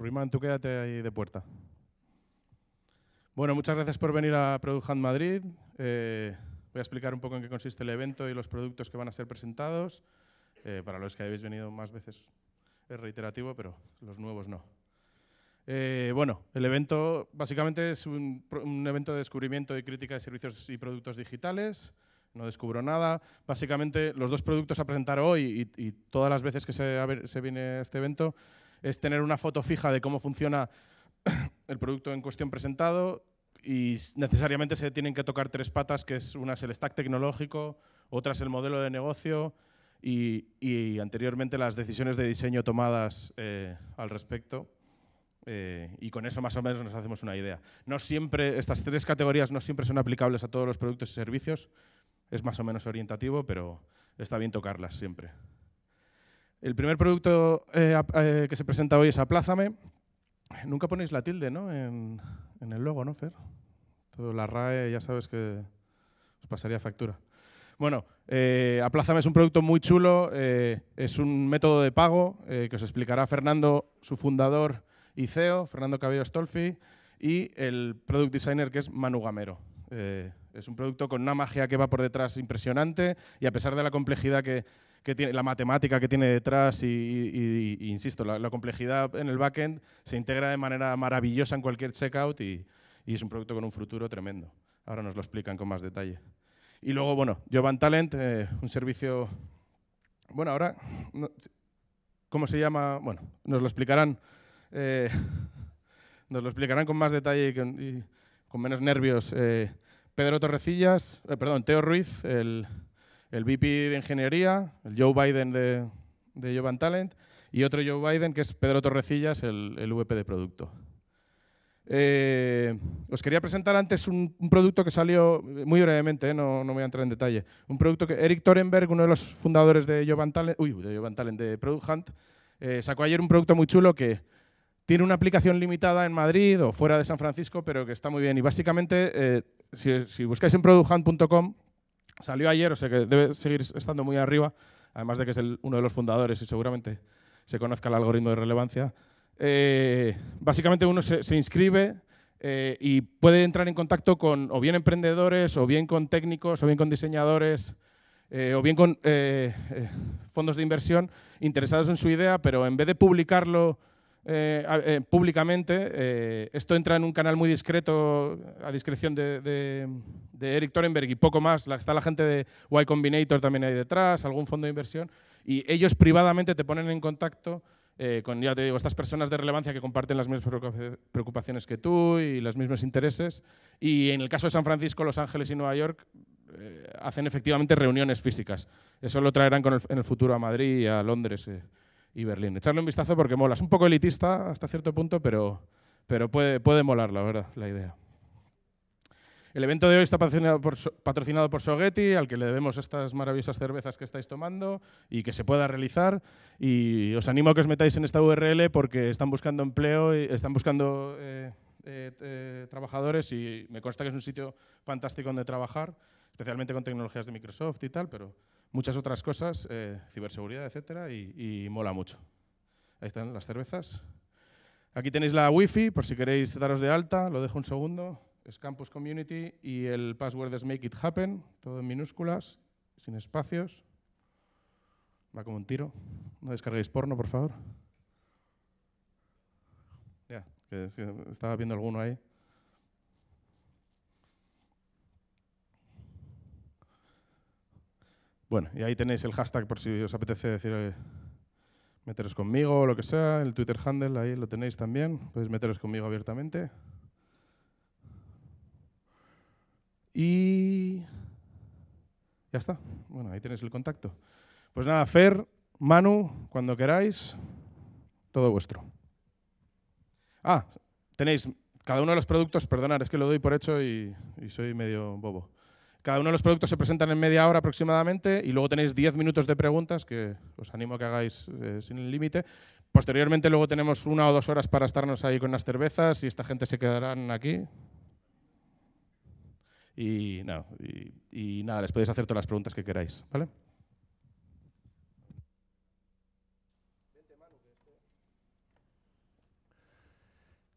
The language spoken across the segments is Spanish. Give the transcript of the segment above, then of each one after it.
Ruimán, tú quédate ahí de puerta. Bueno, muchas gracias por venir a Product Hunt Madrid. Eh, voy a explicar un poco en qué consiste el evento y los productos que van a ser presentados. Eh, para los que habéis venido más veces es reiterativo, pero los nuevos no. Eh, bueno, el evento básicamente es un, evento de descubrimiento y crítica de servicios y productos digitales. No descubro nada. Básicamente, los dos productos a presentar hoy y, todas las veces que se, se viene a este evento es tener una foto fija de cómo funciona el producto en cuestión presentado y necesariamente se tienen que tocar tres patas, que es una el stack tecnológico, otra es el modelo de negocio y, anteriormente las decisiones de diseño tomadas eh, al respecto. Eh, y con eso más o menos nos hacemos una idea. No siempre, estas tres categorías no siempre son aplicables a todos los productos y servicios, es más o menos orientativo, pero está bien tocarlas siempre. El primer producto eh, eh, que se presenta hoy es Aplázame. Nunca ponéis la tilde ¿no? en, en el logo, ¿no, Fer? Todo la RAE ya sabes que os pasaría factura. Bueno, eh, Aplázame es un producto muy chulo, es un método de pago que os explicará Fernando, su fundador y CEO, Fernando Cabello Stolfi, y el product designer que es Manu Gamero. es un producto con una magia que va por detrás impresionante y a pesar de la complejidad que, que tiene, la matemática que tiene detrás y, insisto, la, complejidad en el backend se integra de manera maravillosa en cualquier checkout y, es un producto con un futuro tremendo. Ahora nos lo explican con más detalle. Y luego, bueno, Jovan Talent, eh, un servicio... Bueno, ahora, ¿cómo se llama? Bueno, nos lo explicarán. Eh, nos lo explicarán con más detalle y con, menos nervios. Eh, Pedro Torrecillas, perdón, Teo Ruiz, el, el VP de Ingeniería, el Joe Biden de, de Jovan Talent, y otro Joe Biden que es Pedro Torrecillas, el, VP de Producto. Eh, os quería presentar antes un, producto que salió eh, muy brevemente, eh, no, voy a entrar en detalle. Un producto que Eric Torenberg, uno de los fundadores de Jovan Talent, de, Talent, de Product Hunt, sacó ayer un producto muy chulo que tiene una aplicación limitada en Madrid o fuera de San Francisco, pero que está muy bien. Y básicamente, si, si buscáis en producthunt.com, Salió ayer, o sea que debe seguir estando muy arriba, además de que es uno de los fundadores y seguramente se conozca el algoritmo de relevancia. Eh, básicamente uno se, inscribe eh, y puede entrar en contacto con o bien emprendedores, o bien con técnicos, o bien con diseñadores, eh, o bien con fondos de inversión interesados en su idea, pero en vez de publicarlo eh, eh, públicamente. Eh, esto entra en un canal muy discreto, a discreción de, Eric Torenberg y poco más. está la gente de Y Combinator también ahí detrás, algún fondo de inversión. Y ellos privadamente te ponen en contacto con, ya te digo, estas personas de relevancia que comparten las mismas preocupaciones que tú y los mismos intereses. Y en el caso de San Francisco, Los Ángeles y Nueva York, hacen efectivamente reuniones físicas. Eso lo traerán en el futuro a Madrid y a Londres y Berlín. Echarle un vistazo porque mola. Es un poco elitista hasta cierto punto, pero, pero puede, puede molar, la verdad, la idea. El evento de hoy está patrocinado por, patrocinado Sogeti, al que le debemos estas maravillosas cervezas que estáis tomando y que se pueda realizar. Y os animo a que os metáis en esta URL porque están buscando empleo, y están buscando eh, eh, eh, trabajadores y me consta que es un sitio fantástico donde trabajar, especialmente con tecnologías de Microsoft y tal, pero muchas otras cosas, eh, ciberseguridad, etcétera, y, mola mucho. Ahí están las cervezas. Aquí tenéis la wifi, por si queréis daros de alta, lo dejo un segundo. Es Campus Community y el password es Make It Happen, todo en minúsculas, sin espacios. Va como un tiro. No descarguéis porno, por favor. Ya, estaba viendo alguno ahí. Bueno, y ahí tenéis el hashtag por si os apetece decir, eh, meteros conmigo o lo que sea, el Twitter handle, ahí lo tenéis también, podéis meteros conmigo abiertamente. Y ya está. Bueno, ahí tenéis el contacto. Pues nada, Fer, Manu, cuando queráis, todo vuestro. Ah, tenéis cada uno de los productos, perdonad, es que lo doy por hecho y soy medio bobo. Cada uno de los productos se presentan en media hora aproximadamente y luego tenéis 10 minutos de preguntas que os animo a que hagáis eh, sin límite. Posteriormente luego tenemos una o dos horas para estarnos ahí con las cervezas y esta gente se quedarán aquí. Y, nada, les podéis hacer todas las preguntas que queráis. ¿vale?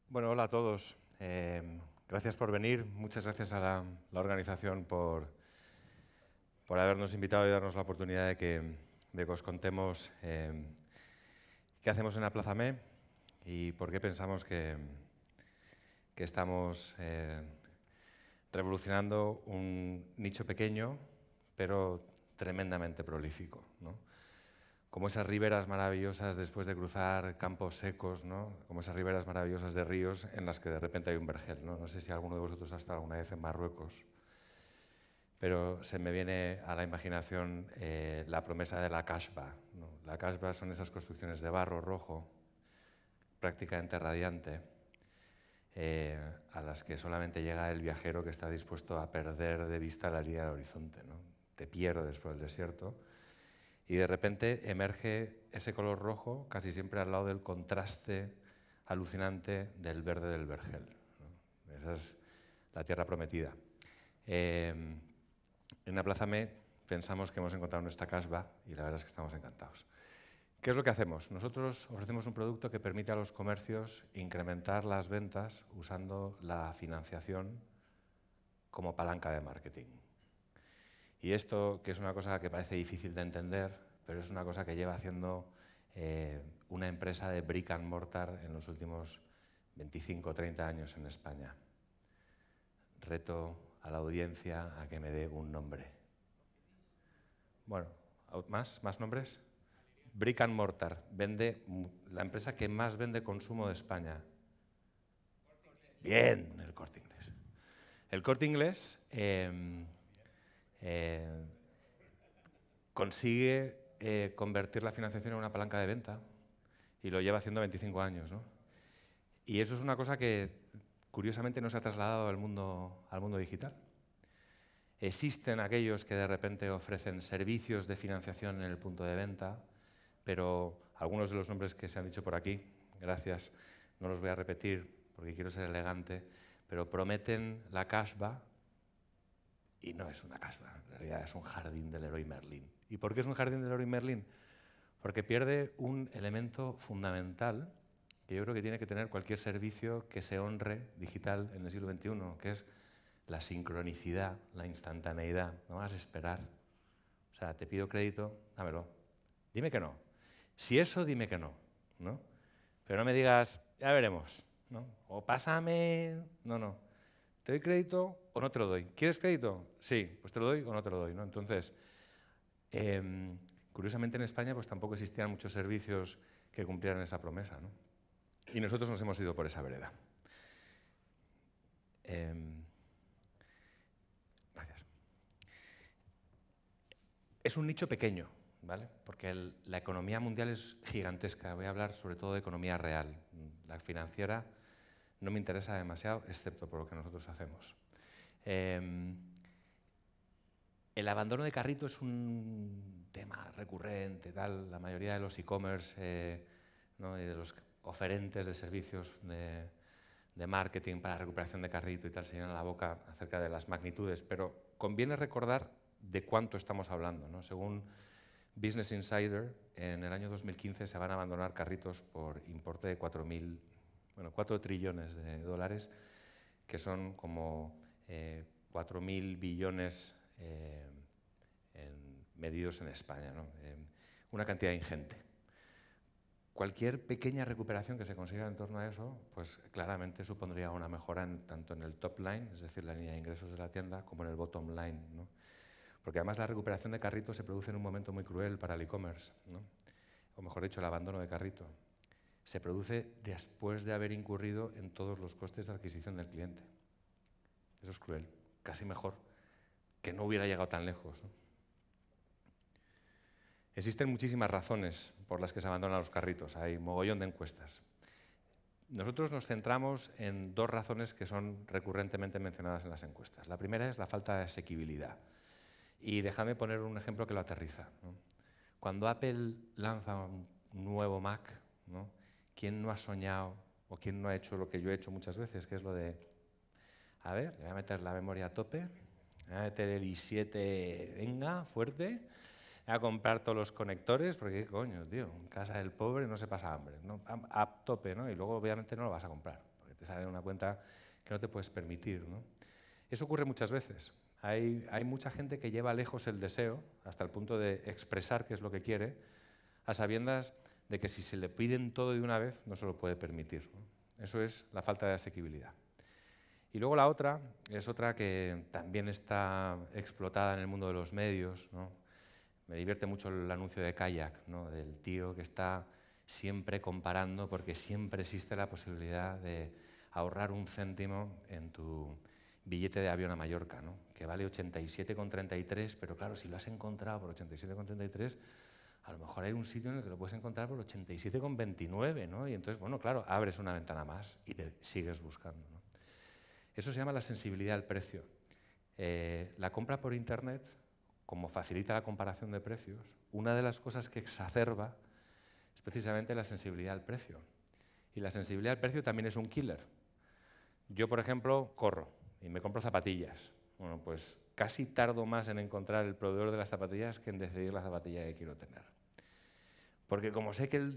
Bueno, hola a todos. Eh, Gracias por venir, muchas gracias a la, organización por, habernos invitado y darnos la oportunidad de que, os contemos em, qué hacemos en la Plaza M y por qué pensamos que, estamos eh, revolucionando un nicho pequeño, pero tremendamente prolífico. ¿no? como esas riberas maravillosas después de cruzar campos secos, ¿no? como esas riberas maravillosas de ríos en las que de repente hay un vergel. ¿no? sé si alguno de vosotros ha estado alguna vez en Marruecos, pero se me viene a la imaginación eh, la promesa de la Kashba. La Kashba son esas construcciones de barro rojo, prácticamente radiante, eh, a las que solamente llega el viajero que está dispuesto a perder de vista la línea del horizonte. Te pierdes por el desierto y de repente emerge ese color rojo casi siempre al lado del contraste alucinante del verde del vergel. Esa es la tierra prometida. la em, Plaza Aplázame pensamos que hemos encontrado nuestra casva y la verdad es que estamos encantados. ¿Qué es lo que hacemos? Nosotros ofrecemos un producto que permite a los comercios incrementar las ventas usando la financiación como palanca de marketing. Y esto, que es una cosa que parece difícil de entender, pero es una cosa que lleva haciendo eh, una empresa de brick and mortar en los últimos 25 o 30 años en España. Reto a la audiencia a que me dé un nombre. Bueno, ¿más? ¿Más nombres? Brick and Mortar, vende, la empresa que más vende consumo de España. Bien, el corte inglés. El corte inglés em, eh, consigue eh, convertir la financiación en una palanca de venta y lo lleva haciendo 25 años. Y eso es una cosa que curiosamente no se ha trasladado al mundo, al mundo digital. Existen aquellos que de repente ofrecen servicios de financiación en el punto de venta, pero algunos de los nombres que se han dicho por aquí, gracias, no los voy a repetir porque quiero ser elegante, pero prometen la cashback y no es una casa, en realidad es un jardín del héroe Merlín. ¿Y por qué es un jardín del héroe Merlín? Porque pierde un elemento fundamental que yo creo que tiene que tener cualquier servicio que se honre digital en el siglo XXI, que es la sincronicidad, la instantaneidad. No vas a esperar. O sea, te pido crédito, dámelo. Dime que no. Si eso, dime que no. ¿no? Pero no me digas, ya veremos. ¿no? O pásame. No, no. ¿Te doy crédito o no te lo doy? ¿Quieres crédito? Sí, pues te lo doy o no te lo doy. ¿no? Entonces, em, curiosamente en España pues tampoco existían muchos servicios que cumplieran esa promesa. Y nosotros nos hemos ido por esa vereda. Em, gracias. Es un nicho pequeño, ¿vale? Porque la economía mundial es gigantesca. Voy a hablar sobre todo de economía real. La financiera no me interesa demasiado, excepto por lo que nosotros hacemos. Em, el abandono de carrito es un tema recurrente, tal. La mayoría de los e-commerce eh, y de los oferentes de servicios de, marketing para recuperación de carrito y tal se llenan la boca acerca de las magnitudes, pero conviene recordar de cuánto estamos hablando. Según Business Insider, en el año 2015 se van a abandonar carritos por importe de 4.000 bueno, 4 trillones de dólares, que son como eh, 4.000 billones eh, medidos en España, ¿no? Eh, una cantidad ingente. Cualquier pequeña recuperación que se consiga en torno a eso, pues claramente supondría una mejora tanto en el top line, es decir, la línea de ingresos de la tienda, como en el bottom line. ¿no? Porque además la recuperación de carritos se produce en un momento muy cruel para el e-commerce, ¿no? o mejor dicho, el abandono de carrito se produce después de haber incurrido en todos los costes de adquisición del cliente. Eso es cruel. Casi mejor que no hubiera llegado tan lejos. Existen muchísimas razones por las que se abandonan los carritos. Hay mogollón de encuestas. Nosotros nos centramos en dos razones que son recurrentemente mencionadas en las encuestas. La primera es la falta de asequibilidad. Y déjame poner un ejemplo que lo aterriza. Cuando Apple lanza un nuevo Mac, ¿Quién no ha soñado o quién no ha hecho lo que yo he hecho muchas veces, que es lo de, a ver, le voy a meter la memoria a tope, voy a meter el i7, venga, fuerte, voy a comprar todos los conectores, porque qué coño, tío, en casa del pobre no se pasa hambre, A, tope, ¿no? Y luego obviamente no lo vas a comprar, porque te sale una cuenta que no te puedes permitir, ¿no? Eso ocurre muchas veces. Hay, hay mucha gente que lleva lejos el deseo, hasta el punto de expresar qué es lo que quiere, a sabiendas de que si se le piden todo de una vez no se lo puede permitir. Eso es la falta de asequibilidad. Y luego la otra es otra que también está explotada en el mundo de los medios. ¿no? Me divierte mucho el anuncio de kayak, ¿no? del tío que está siempre comparando porque siempre existe la posibilidad de ahorrar un céntimo en tu billete de avión a Mallorca, ¿no? que vale 87,33, pero claro, si lo has encontrado por 87,33, a lo mejor hay un sitio en el que lo puedes encontrar por 87,29, ¿no? Y entonces, bueno, claro, abres una ventana más y te sigues buscando. Eso se llama la sensibilidad al precio. Eh, la compra por Internet, como facilita la comparación de precios, una de las cosas que exacerba es precisamente la sensibilidad al precio. Y la sensibilidad al precio también es un killer. Yo, por ejemplo, corro y me compro zapatillas. Bueno, pues casi tardo más en encontrar el proveedor de las zapatillas que en decidir la zapatilla que quiero tener. Porque como sé que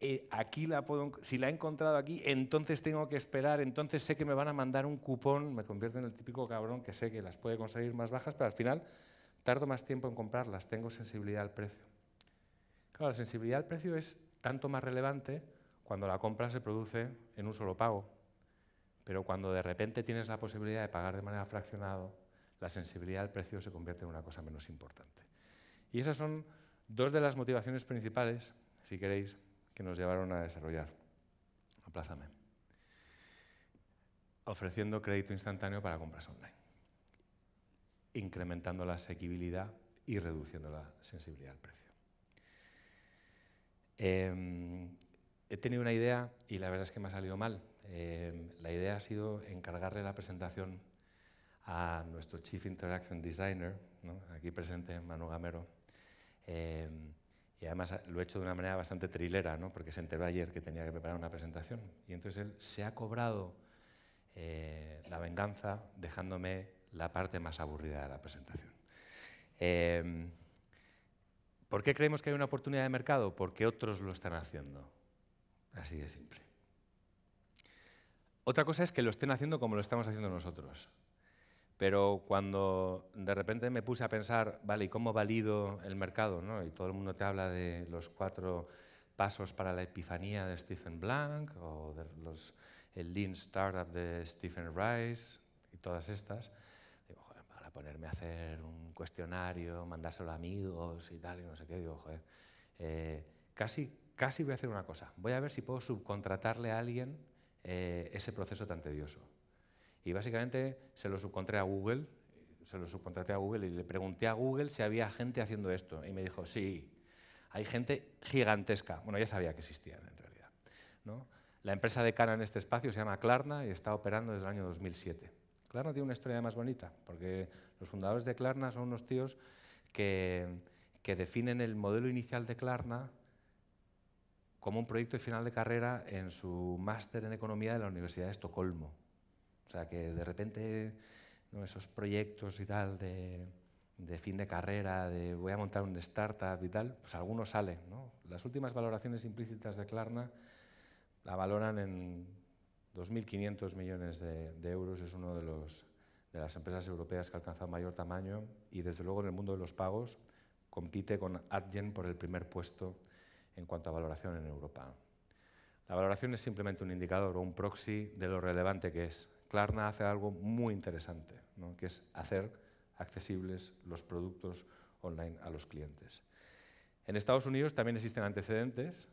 eh, aquí la puedo, si la he encontrado aquí, entonces tengo que esperar, entonces sé que me van a mandar un cupón, me convierto en el típico cabrón que sé que las puede conseguir más bajas, pero al final tardo más tiempo en comprarlas, tengo sensibilidad al precio. Claro, la sensibilidad al precio es tanto más relevante cuando la compra se produce en un solo pago, pero cuando de repente tienes la posibilidad de pagar de manera fraccionada, la sensibilidad al precio se convierte en una cosa menos importante. Y esas son dos de las motivaciones principales, si queréis, que nos llevaron a desarrollar. Aplázame. Ofreciendo crédito instantáneo para compras online, incrementando la asequibilidad y reduciendo la sensibilidad al precio. Em, he tenido una idea y la verdad es que me ha salido mal. Em, la idea ha sido encargarle la presentación a nuestro Chief Interaction Designer, aquí presente, Manu Gamero, Em, y además lo he hecho de una manera bastante trilera, ¿no? porque se enteró ayer que tenía que preparar una presentación. Y entonces él se ha cobrado eh, la venganza dejándome la parte más aburrida de la presentación. Em, ¿Por qué creemos que hay una oportunidad de mercado? Porque otros lo están haciendo. Así de simple. Otra cosa es que lo estén haciendo como lo estamos haciendo nosotros. Pero cuando de repente me puse a pensar, vale, ¿y cómo valido el mercado? ¿no? Y todo el mundo te habla de los cuatro pasos para la epifanía de Stephen Blank o de los, el Lean Startup de Stephen Rice y todas estas. Digo, joder, para ponerme a hacer un cuestionario, mandárselo a amigos y tal, y no sé qué, digo, joder, eh, casi, casi voy a hacer una cosa. Voy a ver si puedo subcontratarle a alguien eh, ese proceso tan tedioso. Y básicamente se lo subcontré a Google, se lo subcontraté a Google y le pregunté a Google si había gente haciendo esto. Y me dijo, sí, hay gente gigantesca. Bueno, ya sabía que existían en realidad. La empresa de Cana en este espacio se llama Klarna y está operando desde el año 2007. Klarna tiene una historia más bonita, porque los fundadores de Klarna son unos tíos que, definen el modelo inicial de Klarna como un proyecto de final de carrera en su máster en economía de la Universidad de Estocolmo. O sea, que de repente esos proyectos y tal de, fin de carrera, de voy a montar un startup y tal, pues algunos sale. ¿no? Las últimas valoraciones implícitas de Klarna la valoran en 2.500 millones de, euros, es una de los de las empresas europeas que ha alcanzado mayor tamaño y desde luego en el mundo de los pagos compite con Adyen por el primer puesto en cuanto a valoración en Europa. La valoración es simplemente un indicador o un proxy de lo relevante que es Clarna hace algo muy interesante, que es hacer accesibles los productos online a los clientes. En Estados Unidos también existen antecedentes.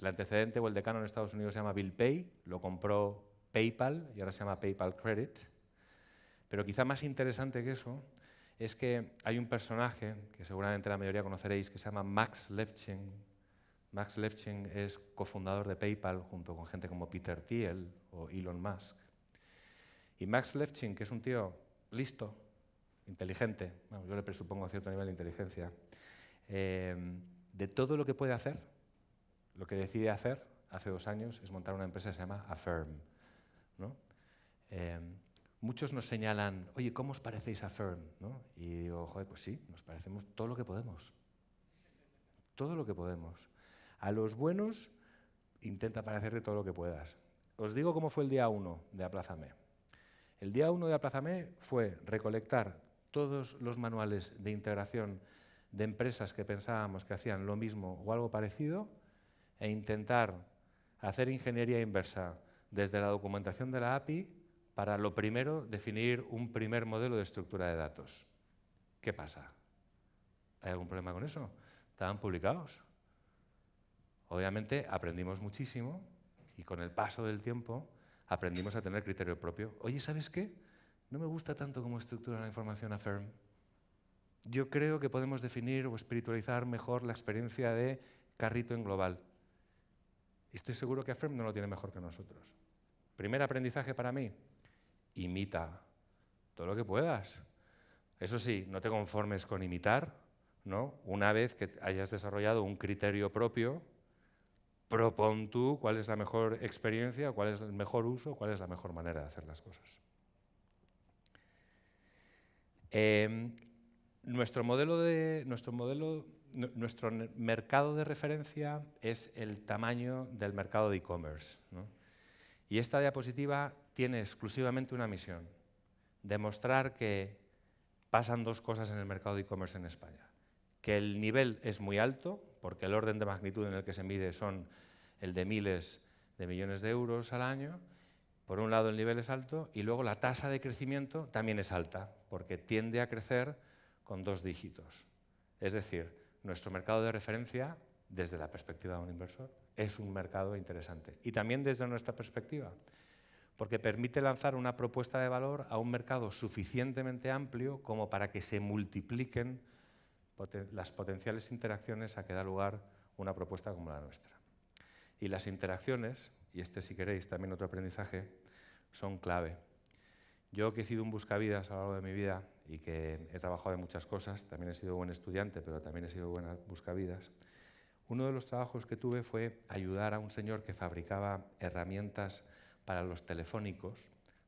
El antecedente o el decano en Estados Unidos se llama Bill Pay, lo compró PayPal y ahora se llama PayPal Credit. Pero quizá más interesante que eso es que hay un personaje que seguramente la mayoría conoceréis que se llama Max Levchin. Max Levchin es cofundador de PayPal junto con gente como Peter Thiel o Elon Musk. Y Max Levchin, que es un tío listo, inteligente, yo le presupongo a cierto nivel de inteligencia, eh, de todo lo que puede hacer, lo que decide hacer hace dos años es montar una empresa que se llama Affirm. Eh, muchos nos señalan, oye, ¿cómo os parecéis Affirm? Y digo, joder, pues sí, nos parecemos todo lo que podemos. Todo lo que podemos. A los buenos, intenta parecerte todo lo que puedas. Os digo cómo fue el día uno de Aplázame. El día 1 de Aplazame fue recolectar todos los manuales de integración de empresas que pensábamos que hacían lo mismo o algo parecido e intentar hacer ingeniería inversa desde la documentación de la API para lo primero definir un primer modelo de estructura de datos. ¿Qué pasa? ¿Hay algún problema con eso? Estaban publicados. Obviamente aprendimos muchísimo y con el paso del tiempo aprendimos a tener criterio propio. Oye, ¿sabes qué? No me gusta tanto cómo estructura la información Firm. Yo creo que podemos definir o espiritualizar mejor la experiencia de carrito en global. Estoy seguro que Affirm no lo tiene mejor que nosotros. Primer aprendizaje para mí, imita todo lo que puedas. Eso sí, no te conformes con imitar, ¿no? Una vez que hayas desarrollado un criterio propio, propon tú cuál es la mejor experiencia, cuál es el mejor uso, cuál es la mejor manera de hacer las cosas. Em, nuestro modelo de nuestro modelo nuestro mercado de referencia es el tamaño del mercado de e-commerce. Y esta diapositiva tiene exclusivamente una misión, demostrar que pasan dos cosas en el mercado de e-commerce en España. Que el nivel es muy alto, porque el orden de magnitud en el que se mide son el de miles de millones de euros al año, por un lado el nivel es alto y luego la tasa de crecimiento también es alta, porque tiende a crecer con dos dígitos. Es decir, nuestro mercado de referencia, desde la perspectiva de un inversor, es un mercado interesante. Y también desde nuestra perspectiva, porque permite lanzar una propuesta de valor a un mercado suficientemente amplio como para que se multipliquen las potenciales interacciones a que da lugar una propuesta como la nuestra. Y las interacciones, y este si queréis también otro aprendizaje, son clave. Yo que he sido un buscavidas a lo largo de mi vida y que he trabajado en muchas cosas, también he sido buen estudiante, pero también he sido buen buscavidas, uno de los trabajos que tuve fue ayudar a un señor que fabricaba herramientas para los telefónicos,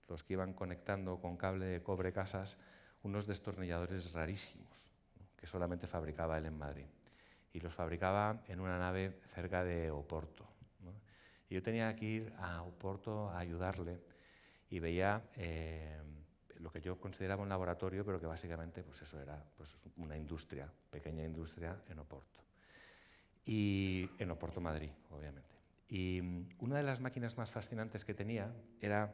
los que iban conectando con cable de cobre casas, unos destornilladores rarísimos que solamente fabricaba él en Madrid. Y los fabricaba en una nave cerca de Oporto. yo tenía que ir a Oporto a ayudarle y veía eh, lo que yo consideraba un laboratorio, pero que básicamente pues eso era pues una industria, pequeña industria en Oporto. Y en Oporto, Madrid, obviamente. Y una de las máquinas más fascinantes que tenía era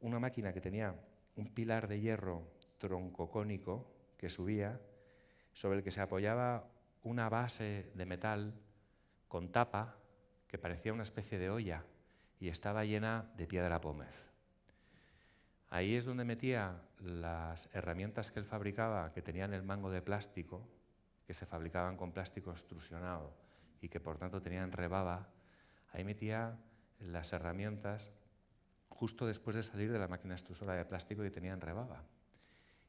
una máquina que tenía un pilar de hierro troncocónico que subía sobre el que se apoyaba una base de metal con tapa que parecía una especie de olla y estaba llena de piedra pómez. Ahí es donde metía las herramientas que él fabricaba, que tenían el mango de plástico, que se fabricaban con plástico extrusionado y que por tanto tenían rebaba. Ahí metía las herramientas justo después de salir de la máquina extrusora de plástico y tenían rebaba.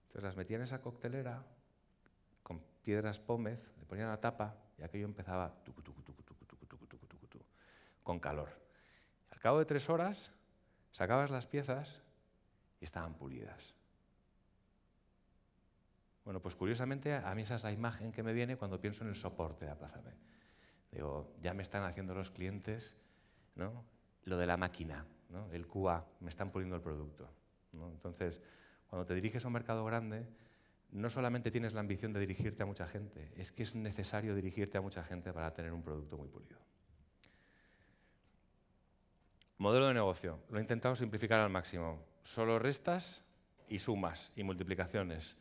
Entonces las metía en esa coctelera piedras pómez, le ponían la tapa y aquello empezaba con calor. Al cabo de tres horas sacabas las piezas y estaban pulidas. Bueno, pues curiosamente a mí esa es la imagen que me viene cuando pienso en el soporte de aplazamiento. Digo, ya me están haciendo los clientes lo de la máquina, el QA, me están puliendo el producto. Entonces, cuando te diriges a un mercado grande, no solamente tienes la ambición de dirigirte a mucha gente, es que es necesario dirigirte a mucha gente para tener un producto muy pulido. Modelo de negocio. Lo he intentado simplificar al máximo. Solo restas y sumas y multiplicaciones.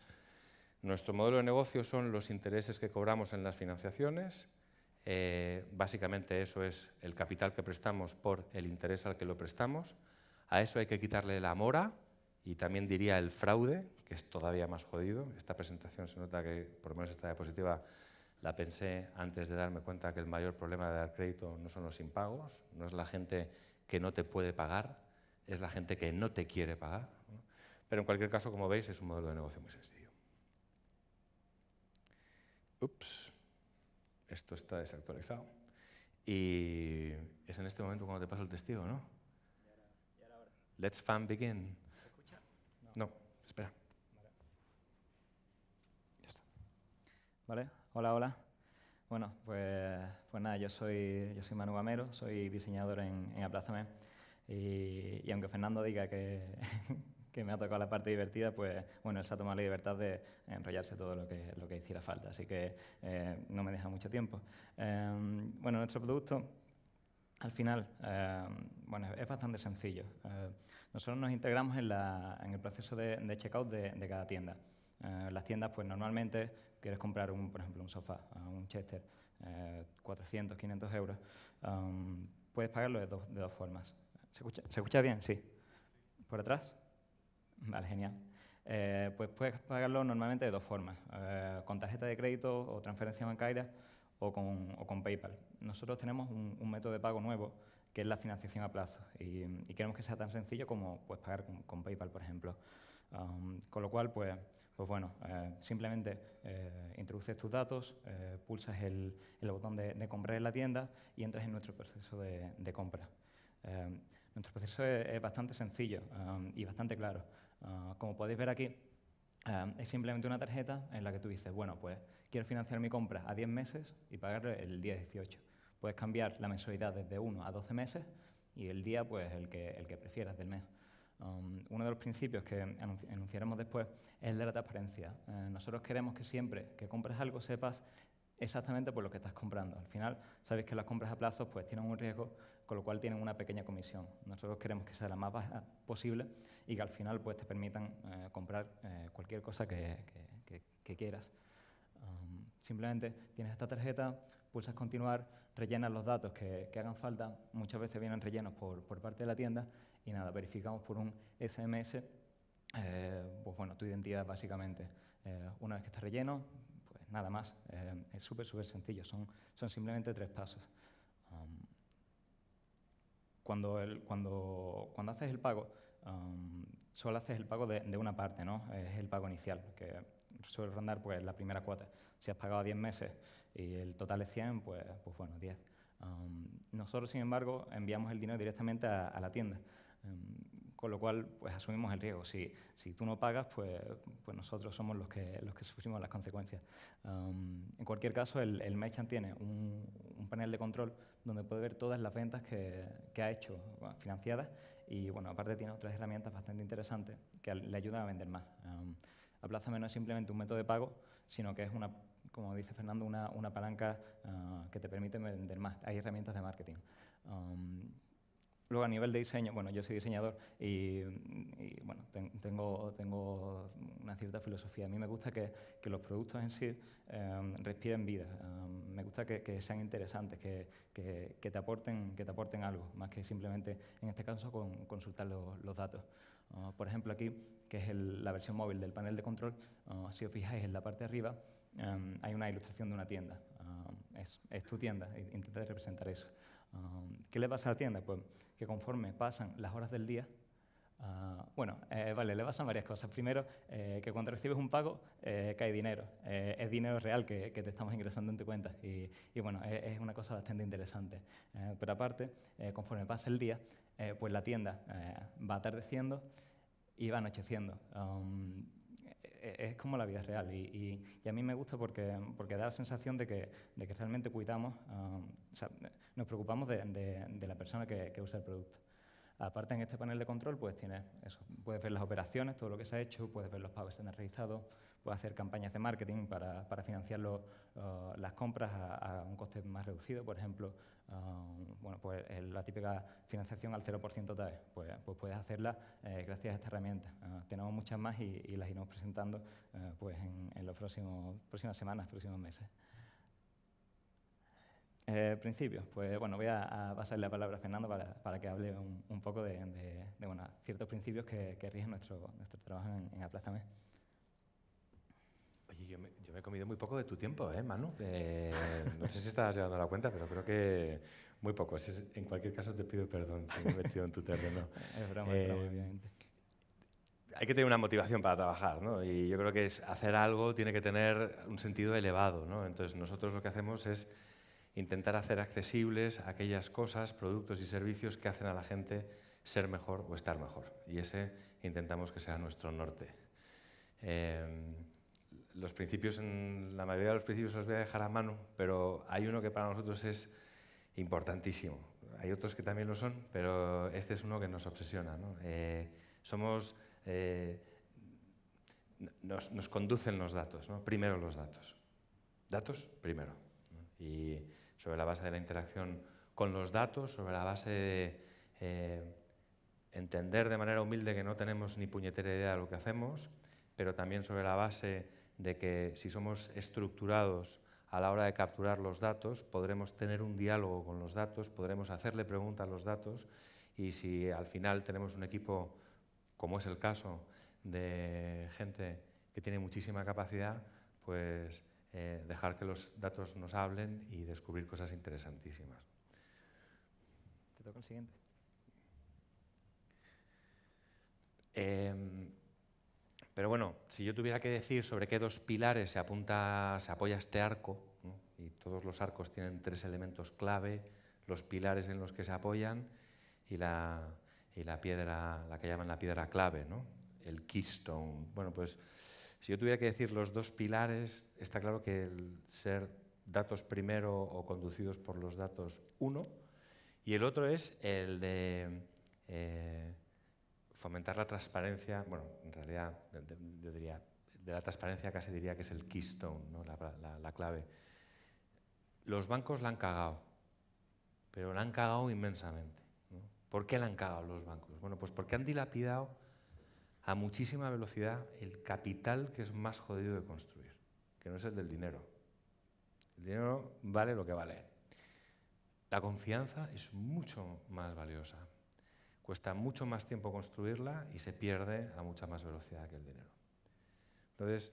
Nuestro modelo de negocio son los intereses que cobramos en las financiaciones. Eh, básicamente eso es el capital que prestamos por el interés al que lo prestamos. A eso hay que quitarle la mora, y también diría el fraude, que es todavía más jodido. Esta presentación se nota que, por lo menos esta diapositiva, la pensé antes de darme cuenta que el mayor problema de dar crédito no son los impagos, no es la gente que no te puede pagar, es la gente que no te quiere pagar. Pero en cualquier caso, como veis, es un modelo de negocio muy sencillo. Ups, esto está desactualizado. Y es en este momento cuando te paso el testigo, ¿no? Let's fan begin. No, espera. Ya está. Vale, hola, hola. Bueno, pues, pues nada, yo soy, yo soy Manu Gamero, soy diseñador en, en Aplázame. Y, y, aunque Fernando diga que, me ha tocado la parte divertida, pues bueno, él se ha tomado la libertad de enrollarse todo lo que, lo que hiciera falta, así que eh, no me deja mucho tiempo. Em, bueno, nuestro producto, al final, em, bueno, es bastante sencillo. Eh, nosotros nos integramos en, el proceso de, checkout de, cada tienda. Eh, las tiendas, pues normalmente quieres comprar, un, por ejemplo, un sofá, eh, un Chester, 400, 500 euros. Um, puedes pagarlo de, dos formas. ¿Se escucha, bien? Sí. ¿Por atrás? Vale, genial. Eh, pues puedes pagarlo normalmente de dos formas, con tarjeta de crédito o transferencia bancaria o con, PayPal. Nosotros tenemos un método de pago nuevo que es la financiación a plazo. Y, queremos que sea tan sencillo como puedes pagar con, PayPal, por ejemplo. Um, con lo cual, pues, pues bueno, eh, simplemente eh, introduces tus datos, eh, pulsas el, el botón de, de, comprar en la tienda y entras en nuestro proceso de, de compra. nuestro proceso es, bastante sencillo um, y bastante claro. Uh, como podéis ver aquí, um, es simplemente una tarjeta en la que tú dices, bueno, pues quiero financiar mi compra a 10 meses y pagar el día 18. Puedes cambiar la mensualidad desde 1 a 12 meses y el día, pues el que, el que prefieras del mes. Um, uno de los principios que anunciaremos después es el de la transparencia. Eh, nosotros queremos que siempre que compres algo sepas exactamente por lo que estás comprando. Al final, sabes que las compras a plazos pues, tienen un riesgo, con lo cual tienen una pequeña comisión. Nosotros queremos que sea la más baja posible y que al final pues, te permitan eh, comprar eh, cualquier cosa que, que, quieras. Um, simplemente tienes esta tarjeta, pulsas continuar, rellenas los datos que, que hagan falta, muchas veces vienen rellenos por, por, parte de la tienda y nada, verificamos por un SMS eh, pues bueno, tu identidad básicamente. Eh, una vez que está relleno, pues nada más, eh, es súper, súper sencillo, son, son simplemente tres pasos. cuando, el, cuando, cuando haces el pago, solo haces el pago de, de, una parte, ¿no? Es el pago inicial, que suele rondar pues, la primera cuota. Si has pagado 10 meses y el total es 100, pues, pues bueno, 10. nosotros, sin embargo, enviamos el dinero directamente a, la tienda, em, con lo cual pues, asumimos el riesgo. Si, si tú no pagas, pues, pues nosotros somos los que, los que sufrimos las consecuencias. en cualquier caso, el, el merchant tiene un, un, panel de control donde puede ver todas las ventas que, que ha hecho financiadas y, bueno, aparte tiene otras herramientas bastante interesantes que le ayudan a vender más. Plaza no es simplemente un método de pago, sino que es una, como dice Fernando, una, palanca ah, que te permite vender más. Hay herramientas de marketing. Um, Luego, a nivel de diseño, bueno, yo soy diseñador y, bueno, tengo, tengo una cierta filosofía. A mí me gusta que, que los productos en sí em, respiren vida. Em, me gusta que, sean interesantes, que, que, te aporten, que te aporten algo, más que simplemente, en este caso, con, consultar los, datos. Ah, por ejemplo, aquí, que es la versión móvil del panel de control, ah, si os fijáis en la parte de arriba, em, hay una ilustración de una tienda. Ah, es, es, tu tienda, intenta representar eso. ¿Qué le pasa a la tienda? Pues que conforme pasan las horas del día, ah, bueno, eh, vale, le pasan varias cosas. Primero, eh, que cuando recibes un pago eh, cae dinero. es dinero real que, te estamos ingresando en tu cuenta. Y, bueno, e, es, una cosa bastante interesante. pero aparte, conforme pasa el día, pues la tienda va atardeciendo y va anocheciendo es como la vida real y, a mí me gusta porque, porque da la sensación de que, de que realmente cuidamos, ah, o sea, nos preocupamos de, la persona que usa el producto. Aparte, en este panel de control, pues tienes puedes ver las operaciones, todo lo que se ha hecho, puedes ver los pagos que se realizado, puedes hacer campañas de marketing para, para financiar uh, las compras a, un coste más reducido, por ejemplo, um, pues, la típica financiación al 0% TAE, pues, pues puedes hacerla eh, gracias a esta herramienta. Ah, tenemos muchas más y, las iremos presentando eh, pues, en, en las próximas semanas, próximos meses. Eh, principios, pues bueno, voy a, pasarle la palabra a Fernando para, para que hable un, un poco de, de, bueno, ciertos principios que, que, rigen nuestro, nuestro trabajo en, en Aplázame. Oye, yo me, yo he comido muy poco de tu tiempo, ¿eh, Manu? Eh, no sé si estabas a la cuenta, pero creo que muy poco. en cualquier caso, te pido perdón si me he metido en tu terreno. es broma, es broma, eh, obviamente hay que tener una motivación para trabajar, ¿no? Y yo creo que es hacer algo tiene que tener un sentido elevado, ¿no? Entonces nosotros lo que hacemos es intentar hacer accesibles aquellas cosas, productos y servicios que hacen a la gente ser mejor o estar mejor. Y ese intentamos que sea nuestro norte. Em, los principios, la mayoría de los principios los voy a dejar a mano, pero hay uno que para nosotros es importantísimo. Hay otros que también lo son, pero este es uno que nos obsesiona. Eh, somos, eh, nos, conducen los datos, primero los datos. Datos primero. Y sobre la base de la interacción con los datos, sobre la base de eh, entender de manera humilde que no tenemos ni puñetera idea de lo que hacemos, pero también sobre la base de que si somos estructurados a la hora de capturar los datos, podremos tener un diálogo con los datos, podremos hacerle preguntas a los datos y si al final tenemos un equipo, como es el caso, de gente que tiene muchísima capacidad, pues eh, dejar que los datos nos hablen y descubrir cosas interesantísimas. Te toca el siguiente. Em, pero bueno, si yo tuviera que decir sobre qué dos pilares se, apunta, se apoya este arco, y todos los arcos tienen tres elementos clave, los pilares en los que se apoyan y la, y la piedra, la que llaman la piedra clave, ¿no? el keystone. Bueno, pues si yo tuviera que decir los dos pilares, está claro que el ser datos primero o conducidos por los datos uno, y el otro es el de eh, fomentar la transparencia, bueno, en realidad yo diría, de la transparencia casi diría que es el keystone, ¿no? la, clave. Los bancos la han cagado, pero la han cagado inmensamente. ¿Por qué la han cagado los bancos? Bueno, pues porque han dilapidado a muchísima velocidad el capital que es más jodido de construir, que no es el del dinero. El dinero vale lo que vale. La confianza es mucho más valiosa. Cuesta mucho más tiempo construirla y se pierde a mucha más velocidad que el dinero. Entonces,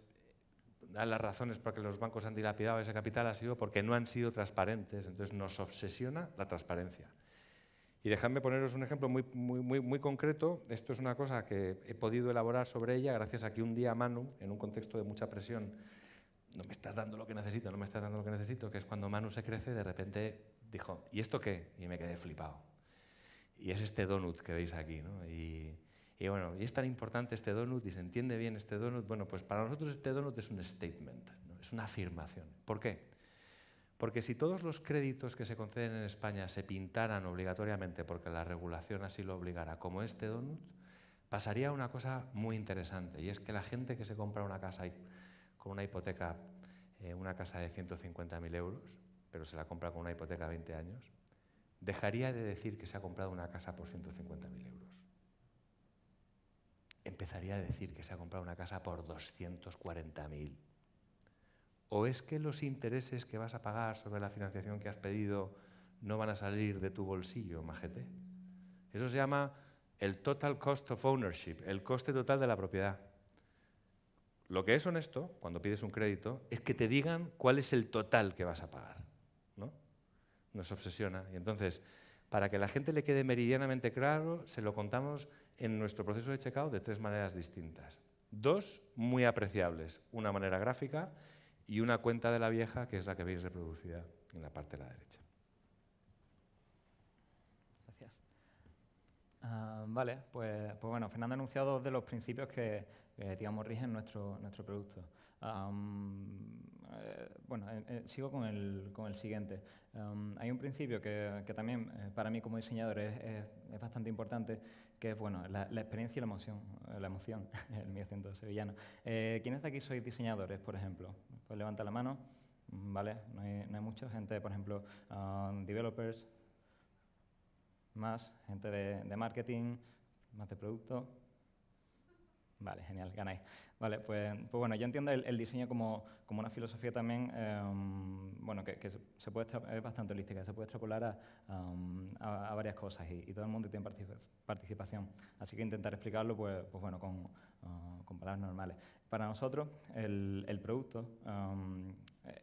las razones por las que los bancos han dilapidado ese capital ha sido porque no han sido transparentes. Entonces nos obsesiona la transparencia. Y dejadme poneros un ejemplo muy, muy, concreto. Esto es una cosa que he podido elaborar sobre ella gracias a que un día Manu, en un contexto de mucha presión, no me estás dando lo que necesito, no me estás dando lo que necesito, que es cuando Manu se crece, de repente dijo, ¿y esto qué? Y me quedé flipado. Y es este donut que veis aquí, Y, bueno, y es tan importante este donut y se entiende bien este donut. Bueno, pues para nosotros este donut es un statement, es una afirmación. ¿Por qué? Porque si todos los créditos que se conceden en España se pintaran obligatoriamente, porque la regulación así lo obligara, como este donut, pasaría una cosa muy interesante, y es que la gente que se compra una casa con una hipoteca, eh, una casa de 150.000 euros, pero se la compra con una hipoteca de 20 años, dejaría de decir que se ha comprado una casa por 150.000 euros. Empezaría a decir que se ha comprado una casa por 240.000 ¿O es que los intereses que vas a pagar sobre la financiación que has pedido no van a salir de tu bolsillo, majete? Eso se llama el total cost of ownership, el coste total de la propiedad. Lo que es honesto cuando pides un crédito es que te digan cuál es el total que vas a pagar. ¿no? Nos obsesiona. Y entonces, para que la gente le quede meridianamente claro, se lo contamos en nuestro proceso de checkout de tres maneras distintas. Dos muy apreciables. Una manera gráfica y una cuenta de la vieja, que es la que veis reproducida en la parte de la derecha. Gracias. Ah, vale, pues, pues, bueno, Fernando ha anunciado dos de los principios que, digamos, rigen nuestro, nuestro producto. Eh, bueno, eh, eh, sigo con el, con el siguiente. hay un principio que, que también para mí como diseñador es, es bastante importante, que es bueno, la, experiencia y la emoción, eh, la emoción, el mi acento sevillano. Eh, ¿Quiénes de aquí sois diseñadores, por ejemplo? Pues levanta la mano, mm, ¿vale? No hay, no hay mucha gente, por ejemplo, um, developers, más gente de, de marketing, más de producto. Vale, genial, ganáis. Vale, pues, pues bueno, yo entiendo el, diseño como, una filosofía también, em, bueno, que, se puede es bastante holística, se puede extrapolar a, a, varias cosas y, todo el mundo tiene participación. Así que intentar explicarlo, pues, pues bueno, con, ah, con, palabras normales. Para nosotros, el, el producto em,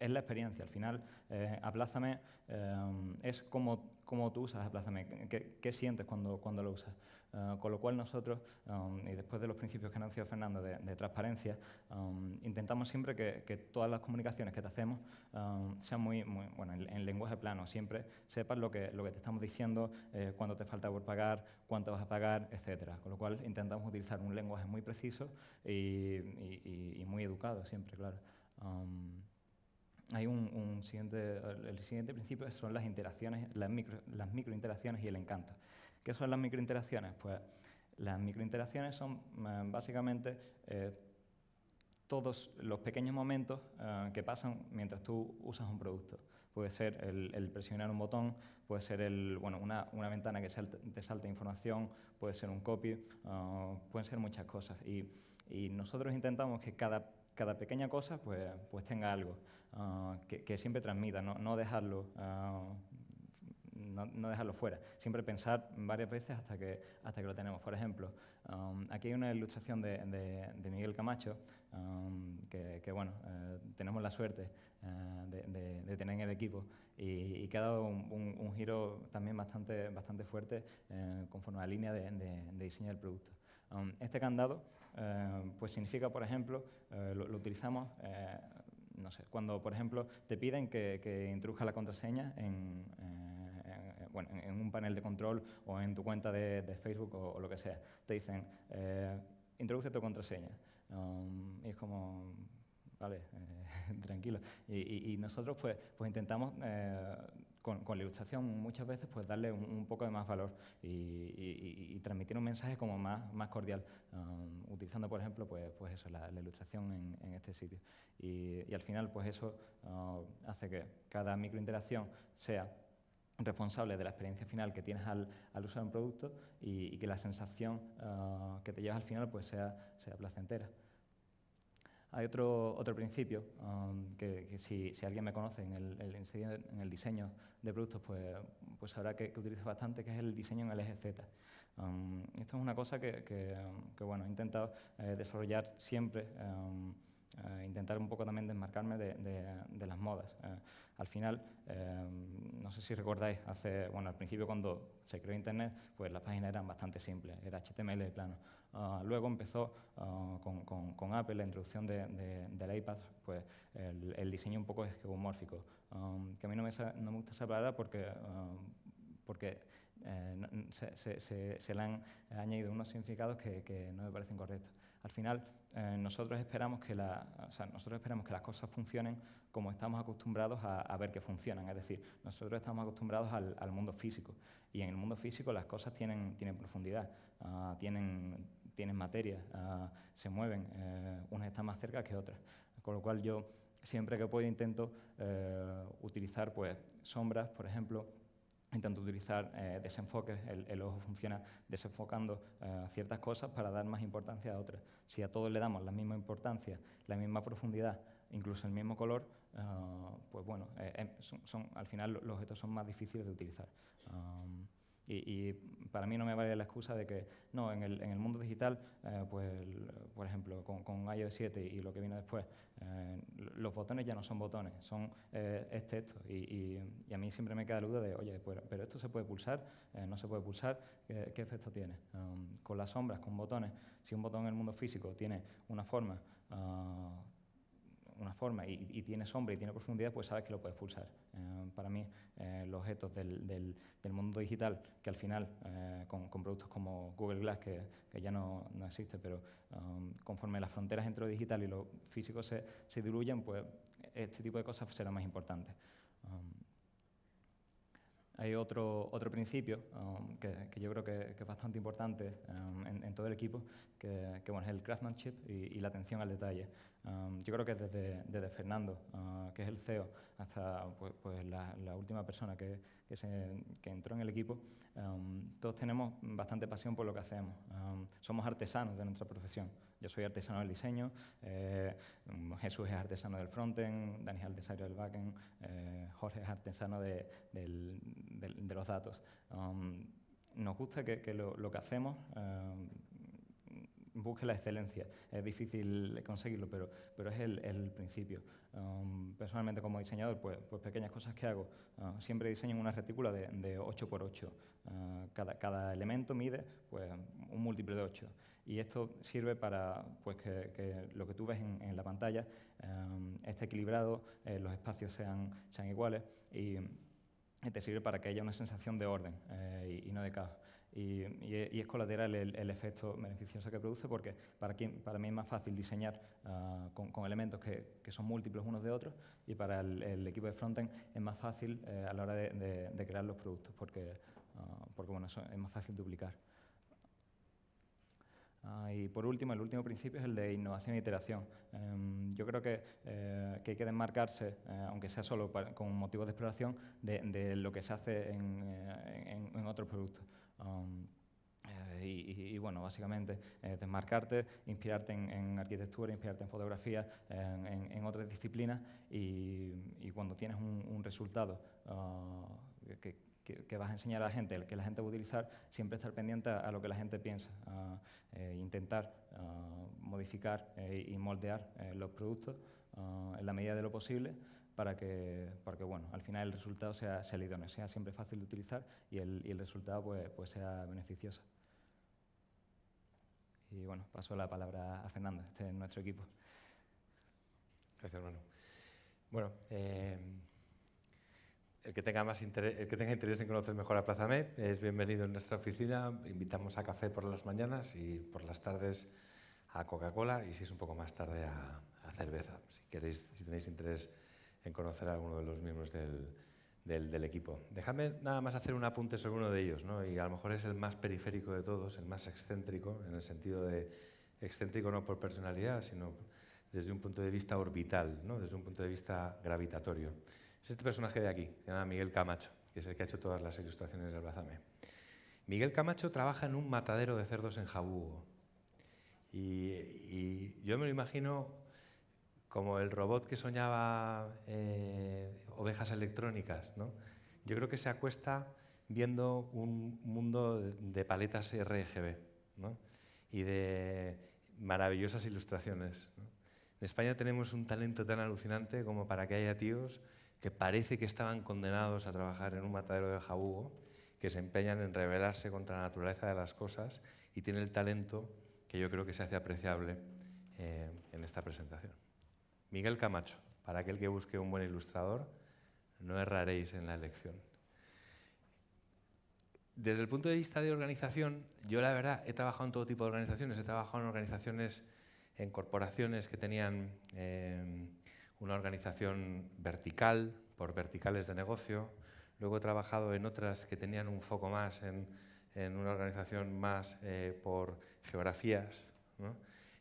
es la experiencia. Al final, eh, Aplázame em, es como cómo tú usas el qué, qué sientes cuando, cuando lo usas. Ah, con lo cual nosotros, um, y después de los principios que ha anunciado Fernando de, transparencia, um, intentamos siempre que, todas las comunicaciones que te hacemos um, sean muy, bueno, en, lenguaje plano, siempre sepas lo que, lo que te estamos diciendo, eh, cuánto te falta por pagar, cuánto vas a pagar, etcétera. Con lo cual intentamos utilizar un lenguaje muy preciso y, muy educado siempre, claro hay un, siguiente, el siguiente principio son las interacciones, las, micro, las microinteracciones y el encanto. ¿Qué son las microinteracciones? Pues las microinteracciones son eh, básicamente eh, todos los pequeños momentos eh, que pasan mientras tú usas un producto. Puede ser el, presionar un botón, puede ser el, bueno, una, una, ventana que te salta información, puede ser un copy, pueden ser muchas cosas. y nosotros intentamos que cada cada pequeña cosa pues, pues tenga algo ah, que, siempre transmita, no, dejarlo, ah, no, dejarlo fuera. Siempre pensar varias veces hasta que, hasta que lo tenemos. Por ejemplo, ah, aquí hay una ilustración de, Miguel Camacho, que, bueno, eh, tenemos la suerte eh, de, tener en el equipo y, que ha dado un, giro también bastante, bastante fuerte eh, conforme a la línea de diseño del producto este candado eh, pues significa, por ejemplo, eh, lo, utilizamos, eh, no sé, cuando, por ejemplo, te piden que, que introduzca la contraseña en, en, bueno, en, un panel de control o en tu cuenta de, Facebook o, lo que sea. Te dicen, introduce tu contraseña. y es como, vale, tranquilo. Y, nosotros pues, pues intentamos con, la ilustración muchas veces pues darle un, poco de más valor y, transmitir un mensaje como más, cordial, um, utilizando por ejemplo pues, pues la, ilustración en, este sitio. Y, al final pues eso uh, hace que cada microinteracción sea responsable de la experiencia final que tienes al, al usar un producto y, que la sensación uh, que te llevas al final pues sea placentera. Hay otro, otro principio um, que, si, alguien me conoce en el, en el diseño de productos, pues, pues sabrá que, que, utilizo bastante, que es el diseño en el eje Z. Um, esto es una cosa que, que bueno, he intentado eh, desarrollar siempre. Um, eh, intentar un poco también desmarcarme de, las modas. Eh, al final, em, no sé si recordáis, hace, bueno, al principio cuando se creó Internet, pues las páginas eran bastante simples, era HTML de plano. Ah, luego empezó ah, con, Apple la introducción del iPad, pues el, diseño un poco es que a mí no me, gusta esa palabra porque, porque eh, se, le han añadido unos significados que, no me parecen correctos. Al final, eh, nosotros, esperamos que nosotros esperamos que las cosas funcionen como estamos acostumbrados a, ver que funcionan. Es decir, nosotros estamos acostumbrados al, al, mundo físico. Y en el mundo físico las cosas tienen, tienen profundidad, ah, tienen tienen materia, ah, se mueven, eh, unas están más cerca que otras. Con lo cual yo siempre que puedo intento eh, utilizar pues, sombras, por ejemplo, intento utilizar eh, desenfoques, el, ojo funciona desenfocando ciertas cosas para dar más importancia a otras. Si a todos le damos la misma importancia, la misma profundidad, incluso el mismo color, ah, pues bueno, em, son, al final los objetos son más difíciles de utilizar. Ah, y, para mí no me vale la excusa de que, no, en el, en el mundo digital, eh, pues, por ejemplo, con, con, iOS 7 y lo que viene después, eh, los botones ya no son botones, son eh, es texto. Y, y, a mí siempre me queda la duda de, oye, pues, pero esto se puede pulsar, eh, no se puede pulsar, ¿qué, efecto tiene? Um, con las sombras, con botones, si un botón en el mundo físico tiene una forma, ah, una forma y, tiene sombra y tiene profundidad, pues sabes que lo puedes pulsar. Eh, para mí, eh, los objetos del, del, mundo digital, que al final, eh, con, con, productos como Google Glass, que, que ya no, no, existe, pero um, conforme las fronteras entre lo digital y lo físico se, se diluyen, pues este tipo de cosas será más importante. Um, hay otro, otro principio um, que, yo creo que, es bastante importante um, en, todo el equipo, que, bueno, es el craftsmanship y, y, la atención al detalle. Um, yo creo que desde, Fernando, uh, que es el CEO, hasta pues, pues, la, la, última persona que, se, entró en el equipo, todos tenemos bastante pasión por lo que hacemos. somos artesanos de nuestra profesión. Yo soy artesano del diseño, eh, Jesús es artesano del frontend, Daniel es artesano del backend, eh, Jorge es artesano de, los datos. Um, nos gusta que, lo, que hacemos eh, busque la excelencia. Es difícil conseguirlo, pero, pero es el, principio. Um, personalmente, como diseñador, pues, pues, pequeñas cosas que hago. Uh, siempre diseño una retícula de, 8x8. Uh, cada, cada, elemento mide pues, un múltiplo de 8. Y esto sirve para pues, que, lo que tú ves en, la pantalla um, esté equilibrado, eh, los espacios sean, sean iguales y, te sirve para que haya una sensación de orden eh, y no de caos. E, y, es colateral el, efecto beneficioso que produce porque para, mí es más fácil diseñar ah, con, elementos que, son múltiplos unos de otros y para el, equipo de frontend es más fácil eh, a la hora de, crear los productos porque, ah, es más fácil duplicar. Ah, y por último, el último principio es el de innovación e iteración. Em, yo creo eh, que, hay que desmarcarse, eh, aunque sea solo con motivos de exploración, de, lo que se hace en otros productos. Um, eh, y, bueno, básicamente eh, desmarcarte, inspirarte en, arquitectura, inspirarte en fotografía, en, otras disciplinas y, cuando tienes un, resultado uh, que, vas a enseñar a la gente, que la gente va a utilizar, siempre estar pendiente a, lo que la gente piensa, eh, intentar uh, modificar y moldear los productos uh, en la medida de lo posible para que, porque bueno, al final el resultado sea, idóneo, sea siempre fácil de utilizar y el, resultado pues, pues, sea beneficioso. Y bueno, paso la palabra a Fernando, este en nuestro equipo. Gracias, hermano. Bueno, eh, el, que tenga más interés, que tenga interés en conocer mejor a Plazame es bienvenido en nuestra oficina. Invitamos a café por las mañanas y por las tardes a Coca-Cola y si es un poco más tarde a, a cerveza. Si queréis, si tenéis interés en conocer a alguno de los miembros del, equipo. Déjame nada más hacer un apunte sobre uno de ellos, ¿no? y a lo mejor es el más periférico de todos, el más excéntrico, en el sentido de excéntrico no por personalidad, sino desde un punto de vista orbital, ¿no? desde un punto de vista gravitatorio. Es este personaje de aquí, se llama Miguel Camacho, que es el que ha hecho todas las ilustraciones de Albazame. Miguel Camacho trabaja en un matadero de cerdos en Jabugo. Y, y yo me lo imagino como el robot que soñaba eh, ovejas electrónicas. Yo creo que se acuesta viendo un mundo de paletas RGB y de maravillosas ilustraciones. En España tenemos un talento tan alucinante como para que haya tíos que parece que estaban condenados a trabajar en un matadero de jabugo, que se empeñan en rebelarse contra la naturaleza de las cosas y tiene el talento que yo creo que se hace apreciable eh, en esta presentación. Miguel Camacho, para aquel que busque un buen ilustrador, no erraréis en la elección. Desde el punto de vista de organización, yo la verdad he trabajado en todo tipo de organizaciones. He trabajado en organizaciones, en corporaciones que tenían eh, una organización vertical, por verticales de negocio. Luego he trabajado en otras que tenían un foco más en, una organización más eh, por geografías. ¿no?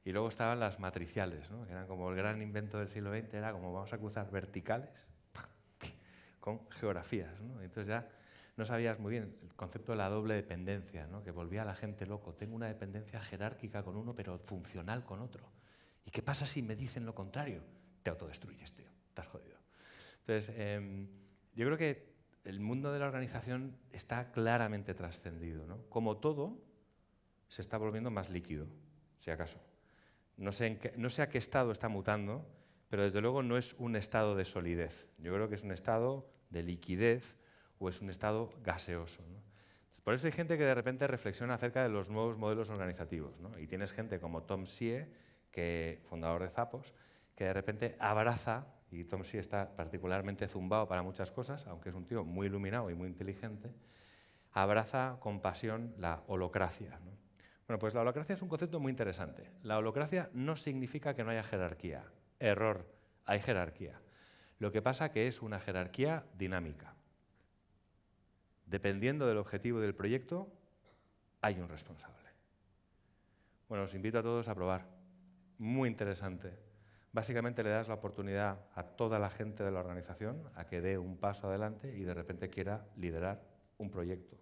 Y luego estaban las matriciales, que eran como el gran invento del siglo XX, era como vamos a cruzar verticales con geografías. Entonces ya no sabías muy bien el concepto de la doble dependencia, que volvía a la gente loco. Tengo una dependencia jerárquica con uno, pero funcional con otro. ¿Y qué pasa si me dicen lo contrario? Te autodestruyes, tío. Estás jodido. Entonces, em, yo creo que el mundo de la organización está claramente trascendido. Como todo, se está volviendo más líquido, si acaso. No sé, a qué estado está mutando, pero desde luego no es un estado de solidez. Yo creo que es un estado de liquidez o es un estado gaseoso. Por eso hay gente que de repente reflexiona acerca de los nuevos modelos organizativos. Y tienes gente como Tom Sie, que, fundador de Zapos, que de repente abraza, y Tom Sie está particularmente zumbado para muchas cosas, aunque es un tío muy iluminado y muy inteligente, abraza con pasión la holocracia. Bueno, pues la holocracia es un concepto muy interesante. La holocracia no significa que no haya jerarquía. Error, hay jerarquía. Lo que pasa que es una jerarquía dinámica. Dependiendo del objetivo del proyecto, hay un responsable. Bueno, os invito a todos a probar. Muy interesante. Básicamente le das la oportunidad a toda la gente de la organización a que dé un paso adelante y de repente quiera liderar un proyecto.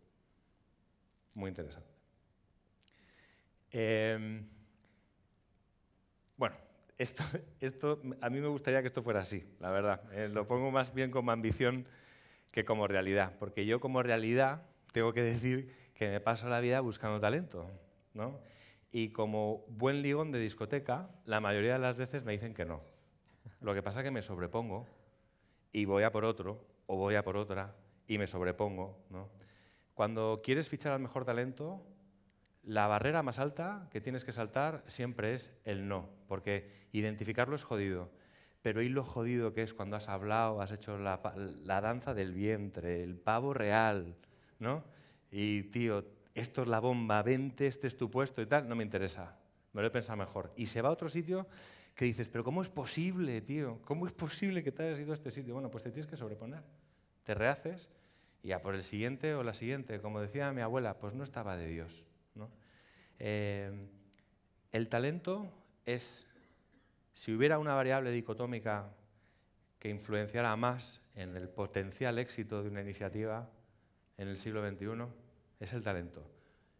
Muy interesante. Em, bueno, esto, esto, a mí me gustaría que esto fuera así, la verdad. Eh, lo pongo más bien como ambición que como realidad, porque yo como realidad tengo que decir que me paso la vida buscando talento, Y como buen ligón de discoteca, la mayoría de las veces me dicen que no. Lo que pasa es que me sobrepongo y voy a por otro, o voy a por otra y me sobrepongo, Cuando quieres fichar al mejor talento, la barrera más alta que tienes que saltar siempre es el no, porque identificarlo es jodido. Pero y lo jodido que es cuando has hablado, has hecho la, danza del vientre, el pavo real, ¿no? Y tío, esto es la bomba, vente, este es tu puesto y tal, no me interesa. Me lo he pensado mejor. Y se va a otro sitio que dices, pero ¿cómo es posible, tío? ¿Cómo es posible que te hayas ido a este sitio? Bueno, pues te tienes que sobreponer. Te rehaces y a por el siguiente o la siguiente. Como decía mi abuela, pues no estaba de Dios. Eh, el talento es, si hubiera una variable dicotómica que influenciara más en el potencial éxito de una iniciativa en el siglo XXI, es el talento.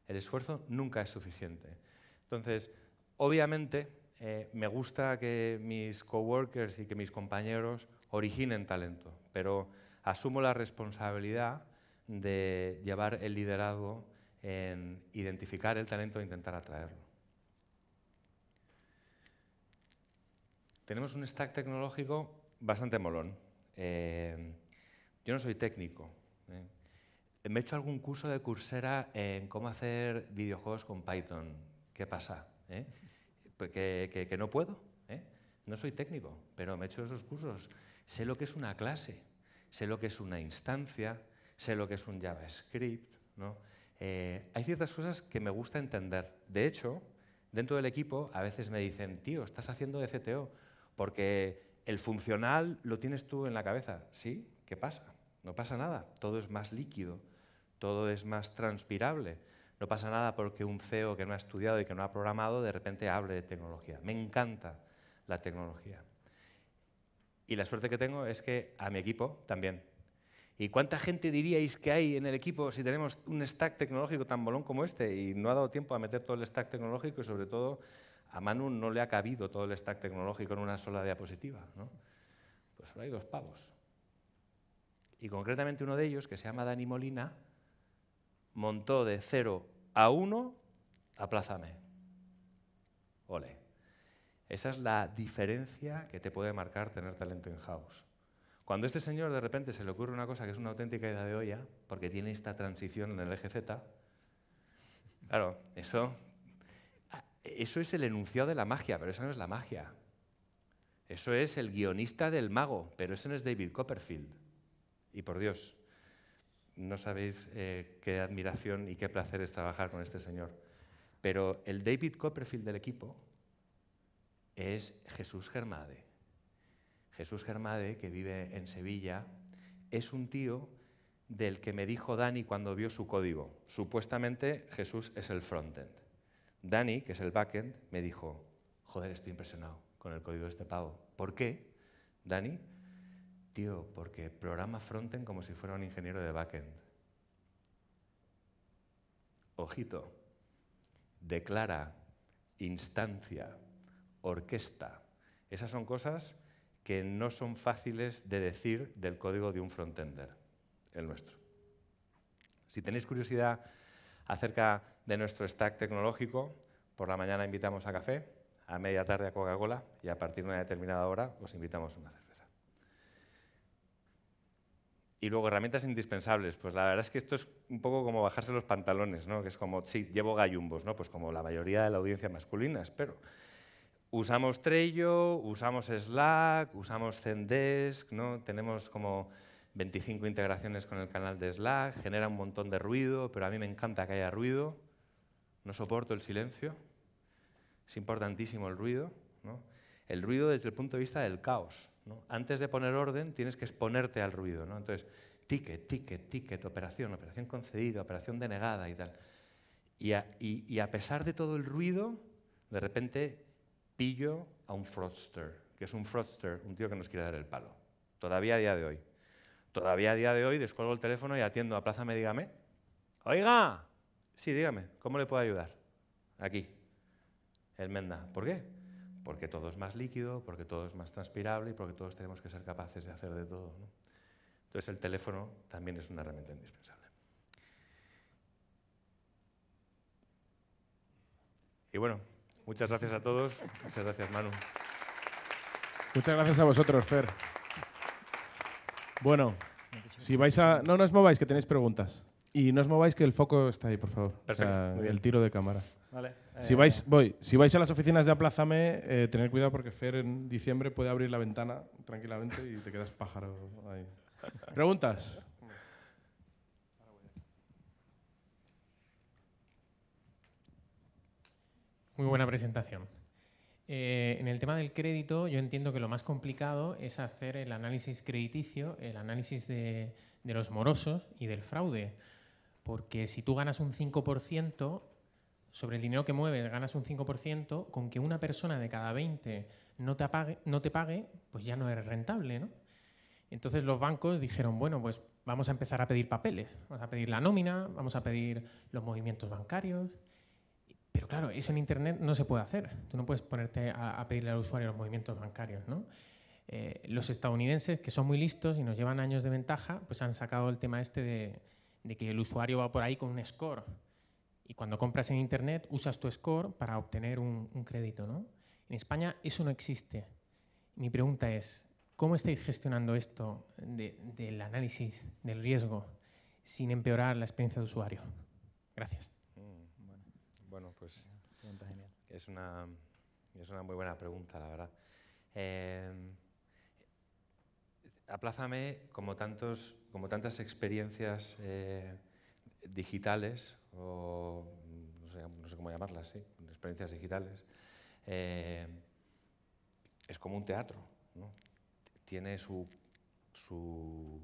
El esfuerzo nunca es suficiente. Entonces, obviamente, eh, me gusta que mis coworkers y que mis compañeros originen talento, pero asumo la responsabilidad de llevar el liderazgo en identificar el talento e intentar atraerlo. Tenemos un stack tecnológico bastante molón. Eh, yo no soy técnico. Eh. Me he hecho algún curso de Coursera en cómo hacer videojuegos con Python. ¿Qué pasa? Eh? Pues ¿Que, no puedo. No soy técnico, pero me he hecho esos cursos. Sé lo que es una clase, sé lo que es una instancia, sé lo que es un JavaScript. ¿no? Eh, hay ciertas cosas que me gusta entender. De hecho, dentro del equipo a veces me dicen, tío, estás haciendo de CTO, porque el funcional lo tienes tú en la cabeza. Sí, ¿qué pasa? No pasa nada, todo es más líquido, todo es más transpirable. No pasa nada porque un CEO que no ha estudiado y que no ha programado de repente hable de tecnología. Me encanta la tecnología. Y la suerte que tengo es que a mi equipo también ¿Y cuánta gente diríais que hay en el equipo si tenemos un stack tecnológico tan bolón como este? Y no ha dado tiempo a meter todo el stack tecnológico y sobre todo a Manu no le ha cabido todo el stack tecnológico en una sola diapositiva. Pues solo hay dos pavos. Y concretamente uno de ellos, que se llama Dani Molina, montó de 0 a 1 Aplázame. Ole. Esa es la diferencia que te puede marcar tener talento in-house. Cuando este señor de repente se le ocurre una cosa que es una auténtica idea de olla, porque tiene esta transición en el eje Z, claro, eso, ah, eso es el enunciado de la magia, pero eso no es la magia. Eso es el guionista del mago, pero eso no es David Copperfield. Y por Dios, no sabéis eh, qué admiración y qué placer es trabajar con este señor. Pero el David Copperfield del equipo es Jesús Germade. Jesús Germade, que vive en Sevilla, es un tío del que me dijo Dani cuando vio su código. Supuestamente Jesús es el frontend. Dani, que es el backend, me dijo, joder, estoy impresionado con el código de este pavo. ¿Por qué? Dani, tío, porque programa frontend como si fuera un ingeniero de backend. Ojito, declara, instancia, orquesta. Esas son cosas que no son fáciles de decir del código de un frontender, el nuestro. Si tenéis curiosidad acerca de nuestro stack tecnológico, por la mañana invitamos a café, a media tarde a Coca-Cola y a partir de una determinada hora os invitamos a una cerveza. Y luego herramientas indispensables. Pues la verdad es que esto es un poco como bajarse los pantalones, ¿no? que es como, sí, llevo gallumbos, ¿no? pues como la mayoría de la audiencia masculina, espero usamos Trello, usamos Slack, usamos Zendesk, ¿no? tenemos como 25 integraciones con el canal de Slack, genera un montón de ruido, pero a mí me encanta que haya ruido, no soporto el silencio, es importantísimo el ruido. El ruido desde el punto de vista del caos. Antes de poner orden tienes que exponerte al ruido. ¿no? Entonces, ticket, ticket, ticket, operación, operación concedida, operación denegada y tal. Y y a pesar de todo el ruido, de repente pillo a un fraudster, que es un fraudster, un tío que nos quiere dar el palo. Todavía a día de hoy. Todavía a día de hoy descuelgo el teléfono y atiendo a Plaza Me Dígame. Oiga, sí, dígame, ¿cómo le puedo ayudar? Aquí, el Menda. ¿Por qué? Porque todo es más líquido, porque todo es más transpirable y porque todos tenemos que ser capaces de hacer de todo. Entonces el teléfono también es una herramienta indispensable. Y bueno, Muchas gracias a todos. Muchas gracias, Manu. Muchas gracias a vosotros, Fer. Bueno, si vais a... No, no os mováis, que tenéis preguntas. Y no os mováis, que el foco está ahí, por favor. Perfecto. El tiro de cámara. Vale. Si eh, vais, voy. Si vais a las oficinas de Aplázame, eh, tened cuidado porque Fer en diciembre puede abrir la ventana tranquilamente y te quedas pájaro ahí. ¿Preguntas? Muy buena presentación. Eh, en el tema del crédito, yo entiendo que lo más complicado es hacer el análisis crediticio, el análisis de, los morosos y del fraude. Porque si tú ganas un 5%, sobre el dinero que mueves ganas un 5%, con que una persona de cada 20 no te, apague, no te pague, pues ya no eres rentable, ¿no? Entonces los bancos dijeron, bueno, pues vamos a empezar a pedir papeles, vamos a pedir la nómina, vamos a pedir los movimientos bancarios. Pero claro, eso en Internet no se puede hacer. Tú no puedes ponerte a, pedirle al usuario los movimientos bancarios, ¿no? Eh, los estadounidenses, que son muy listos y nos llevan años de ventaja, pues han sacado el tema este de, que el usuario va por ahí con un score. Y cuando compras en Internet, usas tu score para obtener un, crédito, ¿no? En España eso no existe. Mi pregunta es, ¿cómo estáis gestionando esto del análisis del riesgo sin empeorar la experiencia del usuario? Gracias. Bueno, pues Es, una, es una muy buena pregunta, la verdad. Em, aplázame como, tantos, como tantas experiencias eh, digitales, o no sé, cómo llamarlas, experiencias digitales, eh, es como un teatro. Tiene su, su,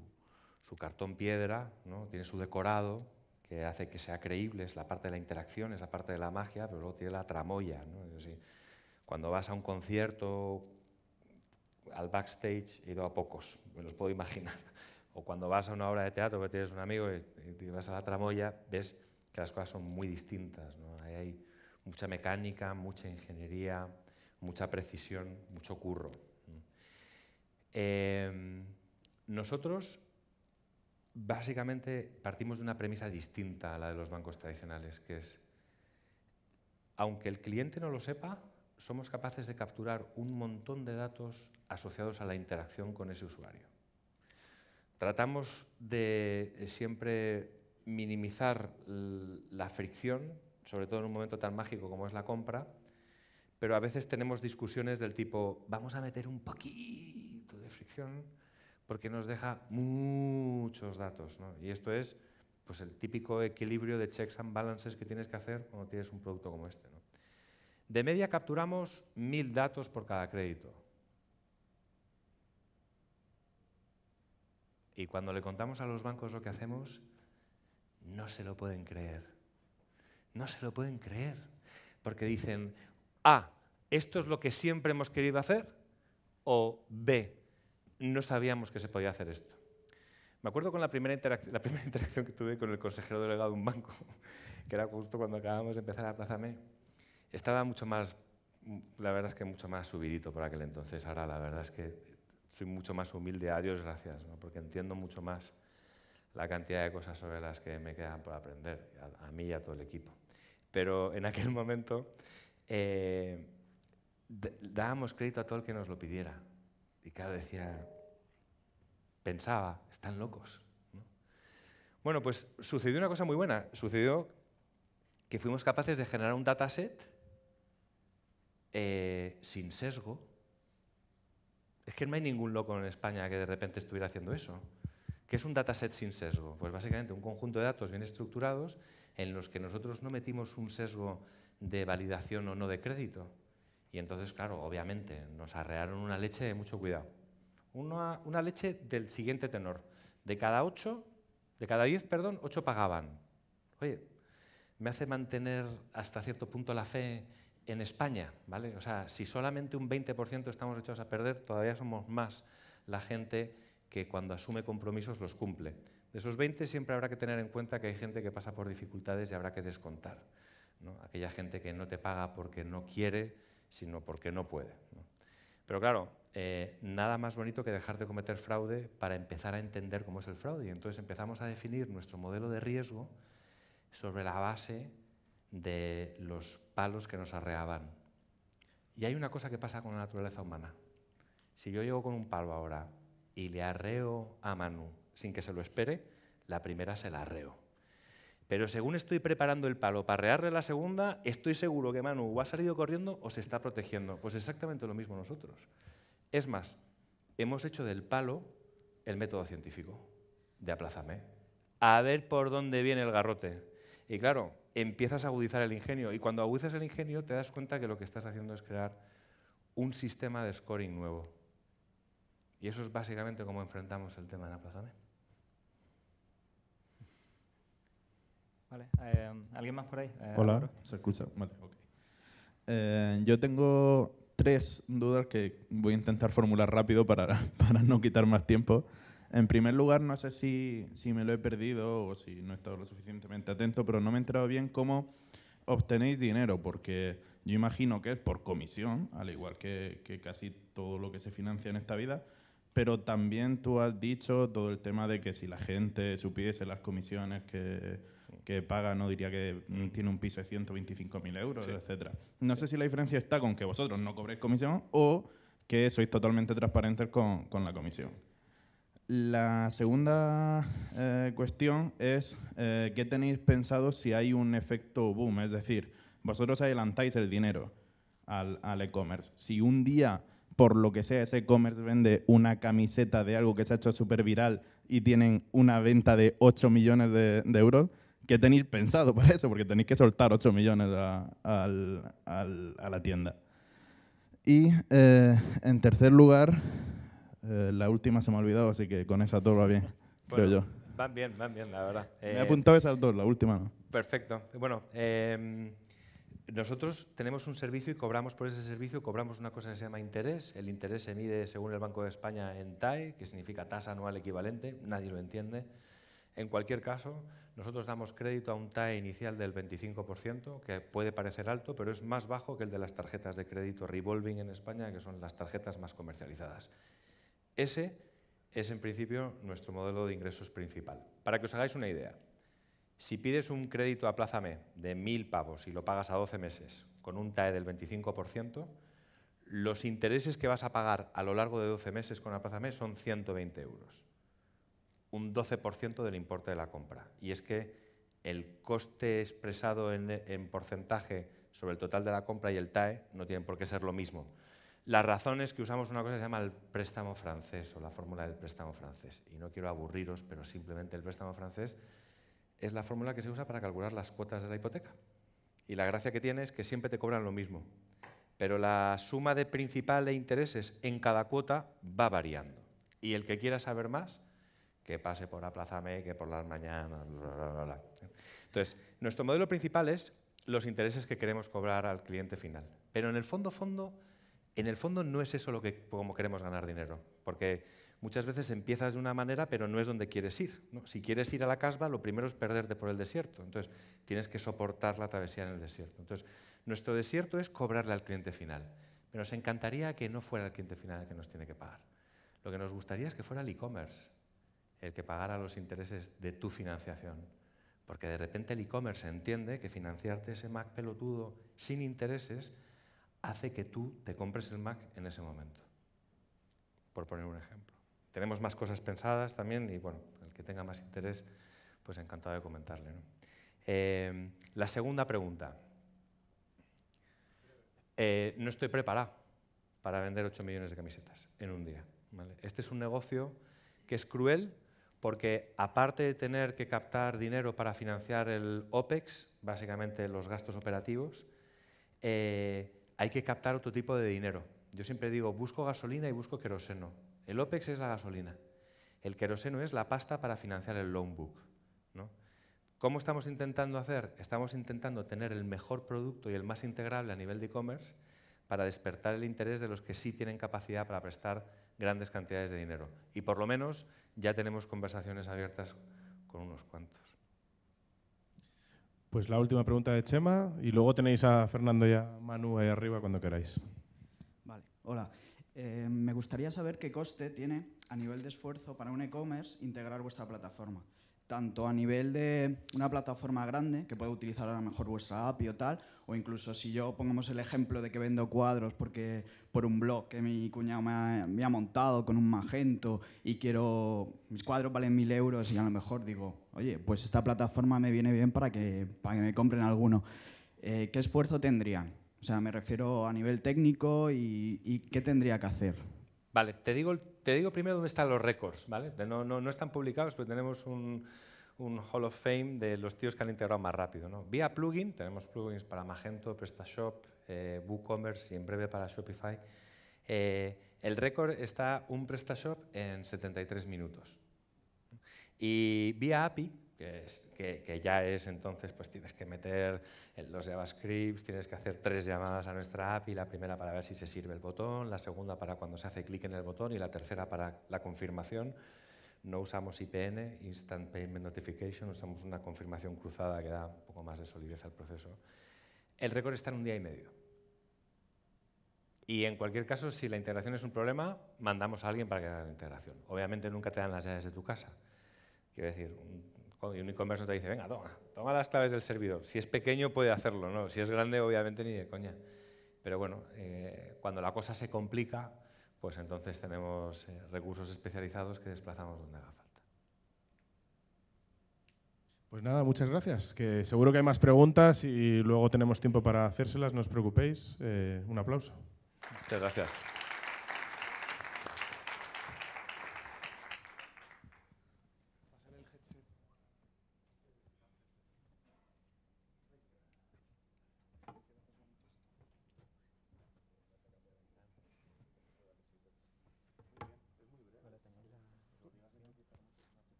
cartón piedra, ¿no? tiene su decorado, que hace que sea creíble, es la parte de la interacción, es la parte de la magia, pero luego tiene la tramoya. cuando vas a un concierto, al backstage, he ido a pocos, me los puedo imaginar. O cuando vas a una obra de teatro, que tienes un amigo y, vas a la tramoya, ves que las cosas son muy distintas. hay mucha mecánica, mucha ingeniería, mucha precisión, mucho curro. Em, nosotros básicamente partimos de una premisa distinta a la de los bancos tradicionales, que es, aunque el cliente no lo sepa, somos capaces de capturar un montón de datos asociados a la interacción con ese usuario. Tratamos de eh, siempre minimizar la fricción, sobre todo en un momento tan mágico como es la compra, pero a veces tenemos discusiones del tipo, vamos a meter un poquito de fricción porque nos deja muchos datos. ¿no? Y esto es pues, el típico equilibrio de checks and balances que tienes que hacer cuando tienes un producto como este. De media capturamos mil datos por cada crédito. Y cuando le contamos a los bancos lo que hacemos, no se lo pueden creer. No se lo pueden creer. Porque dicen, A, ah, esto es lo que siempre hemos querido hacer, o B, no sabíamos que se podía hacer esto. Me acuerdo con la primera, interacción que tuve con el consejero delegado de un banco, que era justo cuando acabábamos de empezar a ME. Estaba mucho más, la verdad es que mucho más subidito por aquel entonces. Ahora la verdad es que soy mucho más humilde a Dios gracias, porque entiendo mucho más la cantidad de cosas sobre las que me quedan por aprender, a, mí y a todo el equipo. Pero en aquel momento eh, dábamos crédito a todo el que nos lo pidiera. Y claro, decía, pensaba, están locos. Bueno, pues sucedió una cosa muy buena. Sucedió que fuimos capaces de generar un dataset eh, sin sesgo. Es que no hay ningún loco en España que de repente estuviera haciendo eso. ¿Qué es un dataset sin sesgo? Pues básicamente un conjunto de datos bien estructurados en los que nosotros no metimos un sesgo de validación o no de crédito, y entonces, claro, obviamente, nos arrearon una leche de mucho cuidado. Una, una leche del siguiente tenor. De cada ocho, de cada diez, perdón, ocho pagaban. Oye, me hace mantener hasta cierto punto la fe en España, ¿vale? O sea, si solamente un 20% estamos echados a perder, todavía somos más la gente que cuando asume compromisos los cumple. De esos 20 siempre habrá que tener en cuenta que hay gente que pasa por dificultades y habrá que descontar. ¿no? Aquella gente que no te paga porque no quiere, sino porque no puede. Pero claro, eh, nada más bonito que dejar de cometer fraude para empezar a entender cómo es el fraude. Y entonces empezamos a definir nuestro modelo de riesgo sobre la base de los palos que nos arreaban. Y hay una cosa que pasa con la naturaleza humana. Si yo llego con un palo ahora y le arreo a Manu sin que se lo espere, la primera se la arreo. Pero según estoy preparando el palo para rearle la segunda, estoy seguro que Manu o ha salido corriendo o se está protegiendo. Pues exactamente lo mismo nosotros. Es más, hemos hecho del palo el método científico de aplázame. A ver por dónde viene el garrote. Y claro, empiezas a agudizar el ingenio. Y cuando agudizas el ingenio, te das cuenta que lo que estás haciendo es crear un sistema de scoring nuevo. Y eso es básicamente cómo enfrentamos el tema del aplazamiento. Vale. Eh, ¿Alguien más por ahí? Eh, Hola, se escucha. Vale, okay. Eh, yo tengo tres dudas que voy a intentar formular rápido para, para, no quitar más tiempo. En primer lugar, no sé si, si me lo he perdido o si no he estado lo suficientemente atento, pero no me he entrado bien cómo obtenéis dinero, porque yo imagino que es por comisión, al igual que, que casi todo lo que se financia en esta vida, pero también tú has dicho todo el tema de que si la gente supiese las comisiones que, que paga, no diría que tiene un piso de 125.000 euros, etcétera. No sé si la diferencia está con que vosotros no cobréis comisión o que sois totalmente transparentes con, la comisión. La segunda eh, cuestión es eh, qué tenéis pensado si hay un efecto boom, es decir, vosotros adelantáis el dinero al, al e-commerce. Si un día, por lo que sea, ese e-commerce vende una camiseta de algo que se ha hecho súper viral y tienen una venta de 8 millones de euros, que tenéis pensado para eso, porque tenéis que soltar 8 millones a, la tienda. Y eh, en tercer lugar, eh, la última se me ha olvidado, así que con esa todo va bien, creo yo. Van bien, van bien, la verdad. me he eh, apuntado esas dos, la última Perfecto. Bueno, em, nosotros tenemos un servicio y cobramos por ese servicio, cobramos una cosa que se llama interés. El interés se mide según el Banco de España en TAE, que significa tasa anual equivalente, nadie lo entiende. En cualquier caso, nosotros damos crédito a un TAE inicial del 25%, que puede parecer alto, pero es más bajo que el de las tarjetas de crédito revolving en España, que son las tarjetas más comercializadas. Ese es, en principio, nuestro modelo de ingresos principal. Para que os hagáis una idea, si pides un crédito a Plázame de 1.000 pavos y lo pagas a 12 meses con un TAE del 25%, los intereses que vas a pagar a lo largo de 12 meses con Aplázame son 120 euros un 12% del importe de la compra. Y es que el coste expresado en, porcentaje sobre el total de la compra y el TAE no tienen por qué ser lo mismo. La razón es que usamos una cosa que se llama el préstamo francés o la fórmula del préstamo francés. Y no quiero aburriros, pero simplemente el préstamo francés es la fórmula que se usa para calcular las cuotas de la hipoteca. Y la gracia que tiene es que siempre te cobran lo mismo, pero la suma de principal e intereses en cada cuota va variando. Y el que quiera saber más, que pase por la Aplázame, que por las mañanas, Entonces, nuestro modelo principal es los intereses que queremos cobrar al cliente final. Pero en el fondo, fondo, en el fondo no es eso lo que, como queremos ganar dinero, porque muchas veces empiezas de una manera, pero no es donde quieres ir. Si quieres ir a la casva, lo primero es perderte por el desierto, entonces tienes que soportar la travesía en el desierto. Entonces, nuestro desierto es cobrarle al cliente final, pero nos encantaría que no fuera el cliente final el que nos tiene que pagar. Lo que nos gustaría es que fuera el e-commerce, el que pagara los intereses de tu financiación. Porque de repente el e-commerce entiende que financiarte ese Mac pelotudo sin intereses hace que tú te compres el Mac en ese momento. Por poner un ejemplo. Tenemos más cosas pensadas también y bueno, el que tenga más interés, pues encantado de comentarle. Em, la segunda pregunta. Eh, no estoy preparado para vender 8 millones de camisetas en un día. Este es un negocio que es cruel porque aparte de tener que captar dinero para financiar el OPEX, básicamente los gastos operativos, eh, hay que captar otro tipo de dinero. Yo siempre digo, busco gasolina y busco queroseno. El OPEX es la gasolina. El queroseno es la pasta para financiar el loan book. ¿Cómo estamos intentando hacer? Estamos intentando tener el mejor producto y el más integrable a nivel de e-commerce para despertar el interés de los que sí tienen capacidad para prestar grandes cantidades de dinero. Y por lo menos ya tenemos conversaciones abiertas con unos cuantos. Pues la última pregunta de Chema y luego tenéis a Fernando y a Manu ahí arriba cuando queráis. Vale, hola. Eh, me gustaría saber qué coste tiene a nivel de esfuerzo para un e-commerce integrar vuestra plataforma tanto a nivel de una plataforma grande, que puede utilizar a lo mejor vuestra API o tal, o incluso si yo pongamos el ejemplo de que vendo cuadros porque por un blog que mi cuñado me ha, montado con un magento y quiero, mis cuadros valen mil euros y a lo mejor digo, oye, pues esta plataforma me viene bien para que, me compren alguno. Eh, ¿Qué esfuerzo tendría? O sea, me refiero a nivel técnico y, y qué tendría que hacer. Vale, te digo te digo primero dónde están los récords, ¿vale? No, están publicados, pero tenemos un, Hall of Fame de los tíos que han integrado más rápido, ¿no? Vía plugin, tenemos plugins para Magento, PrestaShop, eh, WooCommerce y en breve para Shopify. Eh, el récord está un PrestaShop en 73 minutos. Y vía API que, ya es entonces, pues tienes que meter los JavaScript, tienes que hacer tres llamadas a nuestra API, la primera para ver si se sirve el botón, la segunda para cuando se hace clic en el botón y la tercera para la confirmación. No usamos IPN, Instant Payment Notification, usamos una confirmación cruzada que da un poco más de solidez al proceso. El récord está en un día y medio. Y en cualquier caso, si la integración es un problema, mandamos a alguien para que haga la integración. Obviamente nunca te dan las llaves de tu casa. Quiero decir, un, y un e-commerce no te dice, venga, toma, toma las claves del servidor. Si es pequeño puede hacerlo, ¿no? Si es grande, obviamente ni de coña. Pero bueno, eh, cuando la cosa se complica, pues entonces tenemos eh, recursos especializados que desplazamos donde haga falta. Pues nada, muchas gracias. Que seguro que hay más preguntas y luego tenemos tiempo para hacérselas, no os preocupéis. Eh, un aplauso. Muchas gracias.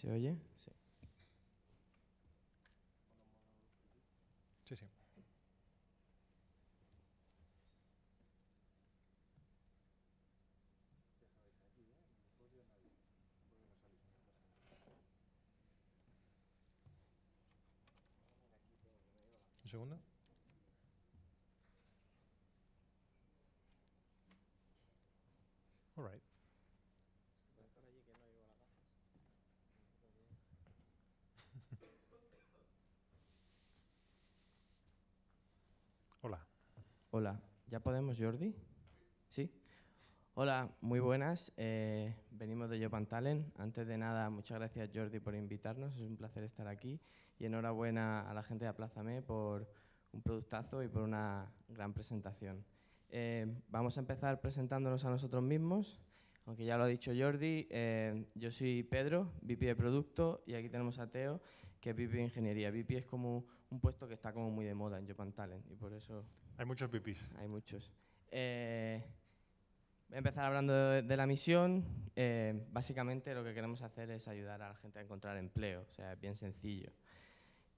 ¿Se oye? Sí. Sí, sí. Un segundo. Hola, ¿ya podemos, Jordi? Sí. Hola, muy buenas. Eh, venimos de Japan Antes de nada, muchas gracias, Jordi, por invitarnos. Es un placer estar aquí. Y enhorabuena a la gente de Aplázame por un productazo y por una gran presentación. Eh, vamos a empezar presentándonos a nosotros mismos. Aunque ya lo ha dicho Jordi, eh, yo soy Pedro, VP de Producto, y aquí tenemos a Teo, que es VP de Ingeniería. VP es como un puesto que está como muy de moda en Japan y por eso hay muchos pipis. Hay muchos. Eh, voy a empezar hablando de, la misión. Eh, básicamente lo que queremos hacer es ayudar a la gente a encontrar empleo, o sea, es bien sencillo.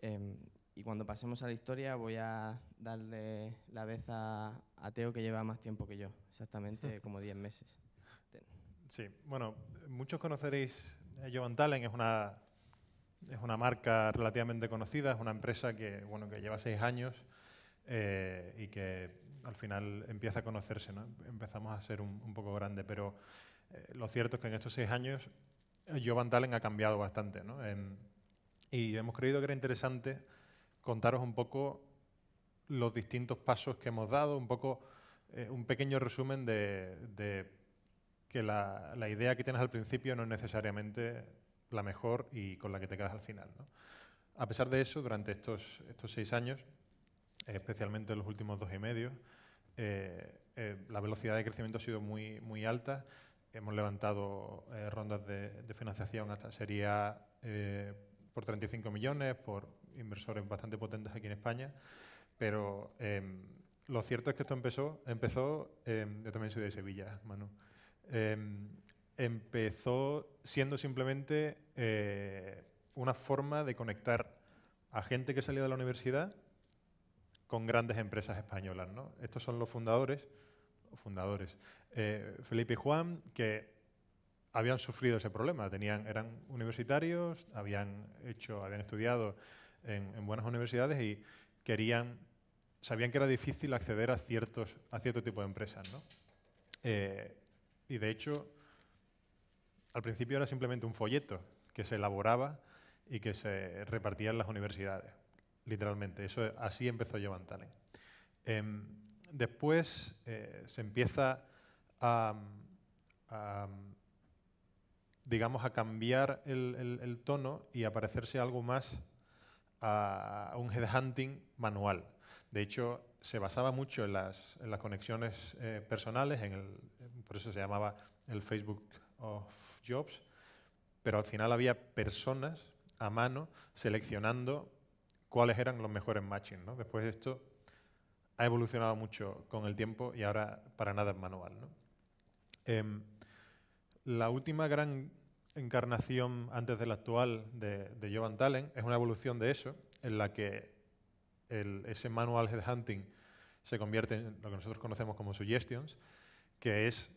Em, y cuando pasemos a la historia voy a darle la vez a, Teo que lleva más tiempo que yo, exactamente como 10 meses. Sí, bueno, muchos conoceréis Jovan Talen es una, es una marca relativamente conocida, es una empresa que, bueno, que lleva seis años eh, y que al final empieza a conocerse, empezamos a ser un, poco grande. Pero eh, lo cierto es que en estos seis años eh, Joe Van Dalen ha cambiado bastante. Em, y hemos creído que era interesante contaros un poco los distintos pasos que hemos dado, un poco un pequeño resumen de, que la, idea que tienes al principio no es necesariamente la mejor y con la que te quedas al final. A pesar de eso, durante estos, estos seis años especialmente en los últimos dos y medio. Eh, eh, la velocidad de crecimiento ha sido muy, muy alta. Hemos levantado eh, rondas de, financiación hasta sería por 35 millones, por inversores bastante potentes aquí en España. Pero em, lo cierto es que esto empezó, empezó em, yo también soy de Sevilla, Manu. Em, empezó siendo simplemente una forma de conectar a gente que salía de la universidad con grandes empresas españolas. ¿no? Estos son los fundadores, fundadores eh, Felipe y Juan, que habían sufrido ese problema. eran universitarios, habían, hecho, habían estudiado en, buenas universidades y querían, sabían que era difícil acceder a, ciertos, a cierto tipo de empresas. Eh, y de hecho, al principio era simplemente un folleto que se elaboraba y que se repartía en las universidades. Literalmente, eso así empezó a Talen. Em, después eh, se empieza a, digamos, a cambiar el, tono y a parecerse algo más a un headhunting manual. De hecho, se basaba mucho en las, conexiones eh, personales, en el, por eso se llamaba el Facebook of Jobs, pero al final había personas a mano seleccionando cuáles eran los mejores matching. ¿no? Después de esto ha evolucionado mucho con el tiempo y ahora para nada es manual. Em, la última gran encarnación antes de la actual de, de Jovan Talent es una evolución de eso, en la que ese manual headhunting se convierte en lo que nosotros conocemos como suggestions, que es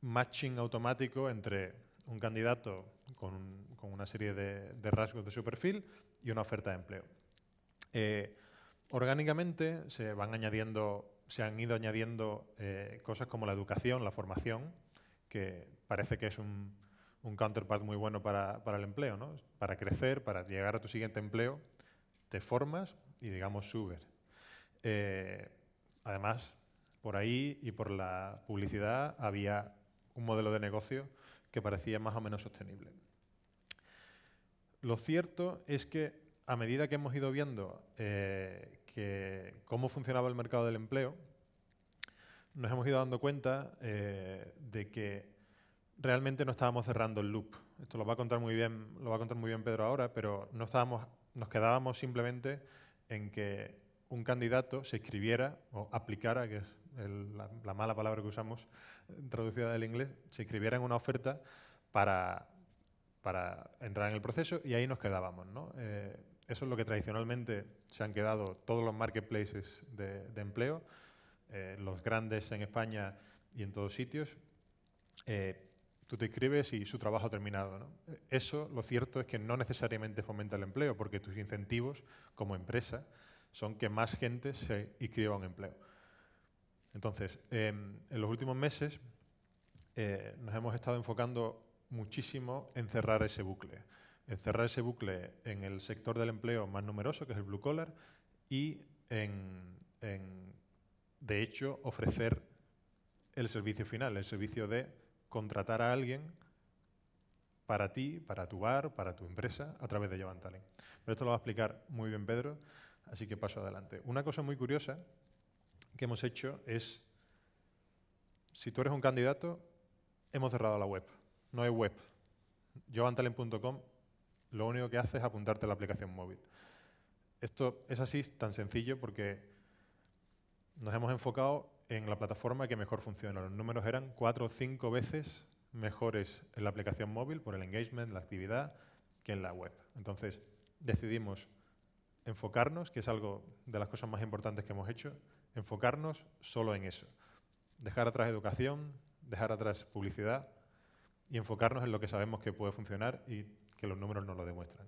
matching automático entre un candidato con, una serie de rasgos de su perfil y una oferta de empleo. Eh, orgánicamente se van añadiendo, se han ido añadiendo eh, cosas como la educación, la formación, que parece que es un, counterpart muy bueno para, el empleo, ¿no? Para crecer, para llegar a tu siguiente empleo, te formas y, digamos, subes. Eh, además, por ahí y por la publicidad había un modelo de negocio que parecía más o menos sostenible. Lo cierto es que a medida que hemos ido viendo eh, cómo funcionaba el mercado del empleo, nos hemos ido dando cuenta eh, de que realmente no estábamos cerrando el loop. Esto lo va a contar muy bien, lo va a contar muy bien Pedro ahora, pero no estábamos, nos quedábamos simplemente en que un candidato se escribiera o aplicara, que es la, mala palabra que usamos traducida del inglés, se escribiera en una oferta para, para entrar en el proceso y ahí nos quedábamos. Eh, eso es lo que tradicionalmente se han quedado todos los marketplaces de, empleo, eh, los grandes en España y en todos sitios. Eh, tú te inscribes y su trabajo ha terminado. Eso, lo cierto es que no necesariamente fomenta el empleo, porque tus incentivos como empresa son que más gente se inscriba a un empleo. Entonces, em, en los últimos meses eh, nos hemos estado enfocando muchísimo en cerrar ese bucle encerrar ese bucle en el sector del empleo más numeroso, que es el blue collar, y en, de hecho ofrecer el servicio final, el servicio de contratar a alguien para ti, para tu bar, para tu empresa, a través de Jovan Pero esto lo va a explicar muy bien Pedro, así que paso adelante. Una cosa muy curiosa que hemos hecho es, si tú eres un candidato, hemos cerrado la web, no hay web. JovanTalent.com lo único que hace es apuntarte a la aplicación móvil. Esto es así tan sencillo porque nos hemos enfocado en la plataforma que mejor funciona. Los números eran cuatro o cinco veces mejores en la aplicación móvil por el engagement, la actividad, que en la web. Entonces decidimos enfocarnos, que es algo de las cosas más importantes que hemos hecho, enfocarnos solo en eso. Dejar atrás educación, dejar atrás publicidad y enfocarnos en lo que sabemos que puede funcionar y que los números no lo demuestran.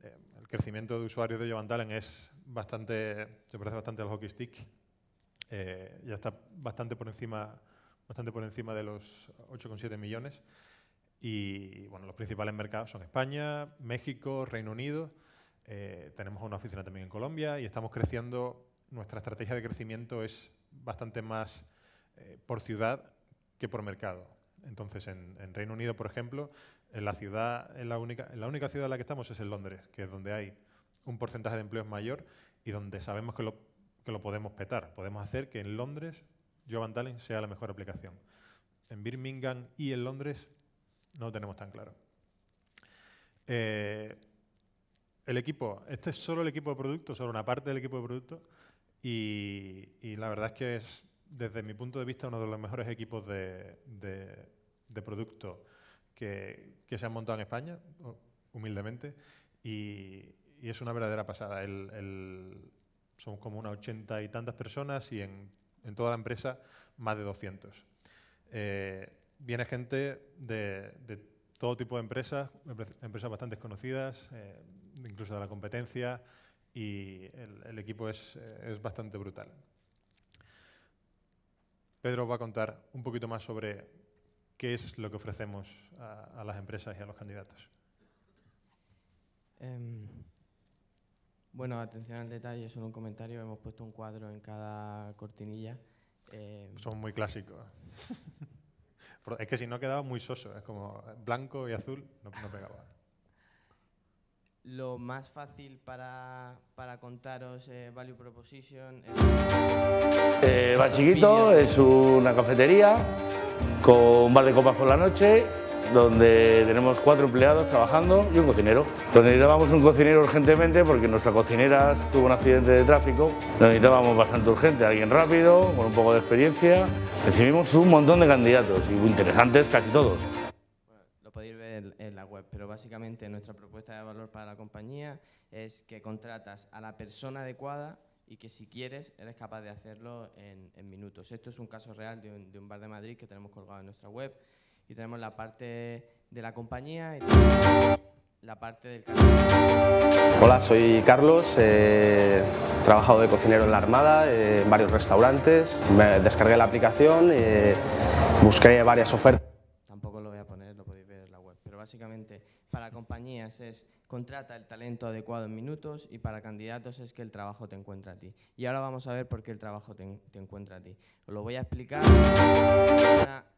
Eh, el crecimiento de usuarios de Jovan Dalen es bastante, se parece bastante al hockey stick. Eh, ya está bastante por encima, bastante por encima de los 8,7 millones. Y bueno, los principales mercados son España, México, Reino Unido. Eh, tenemos una oficina también en Colombia y estamos creciendo. Nuestra estrategia de crecimiento es bastante más por ciudad que por mercado. Entonces, en, Reino Unido, por ejemplo, en la, ciudad, en la, única, ciudad en la que estamos es en Londres, que es donde hay un porcentaje de empleos mayor y donde sabemos que lo, podemos petar. Podemos hacer que en Londres Jovan Talent sea la mejor aplicación. En Birmingham y en Londres no lo tenemos tan claro. Eh, el equipo, este es solo el equipo de producto, solo una parte del equipo de producto, y, la verdad es que es, desde mi punto de vista, uno de los mejores equipos de, de producto que, se han montado en España, humildemente, y, es una verdadera pasada. El, son como unas ochenta y tantas personas y en, toda la empresa más de 200. Eh, viene gente de, todo tipo de empresas, empresas bastante conocidas, eh, incluso de la competencia, y el, equipo es, eh, es, bastante brutal. Pedro va a contar un poquito más sobre qué es lo que ofrecemos a, las empresas y a los candidatos. Em, bueno, atención al detalle, solo un comentario. Hemos puesto un cuadro en cada cortinilla. Em, Son muy clásicos. es que si no quedaba muy soso, es como blanco y azul, no pegaba lo más fácil para, contaros eh, Value Proposition. Eh, bar Chiquito es una cafetería con un bar de copas por la noche donde tenemos cuatro empleados trabajando y un cocinero. Donde necesitábamos un cocinero urgentemente porque nuestra cocinera tuvo un accidente de tráfico. necesitábamos bastante urgente, alguien rápido, con un poco de experiencia. Recibimos un montón de candidatos y muy interesantes casi todos pero básicamente nuestra propuesta de valor para la compañía es que contratas a la persona adecuada y que si quieres eres capaz de hacerlo en, minutos. Esto es un caso real de un, bar de Madrid que tenemos colgado en nuestra web y tenemos la parte de la compañía y la parte del Hola, soy Carlos, he eh, trabajado de cocinero en la Armada, eh, en varios restaurantes, me descargué la aplicación, busqué varias ofertas básicamente para compañías es contrata el talento adecuado en minutos y para candidatos es que el trabajo te encuentra a ti. Y ahora vamos a ver por qué el trabajo te, encuentra a ti. Os lo voy a explicar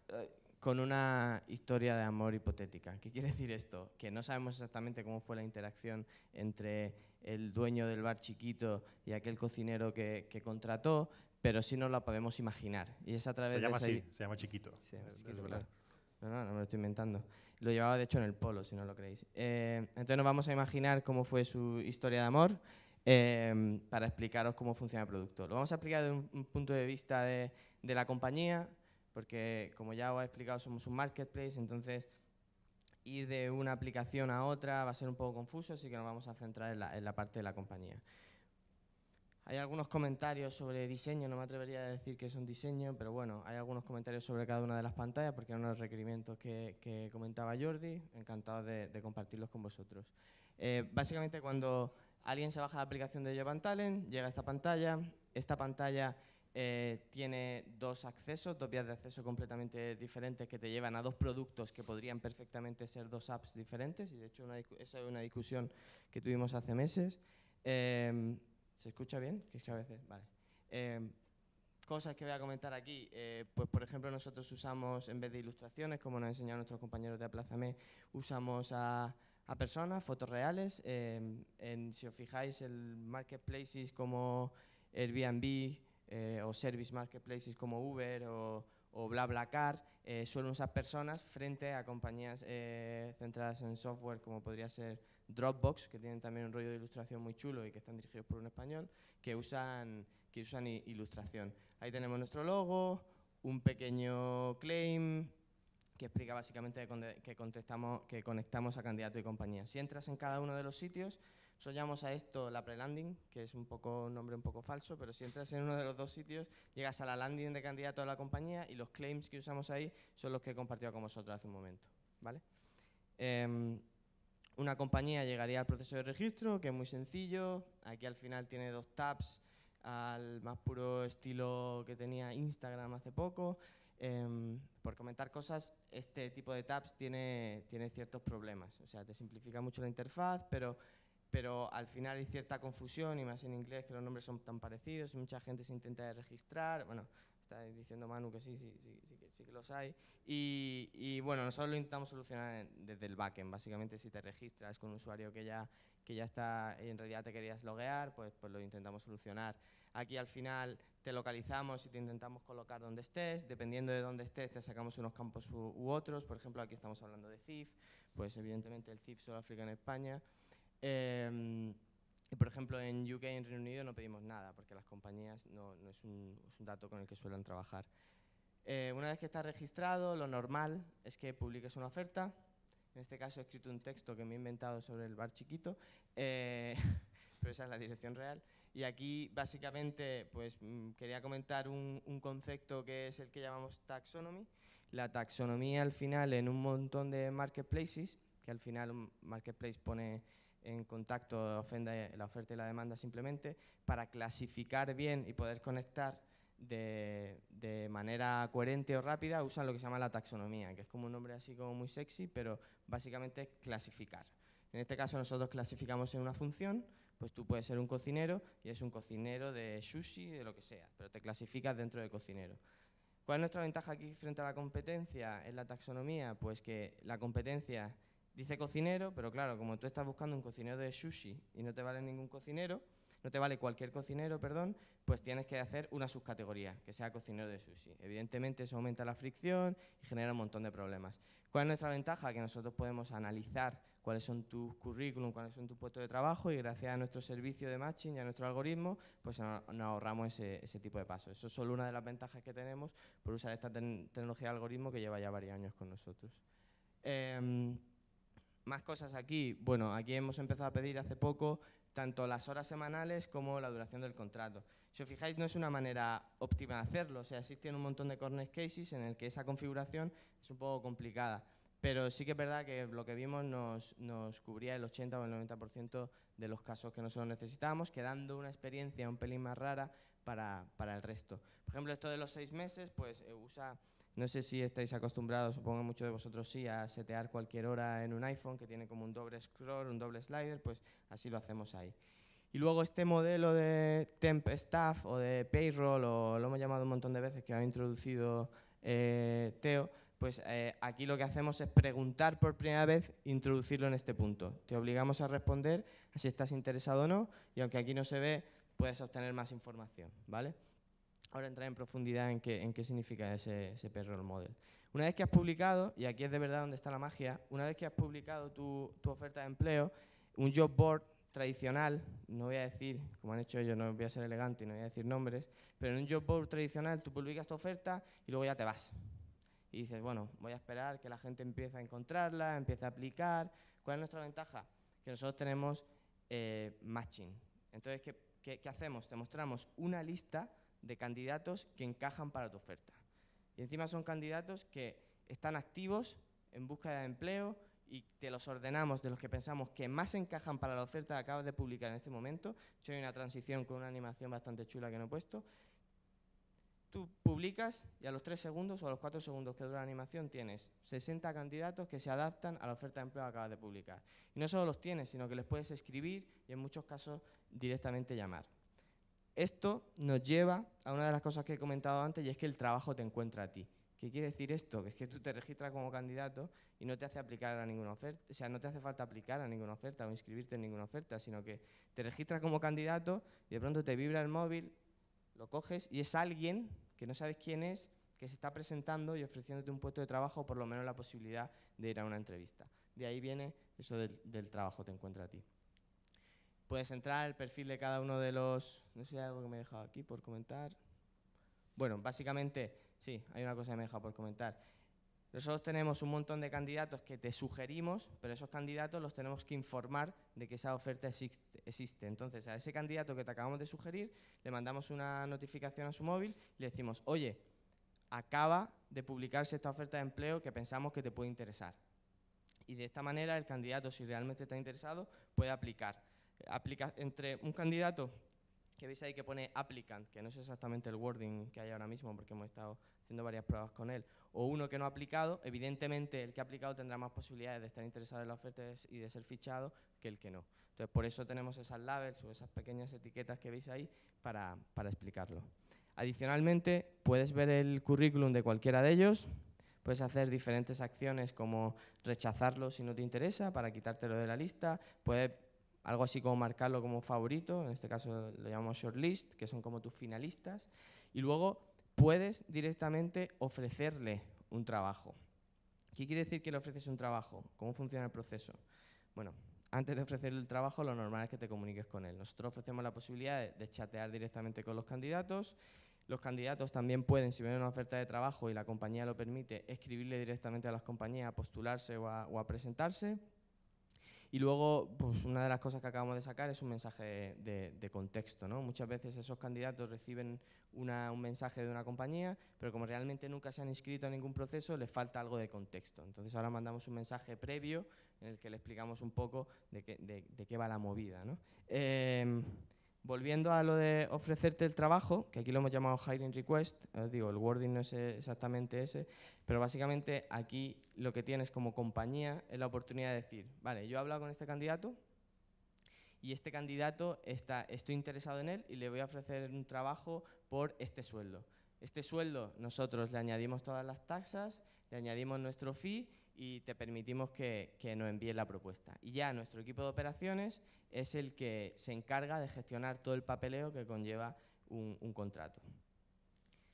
eh, con una historia de amor hipotética. ¿Qué quiere decir esto? Que no sabemos exactamente cómo fue la interacción entre el dueño del bar chiquito y aquel cocinero que, contrató, pero sí nos la podemos imaginar. Y es a través se llama así, se llama chiquito. No, no, no me lo estoy inventando. Lo llevaba de hecho en el polo, si no lo creéis. Eh, entonces nos vamos a imaginar cómo fue su historia de amor em, para explicaros cómo funciona el producto. Lo vamos a explicar desde un, punto de vista de, de, la compañía, porque como ya os he explicado somos un marketplace, entonces ir de una aplicación a otra va a ser un poco confuso, así que nos vamos a centrar en la, en la parte de la compañía. Hay algunos comentarios sobre diseño, no me atrevería a decir que es un diseño, pero bueno, hay algunos comentarios sobre cada una de las pantallas porque eran los requerimientos que, comentaba Jordi. Encantado de, compartirlos con vosotros. Eh, básicamente, cuando alguien se baja la aplicación de Japan Talent, llega a esta pantalla. Esta pantalla eh, tiene dos accesos, dos vías de acceso completamente diferentes que te llevan a dos productos que podrían perfectamente ser dos apps diferentes. Y de hecho, esa es una discusión que tuvimos hace meses. Eh, ¿Se escucha bien? Que es que a veces, vale. Em, cosas que voy a comentar aquí, eh, pues por ejemplo nosotros usamos, en vez de ilustraciones, como nos enseñado nuestros compañeros de Aplázame, usamos a, personas, fotos reales. Em, en, si os fijáis, el marketplaces como Airbnb eh, o service marketplaces como Uber o, o BlaBlaCar eh, suelen usar personas frente a compañías centradas en software como podría ser Dropbox, que tienen también un rollo de ilustración muy chulo y que están dirigidos por un español, que usan, que usan ilustración. Ahí tenemos nuestro logo, un pequeño claim que explica básicamente que, contestamos, que conectamos a candidato y compañía. Si entras en cada uno de los sitios, soñamos a esto la pre-landing, que es un poco nombre un poco falso, pero si entras en uno de los dos sitios, llegas a la landing de candidato a la compañía y los claims que usamos ahí son los que he compartido con vosotros hace un momento. ¿vale? Em, una compañía llegaría al proceso de registro, que es muy sencillo. Aquí al final tiene dos tabs al más puro estilo que tenía Instagram hace poco. Em, por comentar cosas, este tipo de tabs tiene, tiene ciertos problemas. O sea, te simplifica mucho la interfaz, pero, pero al final hay cierta confusión, y más en inglés que los nombres son tan parecidos, y mucha gente se intenta registrar. Bueno, Está diciendo Manu que sí, sí, sí, sí, que, los hay. Y, y, bueno, nosotros lo intentamos solucionar desde el backend. Básicamente, si te registras con un usuario que ya, que ya está, en realidad te querías loguear, pues, pues lo intentamos solucionar. Aquí al final te localizamos y te intentamos colocar donde estés. Dependiendo de dónde estés, te sacamos unos campos u, otros. Por ejemplo, aquí estamos hablando de CIF. Pues evidentemente el CIF solo aplica en España. Em, y por ejemplo, en UK, en Reino Unido, no pedimos nada, porque las compañías no, no es, un, dato con el que suelen trabajar. Eh, una vez que estás registrado, lo normal es que publiques una oferta. En este caso he escrito un texto que me he inventado sobre el bar chiquito, eh, pero esa es la dirección real. Y aquí básicamente pues, mm, quería comentar un, un concepto que es el que llamamos taxonomy. La taxonomía al final en un montón de marketplaces, que al final un marketplace pone en contacto la, la oferta y la demanda simplemente, para clasificar bien y poder conectar de, de, manera coherente o rápida, usan lo que se llama la taxonomía, que es como un nombre así como muy sexy, pero básicamente es clasificar. En este caso nosotros clasificamos en una función, pues tú puedes ser un cocinero y es un cocinero de sushi, de lo que sea, pero te clasificas dentro de cocinero. ¿Cuál es nuestra ventaja aquí frente a la competencia? En la taxonomía, pues que la competencia dice cocinero, pero claro, como tú estás buscando un cocinero de sushi y no te vale ningún cocinero, no te vale cualquier cocinero, perdón, pues tienes que hacer una subcategoría, que sea cocinero de sushi. Evidentemente eso aumenta la fricción y genera un montón de problemas. ¿Cuál es nuestra ventaja? Que nosotros podemos analizar cuáles son tus currículum, cuáles son tus puestos de trabajo y gracias a nuestro servicio de matching y a nuestro algoritmo, pues nos ahorramos ese, tipo de pasos. Eso es solo una de las ventajas que tenemos por usar esta tecnología de algoritmo que lleva ya varios años con nosotros. Em, más cosas aquí. Bueno, aquí hemos empezado a pedir hace poco tanto las horas semanales como la duración del contrato. Si os fijáis, no es una manera óptima de hacerlo. O sea, existen un montón de corner cases en el que esa configuración es un poco complicada. Pero sí que es verdad que lo que vimos nos, nos cubría el 80 o el 90% de los casos que nosotros necesitábamos, quedando una experiencia un pelín más rara para, para el resto. Por ejemplo, esto de los seis meses, pues eh, usa no sé si estáis acostumbrados, supongo muchos de vosotros sí, a setear cualquier hora en un iPhone que tiene como un doble scroll, un doble slider, pues así lo hacemos ahí. Y luego este modelo de temp staff o de payroll, o lo hemos llamado un montón de veces que ha introducido eh, Teo, pues eh, aquí lo que hacemos es preguntar por primera vez, introducirlo en este punto. Te obligamos a responder si estás interesado o no, y aunque aquí no se ve, puedes obtener más información, ¿vale? ahora entrar en profundidad en qué, significa ese, perro payroll model. Una vez que has publicado, y aquí es de verdad donde está la magia, una vez que has publicado tu, oferta de empleo, un job board tradicional, no voy a decir, como han hecho ellos, no voy a ser elegante y no voy a decir nombres, pero en un job board tradicional tú publicas tu oferta y luego ya te vas. Y dices, bueno, voy a esperar que la gente empiece a encontrarla, empiece a aplicar. ¿Cuál es nuestra ventaja? Que nosotros tenemos eh, matching. Entonces, ¿qué, qué hacemos? Te mostramos una lista de candidatos que encajan para tu oferta. Y encima son candidatos que están activos en búsqueda de empleo y te los ordenamos de los que pensamos que más encajan para la oferta que acabas de publicar en este momento. Yo hay una transición con una animación bastante chula que no he puesto. Tú publicas y a los 3 segundos o a los 4 segundos que dura la animación tienes 60 candidatos que se adaptan a la oferta de empleo que acabas de publicar. Y no solo los tienes, sino que les puedes escribir y en muchos casos directamente llamar. Esto nos lleva a una de las cosas que he comentado antes y es que el trabajo te encuentra a ti. ¿Qué quiere decir esto? Que es que tú te registras como candidato y no te hace aplicar a ninguna oferta, o sea, no te hace falta aplicar a ninguna oferta o inscribirte en ninguna oferta, sino que te registras como candidato y de pronto te vibra el móvil, lo coges y es alguien que no sabes quién es, que se está presentando y ofreciéndote un puesto de trabajo o por lo menos la posibilidad de ir a una entrevista. De ahí viene eso del, del trabajo te encuentra a ti. Puedes entrar al perfil de cada uno de los... No sé si hay algo que me he dejado aquí por comentar. Bueno, básicamente, sí, hay una cosa que me he dejado por comentar. Nosotros tenemos un montón de candidatos que te sugerimos, pero esos candidatos los tenemos que informar de que esa oferta existe. Entonces, a ese candidato que te acabamos de sugerir, le mandamos una notificación a su móvil y le decimos, oye, acaba de publicarse esta oferta de empleo que pensamos que te puede interesar. Y de esta manera el candidato, si realmente está interesado, puede aplicar entre un candidato que veis ahí que pone applicant, que no es exactamente el wording que hay ahora mismo porque hemos estado haciendo varias pruebas con él, o uno que no ha aplicado, evidentemente el que ha aplicado tendrá más posibilidades de estar interesado en la oferta y de ser fichado que el que no. Entonces, por eso tenemos esas labels o esas pequeñas etiquetas que veis ahí para, para explicarlo. Adicionalmente, puedes ver el currículum de cualquiera de ellos, puedes hacer diferentes acciones como rechazarlo si no te interesa para quitártelo de la lista, puedes algo así como marcarlo como favorito, en este caso lo llamamos shortlist, que son como tus finalistas, y luego puedes directamente ofrecerle un trabajo. ¿Qué quiere decir que le ofreces un trabajo? ¿Cómo funciona el proceso? Bueno, antes de ofrecerle el trabajo, lo normal es que te comuniques con él. Nosotros ofrecemos la posibilidad de, chatear directamente con los candidatos. Los candidatos también pueden, si ven una oferta de trabajo y la compañía lo permite, escribirle directamente a las compañías a postularse o a presentarse. Y luego, pues una de las cosas que acabamos de sacar es un mensaje de, contexto. Muchas veces esos candidatos reciben un mensaje de una compañía, pero como realmente nunca se han inscrito a ningún proceso, les falta algo de contexto. Entonces ahora mandamos un mensaje previo en el que le explicamos un poco de qué, va la movida. Em, Volviendo a lo de ofrecerte el trabajo, que aquí lo hemos llamado hiring request, os digo, el wording no es exactamente ese, pero básicamente aquí lo que tienes como compañía es la oportunidad de decir, vale, yo he hablado con este candidato y este candidato está, estoy interesado en él y le voy a ofrecer un trabajo por este sueldo. Este sueldo nosotros le añadimos todas las taxas, le añadimos nuestro fee y te permitimos que, que nos envíe la propuesta. Y ya nuestro equipo de operaciones es el que se encarga de gestionar todo el papeleo que conlleva un, contrato.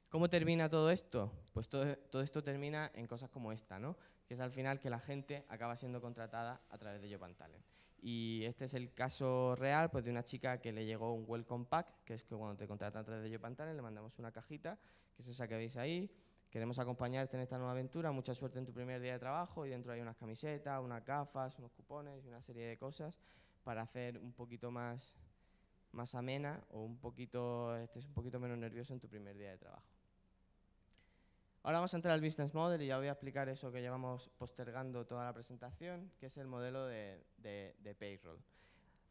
¿Cómo termina todo esto? Pues todo, todo, esto termina en cosas como esta, ¿no? que es al final que la gente acaba siendo contratada a través de Jopantalen. Y este es el caso real pues, de una chica que le llegó un welcome pack, que es que cuando te contratan a través de Jopantalen le mandamos una cajita, que es esa que veis ahí, Queremos acompañarte en esta nueva aventura, mucha suerte en tu primer día de trabajo y dentro hay unas camisetas, unas gafas, unos cupones y una serie de cosas para hacer un poquito más, más amena o un poquito, estés un poquito menos nervioso en tu primer día de trabajo. Ahora vamos a entrar al business model y ya voy a explicar eso que llevamos postergando toda la presentación, que es el modelo de, de payroll.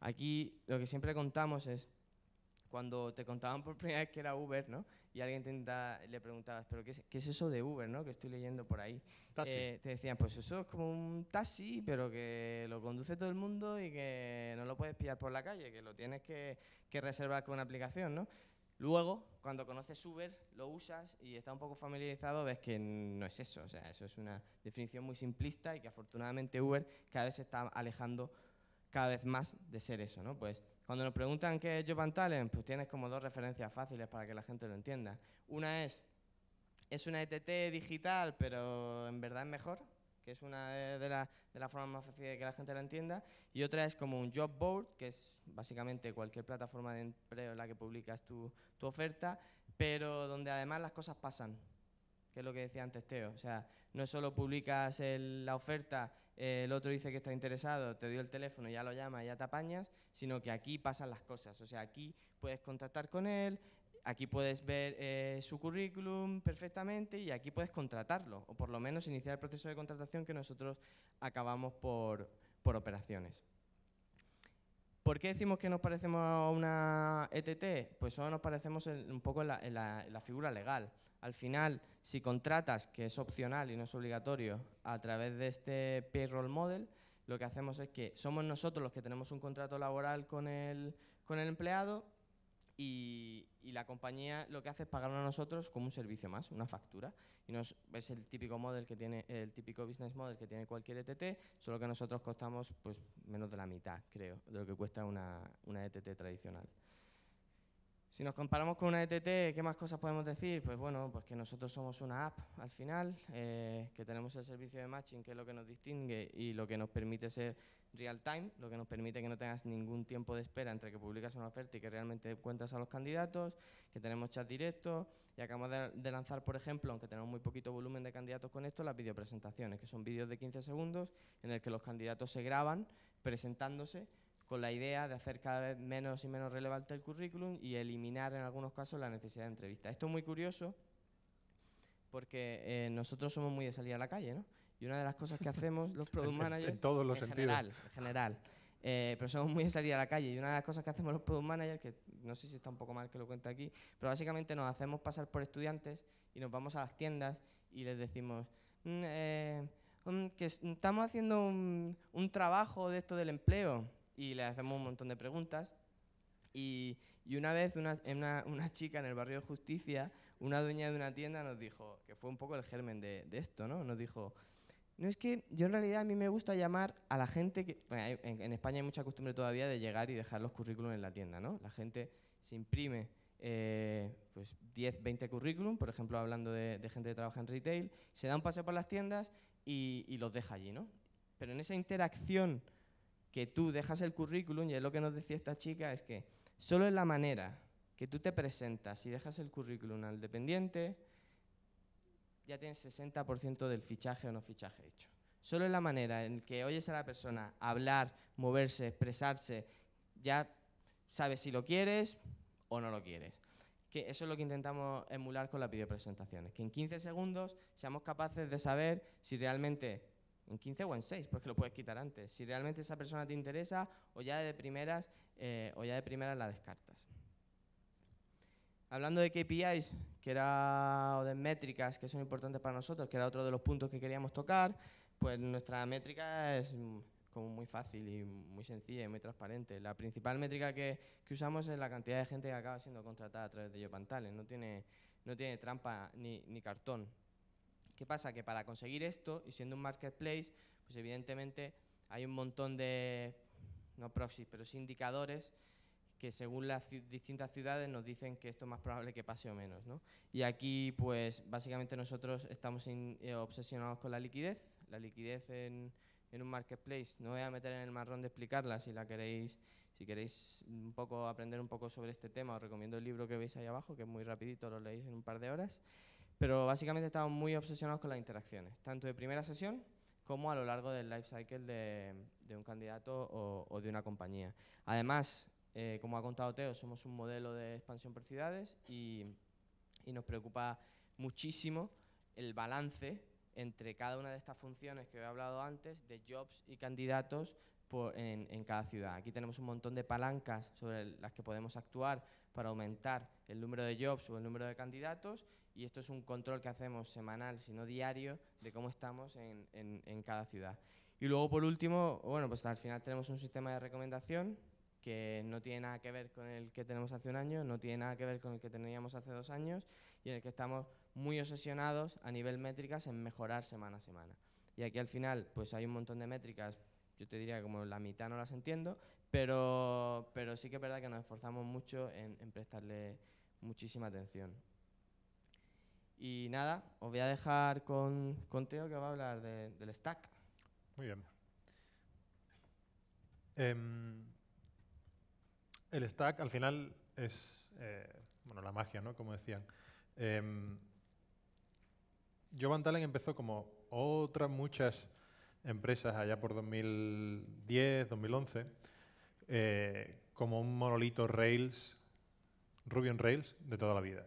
Aquí lo que siempre contamos es, cuando te contaban por primera vez que era Uber, ¿no? y alguien le preguntabas, ¿pero qué es, eso de Uber, no? Que estoy leyendo por ahí. Eh, te decían, pues eso es como un taxi, pero que lo conduce todo el mundo y que no lo puedes pillar por la calle, que lo tienes que, que reservar con una aplicación, ¿no? Luego, cuando conoces Uber, lo usas y estás un poco familiarizado, ves que no es eso. O sea, eso es una definición muy simplista y que afortunadamente Uber cada vez se está alejando cada vez más de ser eso, ¿no? Pues cuando nos preguntan qué es Job Talent, pues tienes como dos referencias fáciles para que la gente lo entienda. Una es, es una ETT digital, pero en verdad es mejor, que es una de, de las la formas más fáciles de que la gente la entienda, y otra es como un job board, que es básicamente cualquier plataforma de empleo en la que publicas tu, tu, oferta, pero donde además las cosas pasan, que es lo que decía antes Teo. O sea, no solo publicas la oferta eh, el otro dice que está interesado, te dio el teléfono, ya lo llama, ya te apañas, sino que aquí pasan las cosas. O sea, aquí puedes contactar con él, aquí puedes ver eh, su currículum perfectamente y aquí puedes contratarlo, o por lo menos iniciar el proceso de contratación que nosotros acabamos por, operaciones. ¿Por qué decimos que nos parecemos a una ETT? Pues solo nos parecemos un poco en la figura legal. Al final, si contratas, que es opcional y no es obligatorio, a través de este payroll model, lo que hacemos es que somos nosotros los que tenemos un contrato laboral con el, empleado y, la compañía lo que hace es pagarlo a nosotros como un servicio más, una factura. Y es el típico model que tiene, el típico business model que tiene cualquier ETT, solo que nosotros costamos pues menos de la mitad, creo, de lo que cuesta una ETT tradicional. Si nos comparamos con una ETT, ¿qué más cosas podemos decir? Pues bueno, pues que nosotros somos una app al final, eh, que tenemos el servicio de matching, que es lo que nos distingue y lo que nos permite ser real time, lo que nos permite que no tengas ningún tiempo de espera entre que publicas una oferta y que realmente cuentas a los candidatos, que tenemos chat directo y acabamos de, lanzar, por ejemplo, aunque tenemos muy poquito volumen de candidatos con esto, las videopresentaciones, que son vídeos de 15 segundos en el que los candidatos se graban presentándose con la idea de hacer cada vez menos y menos relevante el currículum y eliminar en algunos casos la necesidad de entrevista. Esto es muy curioso porque eh, nosotros somos muy de salir a la calle, ¿no? Y una de las cosas que hacemos los product managers... en todos los en General, en general. Eh, pero somos muy de salir a la calle. Y una de las cosas que hacemos los product managers, que no sé si está un poco mal que lo cuente aquí, pero básicamente nos hacemos pasar por estudiantes y nos vamos a las tiendas y les decimos, mm, eh, mm, que estamos haciendo un trabajo de esto del empleo y le hacemos un montón de preguntas. Y, y una vez una, una, una, chica en el barrio de Justicia, una dueña de una tienda, nos dijo, que fue un poco el germen de, esto, ¿no? Nos dijo, no es que yo en realidad a mí me gusta llamar a la gente que... en, España hay mucha costumbre todavía de llegar y dejar los currículums en la tienda, ¿no? La gente se imprime eh, pues 10, 20 currículum, por ejemplo, hablando de, de, gente que trabaja en retail, se da un paseo por las tiendas y, y los deja allí, ¿no? Pero en esa interacción que tú dejas el currículum, y es lo que nos decía esta chica, es que solo es la manera que tú te presentas y dejas el currículum al dependiente, ya tienes 60% del fichaje o no fichaje hecho. Solo en la manera en que oyes a la persona hablar, moverse, expresarse, ya sabes si lo quieres o no lo quieres. Que eso es lo que intentamos emular con las videopresentaciones, que en 15 segundos seamos capaces de saber si realmente en 15 o en 6, porque lo puedes quitar antes. Si realmente esa persona te interesa, o ya de primeras, eh, o ya de primeras la descartas. Hablando de KPIs, que era, o de métricas que son importantes para nosotros, que era otro de los puntos que queríamos tocar, pues nuestra métrica es como muy fácil y muy sencilla y muy transparente. La principal métrica que, que usamos es la cantidad de gente que acaba siendo contratada a través de Yopantales. No tiene, no tiene trampa ni, ni cartón. ¿Qué pasa? Que para conseguir esto, y siendo un marketplace, pues evidentemente hay un montón de, no proxies, pero sí indicadores que según las distintas ciudades nos dicen que esto es más probable que pase o menos. ¿no? Y aquí, pues básicamente nosotros estamos eh, obsesionados con la liquidez. La liquidez en, en, un marketplace, no voy a meter en el marrón de explicarla si la queréis, si queréis un poco aprender un poco sobre este tema, os recomiendo el libro que veis ahí abajo, que es muy rapidito, lo leéis en un par de horas pero básicamente estamos muy obsesionados con las interacciones, tanto de primera sesión como a lo largo del life cycle de, un candidato o, de una compañía. Además, eh, como ha contado Teo, somos un modelo de expansión por ciudades y, nos preocupa muchísimo el balance entre cada una de estas funciones que he hablado antes, de jobs y candidatos en, cada ciudad. Aquí tenemos un montón de palancas sobre las que podemos actuar para aumentar el número de jobs o el número de candidatos y esto es un control que hacemos semanal, sino diario, de cómo estamos en, cada ciudad. Y luego, por último, bueno, pues al final tenemos un sistema de recomendación que no tiene nada que ver con el que tenemos hace un año, no tiene nada que ver con el que teníamos hace dos años y en el que estamos muy obsesionados a nivel métricas en mejorar semana a semana. Y aquí al final pues hay un montón de métricas, yo te diría como la mitad no las entiendo, pero, sí que es verdad que nos esforzamos mucho en prestarle muchísima atención. Y nada, os voy a dejar con, con Teo que va a hablar de, del stack. Muy bien. Em, el stack al final es eh, bueno, la magia, ¿no? Como decían. Em, Jovan Talent empezó como otras muchas empresas allá por 2010, 2011, eh, como un monolito Rails, Ruby on Rails de toda la vida.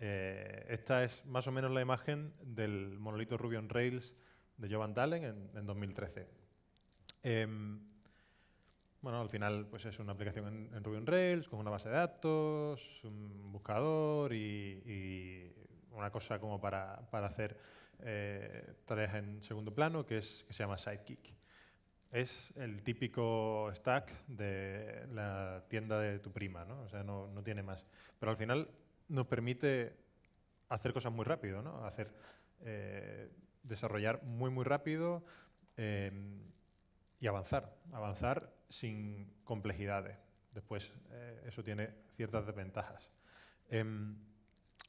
Eh, esta es más o menos la imagen del monolito Ruby on Rails de Jovan Dalen en, 2013. Em, bueno, al final pues es una aplicación en, Ruby on Rails con una base de datos, un buscador y, una cosa como para, hacer eh, tareas en segundo plano que, es, que se llama Sidekick. Es el típico stack de la tienda de tu prima, ¿no? O sea, no, no tiene más. Pero al final nos permite hacer cosas muy rápido, ¿no? Hacer, eh, desarrollar muy, muy rápido em, y avanzar, avanzar sin complejidades. Después eh, eso tiene ciertas desventajas. Em,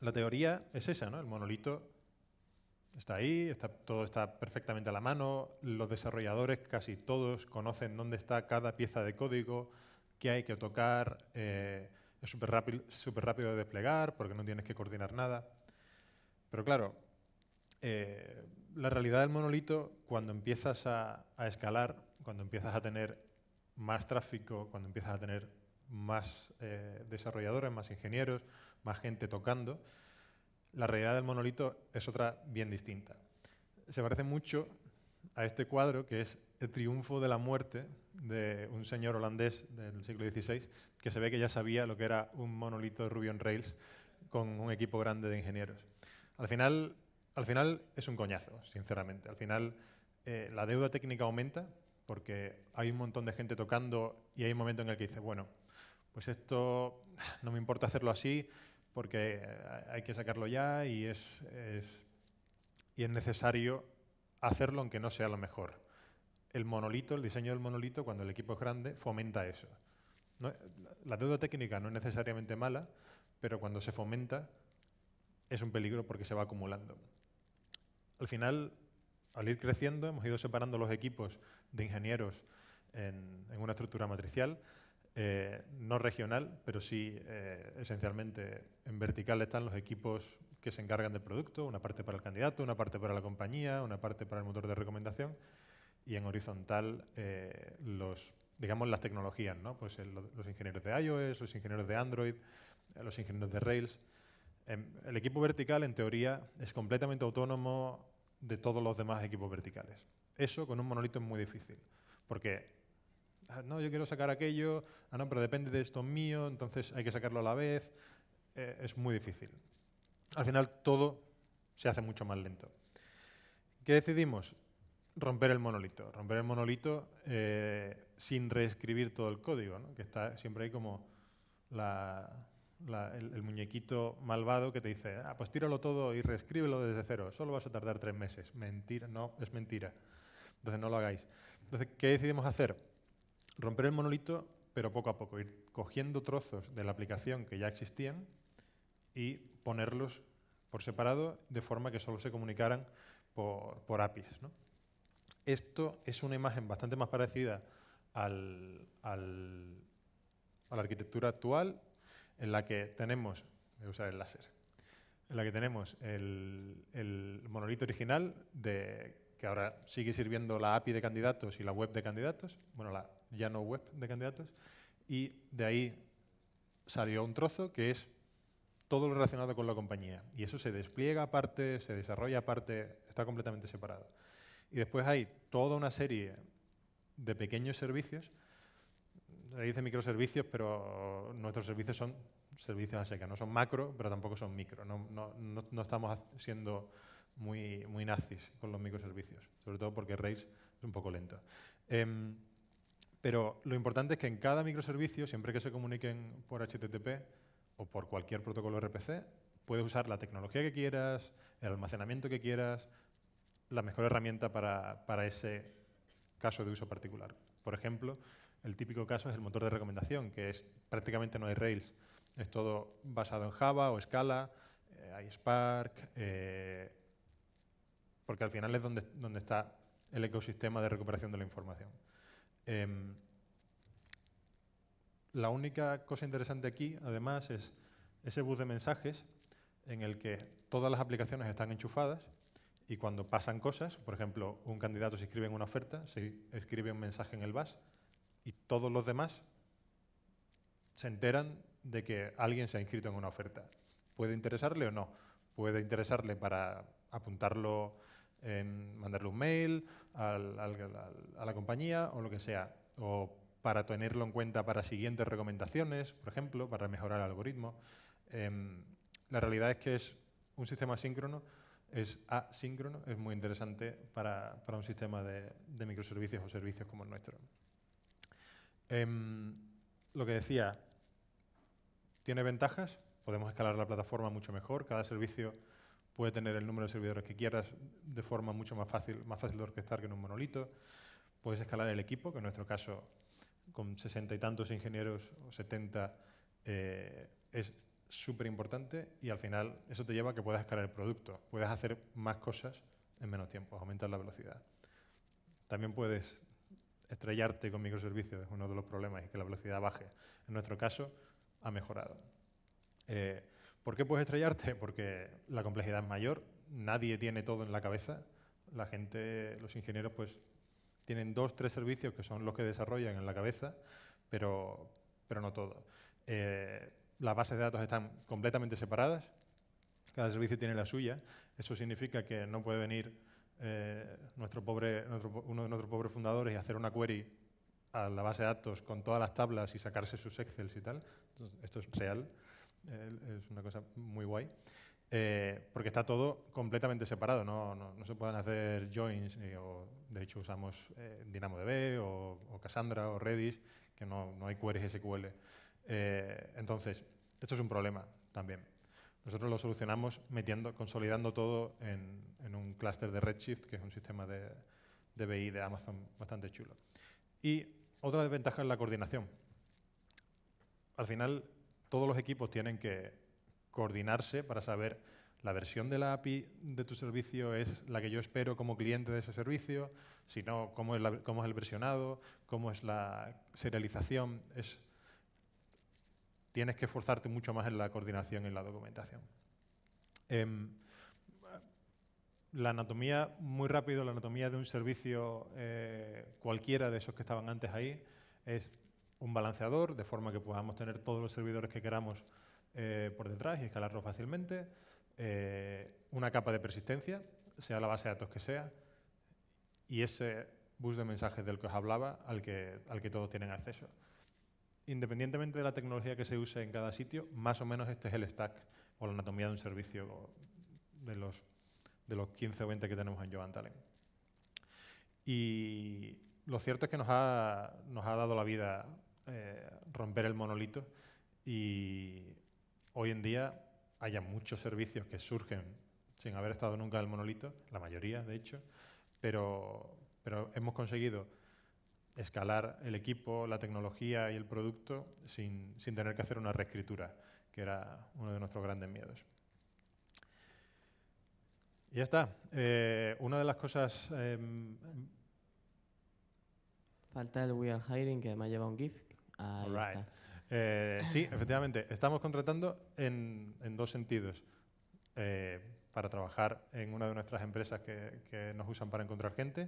la teoría es esa, ¿no? El monolito está ahí, está, todo está perfectamente a la mano, los desarrolladores casi todos conocen dónde está cada pieza de código, qué hay que tocar, eh, es súper rápido, de desplegar porque no tienes que coordinar nada. Pero claro, eh, la realidad del monolito, cuando empiezas a, escalar, cuando empiezas a tener más tráfico, cuando empiezas a tener más eh, desarrolladores, más ingenieros, más gente tocando, la realidad del monolito es otra bien distinta. Se parece mucho a este cuadro que es el triunfo de la muerte de un señor holandés del siglo XVI que se ve que ya sabía lo que era un monolito de Ruby on Rails con un equipo grande de ingenieros. Al final, al final es un coñazo, sinceramente. Al final eh, la deuda técnica aumenta porque hay un montón de gente tocando y hay un momento en el que dice bueno, pues esto no me importa hacerlo así porque eh, hay que sacarlo ya y es necesario hacerlo aunque no sea lo mejor el monolito, el diseño del monolito, cuando el equipo es grande, fomenta eso. la deuda técnica no es necesariamente mala, pero cuando se fomenta es un peligro porque se va acumulando. Al final, al ir creciendo, hemos ido separando los equipos de ingenieros en, una estructura matricial, eh, no regional, pero sí eh, esencialmente en vertical están los equipos que se encargan del producto, una parte para el candidato, una parte para la compañía, una parte para el motor de recomendación y en horizontal eh, los, digamos, las tecnologías, ¿no? Pues los ingenieros de iOS, los ingenieros de Android, eh, los ingenieros de Rails. Em, el equipo vertical, en teoría, es completamente autónomo de todos los demás equipos verticales. Eso con un monolito es muy difícil, porque ah, no, yo quiero sacar aquello, ah, no, pero depende de esto mío, entonces hay que sacarlo a la vez. Eh, es muy difícil. Al final todo se hace mucho más lento. ¿Qué decidimos? romper el monolito. Romper el monolito eh, sin reescribir todo el código, que está siempre ahí como el, muñequito malvado que te dice, ah, pues tíralo todo y reescríbelo desde cero, solo vas a tardar tres meses. Mentira, no, es mentira. Entonces no lo hagáis. Entonces, ¿qué decidimos hacer? Romper el monolito, pero poco a poco, ir cogiendo trozos de la aplicación que ya existían y ponerlos por separado de forma que solo se comunicaran por, por APIs. ¿no? Esto es una imagen bastante más parecida a la arquitectura actual en la que tenemos, usar el láser, en la que tenemos el, monolito original que ahora sigue sirviendo la API de candidatos y la web de candidatos, bueno, la ya no web de candidatos, y de ahí salió un trozo que es todo lo relacionado con la compañía. Y eso se despliega aparte, se desarrolla aparte, está completamente separado. Y después hay toda una serie de pequeños servicios, se dice microservicios, pero nuestros servicios son servicios a seca, no son macro, pero tampoco son micro. No, estamos siendo muy, muy nazis con los microservicios, sobre todo porque Rails es un poco lento. Em, pero lo importante es que en cada microservicio, siempre que se comuniquen por HTTP o por cualquier protocolo RPC, puedes usar la tecnología que quieras, el almacenamiento que quieras, la mejor herramienta para, ese caso de uso particular. Por ejemplo, el típico caso es el motor de recomendación, que es prácticamente no hay Rails. Es todo basado en Java o Scala, eh, hay Spark, eh, porque al final es donde, donde está el ecosistema de recuperación de la información. Em, la única cosa interesante aquí, además, es ese bus de mensajes en el que todas las aplicaciones están enchufadas y cuando pasan cosas, por ejemplo, un candidato se escribe en una oferta, se escribe un mensaje en el BAS y todos los demás se enteran de que alguien se ha inscrito en una oferta. ¿Puede interesarle o no? Puede interesarle para apuntarlo, en, mandarle un mail a la compañía o lo que sea, o para tenerlo en cuenta para siguientes recomendaciones, por ejemplo, para mejorar el algoritmo. Em, la realidad es que es un sistema síncrono es asíncrono, es muy interesante para, para un sistema de, de, microservicios o servicios como el nuestro. Em, lo que decía, tiene ventajas, podemos escalar la plataforma mucho mejor, cada servicio puede tener el número de servidores que quieras de forma mucho más fácil, más fácil de orquestar que en un monolito, puedes escalar el equipo, que en nuestro caso con sesenta y tantos ingenieros o setenta eh, es súper importante y al final eso te lleva a que puedas escalar el producto, puedes hacer más cosas en menos tiempo, aumentar la velocidad. También puedes estrellarte con microservicios, es uno de los problemas, y que la velocidad baje. En nuestro caso, ha mejorado. Eh, ¿Por qué puedes estrellarte? Porque la complejidad es mayor, nadie tiene todo en la cabeza, la gente, los ingenieros, pues tienen dos, tres servicios que son los que desarrollan en la cabeza, pero, pero no todo. Eh, las bases de datos están completamente separadas, cada servicio tiene la suya, eso significa que no puede venir eh, nuestro pobre, uno de nuestros pobres fundadores y hacer una query a la base de datos con todas las tablas y sacarse sus excels y tal. esto es real, eh, es una cosa muy guay. Eh, porque está todo completamente separado, no, se pueden hacer joins, de hecho usamos DynamoDB o, o, Cassandra o Redis, que no, no hay queries SQL. Eh, entonces, esto es un problema también. Nosotros lo solucionamos metiendo, consolidando todo en, un clúster de Redshift, que es un sistema de, de BI de Amazon bastante chulo. Y otra desventaja es la coordinación. Al final, todos los equipos tienen que coordinarse para saber la versión de la API de tu servicio es la que yo espero como cliente de ese servicio, si no, cómo es, cómo es el versionado, cómo es la serialización. Es, tienes que esforzarte mucho más en la coordinación y en la documentación. Em, la anatomía, muy rápido, la anatomía de un servicio eh, cualquiera de esos que estaban antes ahí es un balanceador, de forma que podamos tener todos los servidores que queramos eh, por detrás y escalarlos fácilmente. Eh, una capa de persistencia, sea la base de datos que sea, y ese bus de mensajes del que os hablaba al que, al que todos tienen acceso independientemente de la tecnología que se use en cada sitio, más o menos este es el stack o la anatomía de un servicio de los, de los 15 o 20 que tenemos en Jovan Talent. Y lo cierto es que nos ha, dado la vida eh, romper el monolito y hoy en día haya muchos servicios que surgen sin haber estado nunca en el monolito, la mayoría de hecho, pero hemos conseguido escalar el equipo, la tecnología y el producto sin, sin tener que hacer una reescritura, que era uno de nuestros grandes miedos. Y ya está. Eh, una de las cosas... Em, Falta el We Are Hiring, que además lleva un GIF. Ahí eh, sí, efectivamente. Estamos contratando en, dos sentidos. Eh, para trabajar en una de nuestras empresas que, que nos usan para encontrar gente,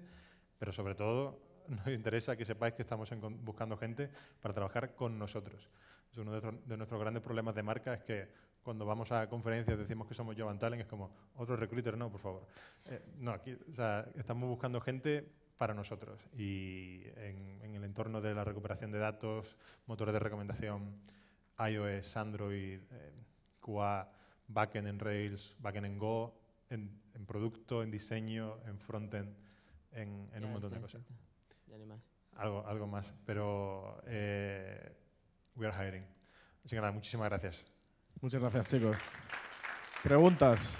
pero sobre todo nos interesa que sepáis que estamos buscando gente para trabajar con nosotros. Es uno de, nuestros grandes problemas de marca es que cuando vamos a conferencias decimos que somos Jovan Talent, es como, otro recruiter, no, por favor. Eh, no, aquí estamos buscando gente para nosotros y en, el entorno de la recuperación de datos, motores de recomendación, iOS, Android, eh, QA, backend en Rails, backend en Go, en, producto, en diseño, en frontend, en, un montón de cosas. Algo, algo más, pero eh, we are hiring. Así que nada, muchísimas gracias. Muchas gracias, chicos. Preguntas.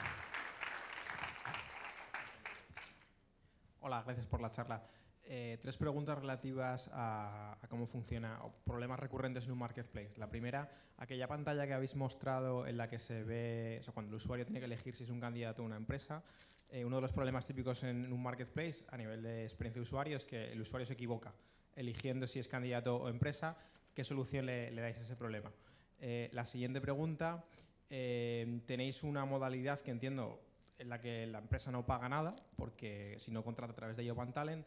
Hola, gracias por la charla. Eh, tres preguntas relativas a, a, cómo funciona o problemas recurrentes en un marketplace. La primera, aquella pantalla que habéis mostrado en la que se ve, o sea, cuando el usuario tiene que elegir si es un candidato o una empresa, eh, uno de los problemas típicos en un marketplace a nivel de experiencia de usuario es que el usuario se equivoca eligiendo si es candidato o empresa. ¿Qué solución le, dais a ese problema? Eh, la siguiente pregunta, eh, tenéis una modalidad que entiendo en la que la empresa no paga nada, porque si no contrata a través de Job Talent,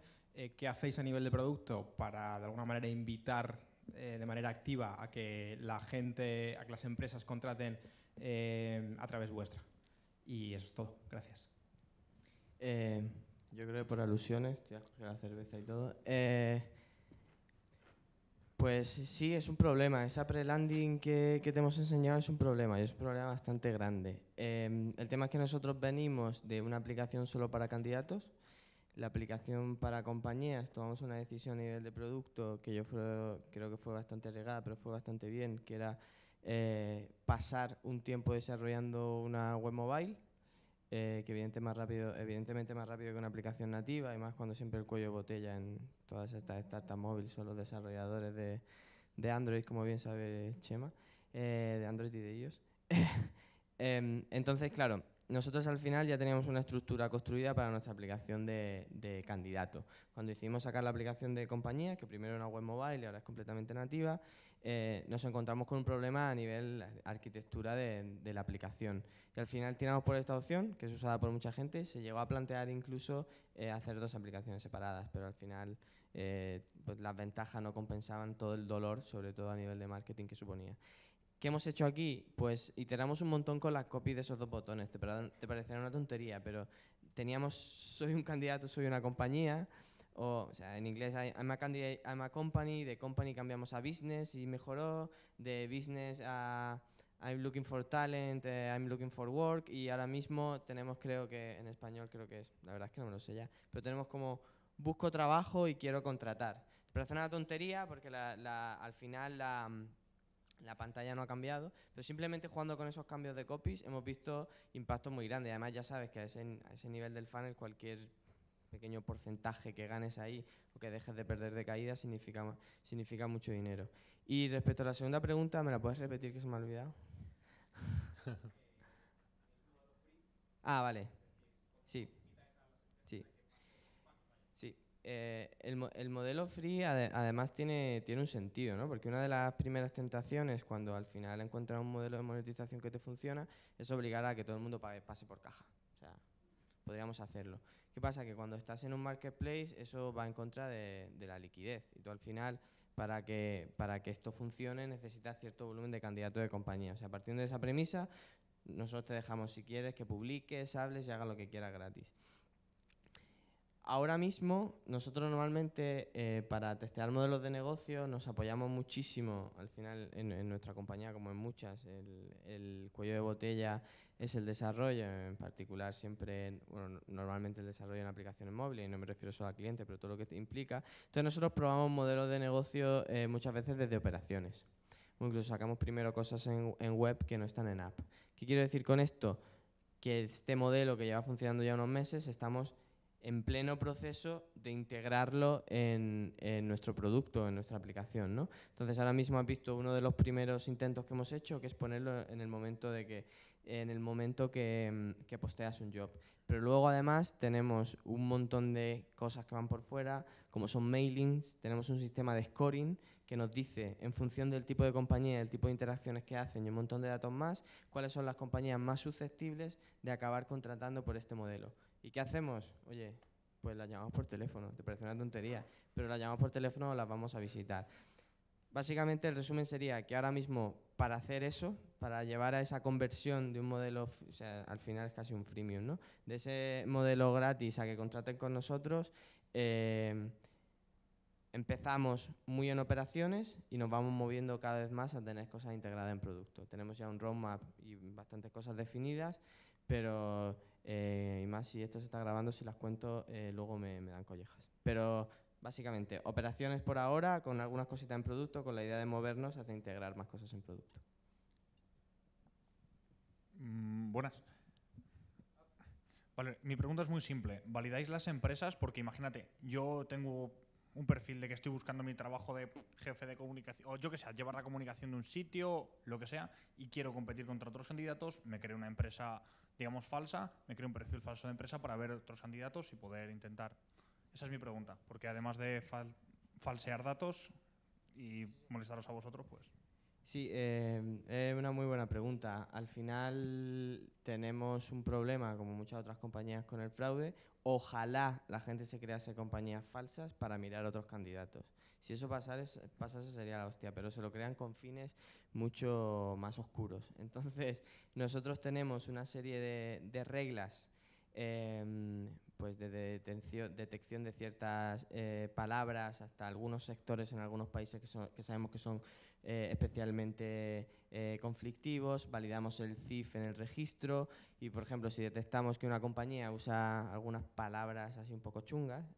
¿qué hacéis a nivel de producto para de alguna manera invitar de manera activa a que la gente, a que las empresas contraten a través vuestra? Y eso es todo. Gracias. Eh, yo creo que por alusiones, ya coger la cerveza y todo. Eh, pues sí, es un problema. Esa pre-landing que, te hemos enseñado es un problema y es un problema bastante grande. Em, el tema es que nosotros venimos de una aplicación solo para candidatos, la aplicación para compañías, tomamos una decisión a nivel de producto que yo creo que fue bastante regada, pero fue bastante bien, que era eh, pasar un tiempo desarrollando una web mobile eh, que evidente más rápido, evidentemente más rápido que una aplicación nativa y más cuando siempre el cuello botella en todas estas startups móviles son los desarrolladores de, de, Android, como bien sabe Chema, eh, de Android y de ellos. Em, entonces, claro, nosotros al final ya teníamos una estructura construida para nuestra aplicación de, candidato. Cuando hicimos sacar la aplicación de compañía, que primero era una web mobile y ahora es completamente nativa, eh, nos encontramos con un problema a nivel arquitectura de, la aplicación. Y al final tiramos por esta opción, que es usada por mucha gente, se llegó a plantear incluso eh, hacer dos aplicaciones separadas, pero al final eh, pues las ventajas no compensaban todo el dolor, sobre todo a nivel de marketing que suponía. ¿Qué hemos hecho aquí? Pues iteramos un montón con las copies de esos dos botones. Te, parece parecerá una tontería, pero teníamos soy un candidato, soy una compañía, o, sea, en inglés I'm a, candidate, I'm a company, de company cambiamos a business y mejoró, de business a I'm looking for talent, eh, I'm looking for work y ahora mismo tenemos creo que en español creo que es, la verdad es que no me lo sé ya, pero tenemos como busco trabajo y quiero contratar. Pero es una tontería porque al final la mm, la pantalla no ha cambiado, pero simplemente jugando con esos cambios de copies hemos visto impactos muy grandes. Además, ya sabes que a ese, a ese nivel del funnel cualquier pequeño porcentaje que ganes ahí o que dejes de perder de caída significa, significa mucho dinero. Y respecto a la segunda pregunta, ¿me la puedes repetir que se me ha olvidado? ah, vale. Sí. Eh, el, modelo free además tiene, un sentido, ¿no? Porque una de las primeras tentaciones cuando al final encuentras un modelo de monetización que te funciona es obligar a que todo el mundo pague, pase por caja. O sea, podríamos hacerlo. ¿Qué pasa? Que cuando estás en un marketplace eso va en contra de, la liquidez. Y tú al final, para que, para que esto funcione, necesitas cierto volumen de candidatos de compañía. O sea, partiendo de esa premisa, nosotros te dejamos, si quieres, que publiques, hables y hagas lo que quieras gratis. Ahora mismo, nosotros normalmente eh, para testear modelos de negocio nos apoyamos muchísimo, al final en, nuestra compañía como en muchas, el, cuello de botella es el desarrollo, en particular siempre, bueno, normalmente el desarrollo en aplicaciones móviles, y no me refiero solo al cliente, pero todo lo que te implica. Entonces nosotros probamos modelos de negocio eh, muchas veces desde operaciones, o incluso sacamos primero cosas en, en web que no están en app. ¿Qué quiero decir con esto? Que este modelo que lleva funcionando ya unos meses, estamos en pleno proceso de integrarlo en, nuestro producto, en nuestra aplicación. Entonces ahora mismo has visto uno de los primeros intentos que hemos hecho, que es ponerlo en el momento de que en el momento que posteas un job. Pero luego además tenemos un montón de cosas que van por fuera, como son mailings, tenemos un sistema de scoring que nos dice, en función del tipo de compañía, el tipo de interacciones que hacen y un montón de datos más, cuáles son las compañías más susceptibles de acabar contratando por este modelo. ¿Y qué hacemos? Oye, pues las llamamos por teléfono, te parece una tontería, pero las llamamos por teléfono o las vamos a visitar. Básicamente el resumen sería que ahora mismo para hacer eso, para llevar a esa conversión de un modelo, o sea, al final es casi un freemium, ¿no? De ese modelo gratis a que contraten con nosotros, em, empezamos muy en operaciones y nos vamos moviendo cada vez más a tener cosas integradas en producto. Tenemos ya un roadmap y bastantes cosas definidas, pero eh, y más si esto se está grabando, si las cuento, eh, luego me, dan collejas. Pero básicamente, operaciones por ahora, con algunas cositas en producto, con la idea de movernos hacia integrar más cosas en producto. Mm, buenas. Vale, mi pregunta es muy simple. ¿Validáis las empresas? Porque imagínate, yo tengo un perfil de que estoy buscando mi trabajo de jefe de comunicación, o yo que sea, llevar la comunicación de un sitio, lo que sea, y quiero competir contra otros candidatos, me creo una empresa digamos, falsa, me creo un perfil falso de empresa para ver otros candidatos y poder intentar. Esa es mi pregunta, porque además de falsear datos y molestaros a vosotros, pues... Sí, eh, es una muy buena pregunta. Al final tenemos un problema, como muchas otras compañías, con el fraude. Ojalá la gente se crease compañías falsas para mirar otros candidatos. Si eso pasase, sería la hostia, pero se lo crean con fines mucho más oscuros. Entonces, nosotros tenemos una serie de, reglas em, pues de detección de ciertas eh, palabras hasta algunos sectores en algunos países que, sabemos que son eh, especialmente eh, conflictivos, validamos el CIF en el registro y, por ejemplo, si detectamos que una compañía usa algunas palabras así un poco chungas,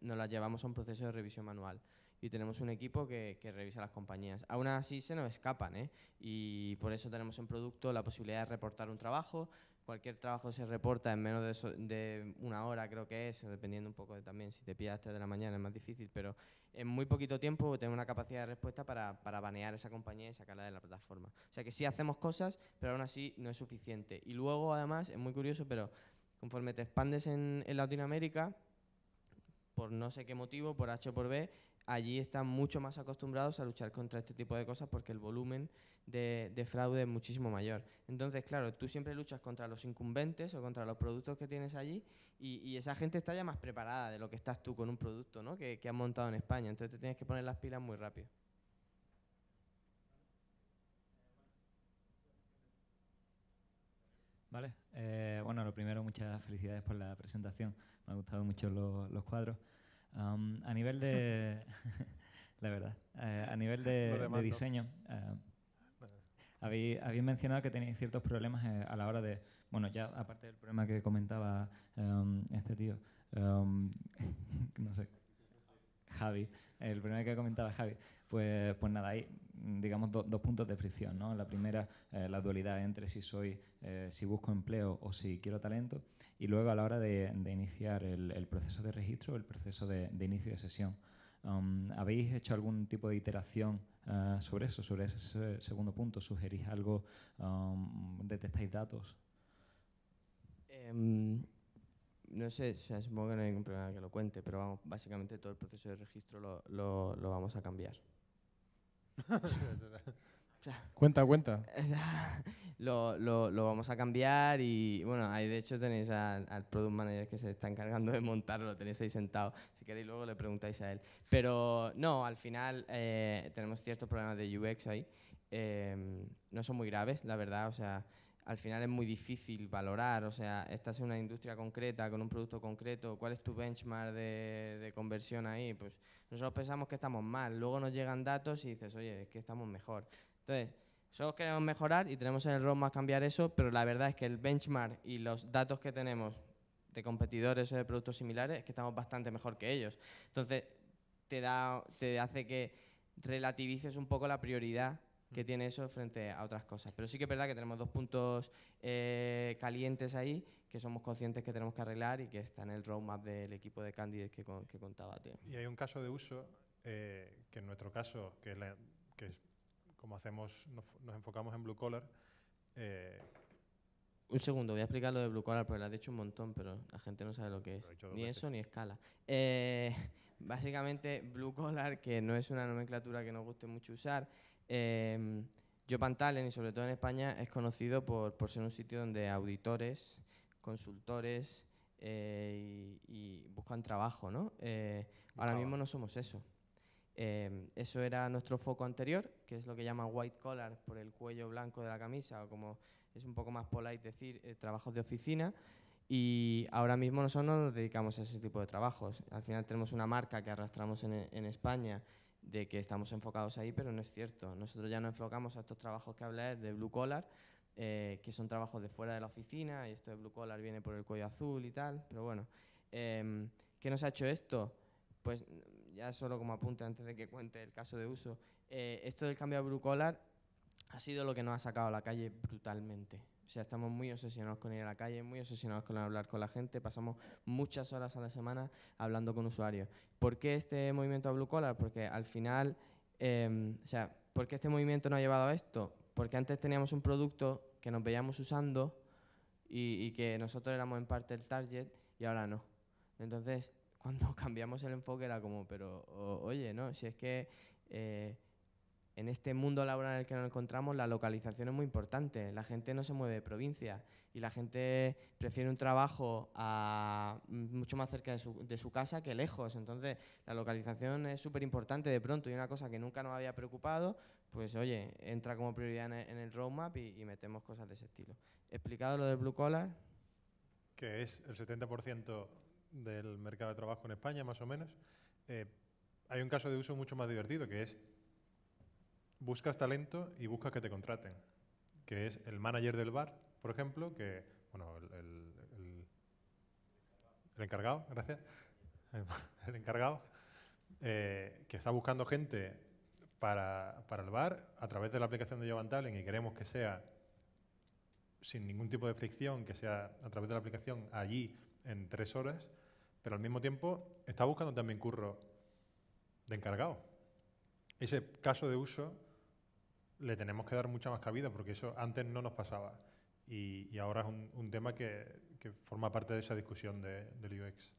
nos las llevamos a un proceso de revisión manual y tenemos un equipo que, revisa las compañías. Aún así se nos escapan ¿eh? y por eso tenemos en producto la posibilidad de reportar un trabajo. Cualquier trabajo se reporta en menos de, una hora, creo que es, dependiendo un poco de, también si te pillas de la mañana es más difícil, pero en muy poquito tiempo tenemos una capacidad de respuesta para, banear esa compañía y sacarla de la plataforma. O sea que sí hacemos cosas, pero aún así no es suficiente. Y luego, además, es muy curioso, pero conforme te expandes en, en Latinoamérica, por no sé qué motivo, por H o por B, allí están mucho más acostumbrados a luchar contra este tipo de cosas porque el volumen de, fraude es muchísimo mayor. Entonces, claro, tú siempre luchas contra los incumbentes o contra los productos que tienes allí y, esa gente está ya más preparada de lo que estás tú con un producto ¿no? que, que has montado en España. Entonces te tienes que poner las pilas muy rápido. Vale, eh, bueno, lo primero, muchas felicidades por la presentación. Me han gustado mucho los cuadros a nivel de... la verdad. Eh, a nivel de, diseño. Eh, habéis, mencionado que tenéis ciertos problemas eh, a la hora de... Bueno, ya aparte del problema que comentaba em, este tío, em, no sé, Javi, el primero que comentaba Javi. Pues, pues nada, hay, digamos, dos puntos de fricción, ¿no? La primera, eh, la dualidad entre si soy, eh, si busco empleo o si quiero talento. Y luego a la hora de, iniciar el, proceso de registro, el proceso de, inicio de sesión. Um, ¿Habéis hecho algún tipo de iteración eh, sobre eso, sobre ese segundo punto? ¿Sugerís algo? Um, ¿Detectáis datos? Em, no sé, supongo que no hay ningún problema que lo cuente, pero vamos, básicamente todo el proceso de registro lo, lo, vamos a cambiar. cuenta, cuenta. lo, lo, vamos a cambiar y bueno, ahí de hecho tenéis al, product manager que se está encargando de montarlo, lo tenéis ahí sentado. Si queréis luego le preguntáis a él. Pero no, al final eh, tenemos ciertos problemas de UX ahí. Eh, no son muy graves, la verdad, o sea, al final es muy difícil valorar, o sea, estás en una industria concreta, con un producto concreto, ¿cuál es tu benchmark de, conversión ahí? Pues nosotros pensamos que estamos mal, luego nos llegan datos y dices, oye, es que estamos mejor. Entonces, nosotros queremos mejorar y tenemos en el roadmap cambiar eso, pero la verdad es que el benchmark y los datos que tenemos de competidores o de productos similares es que estamos bastante mejor que ellos. Entonces, te, da, te hace que relativices un poco la prioridad que mm. tiene eso frente a otras cosas. Pero sí que es verdad que tenemos dos puntos eh, calientes ahí que somos conscientes que tenemos que arreglar y que está en el roadmap del equipo de Candidates que, contaba. Y hay un caso de uso eh, que en nuestro caso, que, es como hacemos, nos, enfocamos en blue collar. Eh, un segundo, voy a explicar lo de Blue Collar porque lo has dicho un montón, pero la gente no sabe lo que es. ni eso ni escala. básicamente, Blue Collar, que no es una nomenclatura que nos guste mucho usar, yo em, Yo Talent, y sobre todo en España, es conocido por, por ser un sitio donde auditores, consultores eh, y, buscan trabajo, ¿no? Eh, ahora mismo no somos eso. Em, eso era nuestro foco anterior, que es lo que llaman white collar por el cuello blanco de la camisa, o como es un poco más polite decir, eh, trabajos de oficina. Y ahora mismo nosotros nos dedicamos a ese tipo de trabajos. Al final tenemos una marca que arrastramos en, en España de que estamos enfocados ahí, pero no es cierto. Nosotros ya nos enfocamos a estos trabajos que hablar de blue collar, eh, que son trabajos de fuera de la oficina, y esto de blue collar viene por el cuello azul y tal, pero bueno. Em, ¿Qué nos ha hecho esto? Pues ya solo como apunte antes de que cuente el caso de uso, eh, esto del cambio a blue collar ha sido lo que nos ha sacado a la calle brutalmente. O sea, estamos muy obsesionados con ir a la calle, muy obsesionados con hablar con la gente, pasamos muchas horas a la semana hablando con usuarios. ¿Por qué este movimiento a Blue Collar? Porque al final, em, o sea, ¿por qué este movimiento no ha llevado a esto? Porque antes teníamos un producto que nos veíamos usando y, que nosotros éramos en parte el target y ahora no. Entonces, cuando cambiamos el enfoque era como, pero oye, no, si es que eh, en este mundo laboral en el que nos encontramos, la localización es muy importante. La gente no se mueve de provincia y la gente prefiere un trabajo mm, mucho más cerca de su, casa que lejos. Entonces, la localización es súper importante de pronto y una cosa que nunca nos había preocupado, pues oye, entra como prioridad en e, el, roadmap y, metemos cosas de ese estilo. Explicado lo del blue collar. Que es el 70% del mercado de trabajo en España, más o menos. Eh, hay un caso de uso mucho más divertido, que es buscas talento y buscas que te contraten, que es el manager del bar, por ejemplo, que, bueno, el, encargado, gracias, el encargado, eh, que está buscando gente para, el bar a través de la aplicación de Jovan Talent y queremos que sea sin ningún tipo de fricción, que sea a través de la aplicación allí en tres horas, pero al mismo tiempo está buscando también curro de encargado. Ese caso de uso le tenemos que dar mucha más cabida, porque eso antes no nos pasaba. Y, ahora es un, tema que, forma parte de esa discusión del UX.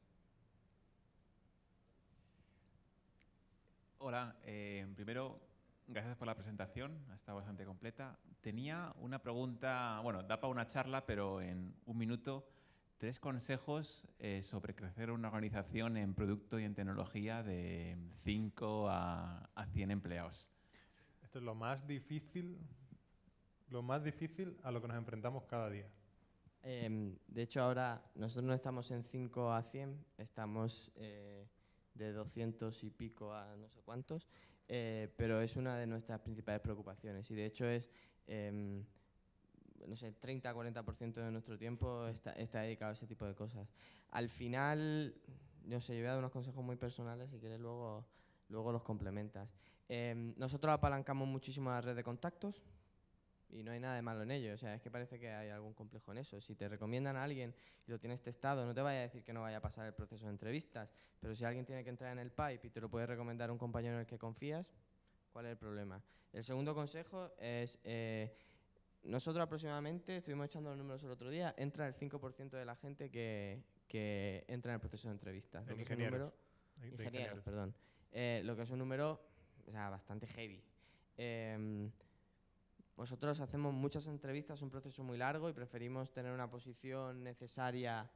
Hola, eh, primero, gracias por la presentación, ha bastante completa. Tenía una pregunta, bueno, da para una charla, pero en un minuto, tres consejos eh, sobre crecer una organización en producto y en tecnología de 5 a 100 empleados lo más difícil, lo más difícil a lo que nos enfrentamos cada día. Em, de hecho, ahora nosotros no estamos en 5 a 100, estamos eh, de 200 y pico a no sé cuántos, eh, pero es una de nuestras principales preocupaciones y de hecho es, em, no sé, 30-40% de nuestro tiempo está, dedicado a ese tipo de cosas. Al final, no sé, yo voy a dar unos consejos muy personales, y quieres luego, luego los complementas. Em, nosotros apalancamos muchísimo la red de contactos y no hay nada de malo en ello. O sea, es que parece que hay algún complejo en eso. Si te recomiendan a alguien y lo tienes testado, no te vaya a decir que no vaya a pasar el proceso de entrevistas, pero si alguien tiene que entrar en el pipe y te lo puede recomendar un compañero en el que confías, ¿cuál es el problema? El segundo consejo es... Eh, nosotros aproximadamente, estuvimos echando los números el otro día, entra el 5% de la gente que, entra en el proceso de entrevistas. lo que es un número o sea, bastante heavy. Em, nosotros hacemos muchas entrevistas, es un proceso muy largo y preferimos tener una posición necesaria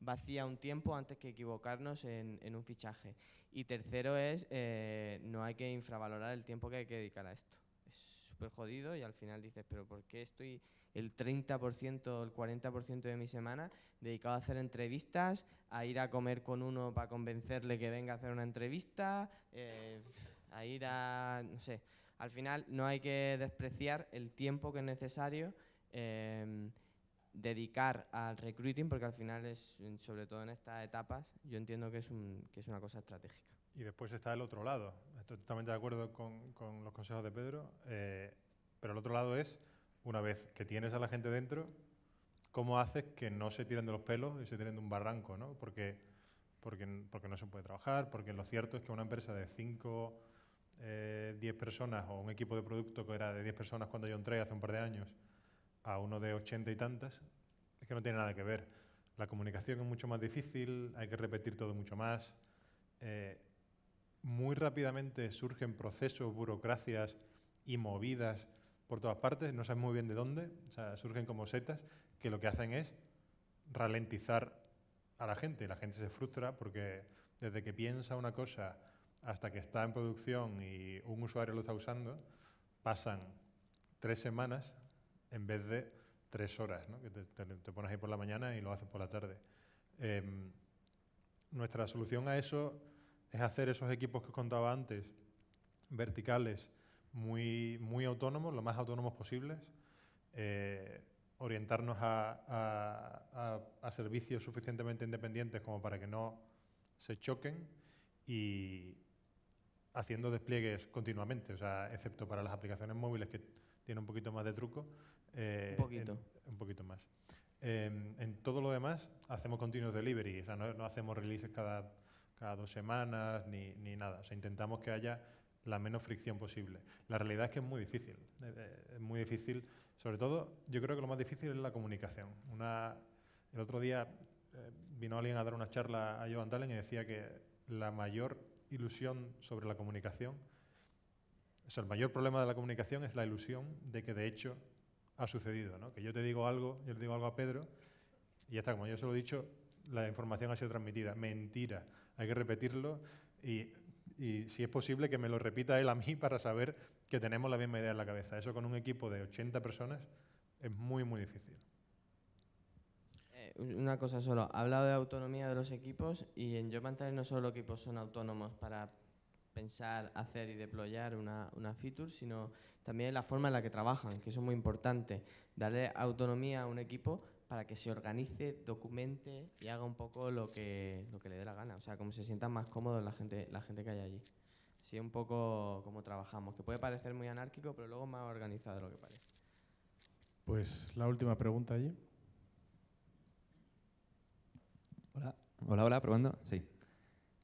vacía un tiempo antes que equivocarnos en, un fichaje. Y tercero es, eh, no hay que infravalorar el tiempo que hay que dedicar a esto. Es súper jodido y al final dices, pero ¿por qué estoy el 30% o el 40% de mi semana dedicado a hacer entrevistas, a ir a comer con uno para convencerle que venga a hacer una entrevista? Eh, ir a, no sé, al final no hay que despreciar el tiempo que es necesario em, dedicar al recruiting, porque al final es, sobre todo en estas etapas, yo entiendo que es, un, es una cosa estratégica. Y después está el otro lado. Estoy totalmente de acuerdo con, los consejos de Pedro, eh, pero el otro lado es, una vez que tienes a la gente dentro, ¿cómo haces que no se tiren de los pelos y se tiren de un barranco? ¿no? Porque, porque, porque no se puede trabajar, porque lo cierto es que una empresa de cinco 10 eh, personas o un equipo de producto que era de 10 personas cuando yo entré hace un par de años a uno de 80 y tantas, es que no tiene nada que ver. La comunicación es mucho más difícil, hay que repetir todo mucho más. Eh, muy rápidamente surgen procesos, burocracias y movidas por todas partes, no sabes muy bien de dónde, surgen como setas que lo que hacen es ralentizar a la gente. La gente se frustra porque desde que piensa una cosa hasta que está en producción y un usuario lo está usando, pasan tres semanas en vez de tres horas, ¿no? que te, pones ahí por la mañana y lo haces por la tarde. Em, nuestra solución a eso es hacer esos equipos que os contaba antes, verticales, muy, muy autónomos, lo más autónomos posibles, eh, orientarnos a, a, servicios suficientemente independientes como para que no se choquen y, haciendo despliegues continuamente, o sea, excepto para las aplicaciones móviles que tienen un poquito más de truco. Eh, un poquito. un poquito más. Em, en todo lo demás hacemos continuous delivery, o sea, no, hacemos releases cada, cada dos semanas ni, nada, o intentamos que haya la menos fricción posible. La realidad es que es muy difícil, eh, eh, es muy difícil, sobre todo yo creo que lo más difícil es la comunicación. Una, el otro día vino alguien a dar una charla a Joan Talen y decía que la mayor ilusión sobre la comunicación. el mayor problema de la comunicación es la ilusión de que de hecho ha sucedido, ¿no? Que yo te digo algo, yo le digo algo a Pedro y ya está, como yo se lo he dicho, la información ha sido transmitida. Mentira, hay que repetirlo y, y, si es posible que me lo repita él a mí para saber que tenemos la misma idea en la cabeza. Eso con un equipo de 80 personas es muy, muy difícil una cosa solo, ha hablado de autonomía de los equipos y en Job no solo equipos son autónomos para pensar, hacer y deployar una, una, feature, sino también la forma en la que trabajan, que eso es muy importante. Darle autonomía a un equipo para que se organice, documente y haga un poco lo que, lo que le dé la gana, o sea, como se sientan más cómodos la gente, la gente que hay allí. Así un poco como trabajamos, que puede parecer muy anárquico, pero luego más organizado de lo que parece. Pues la última pregunta allí. Hola, hola, probando. Sí.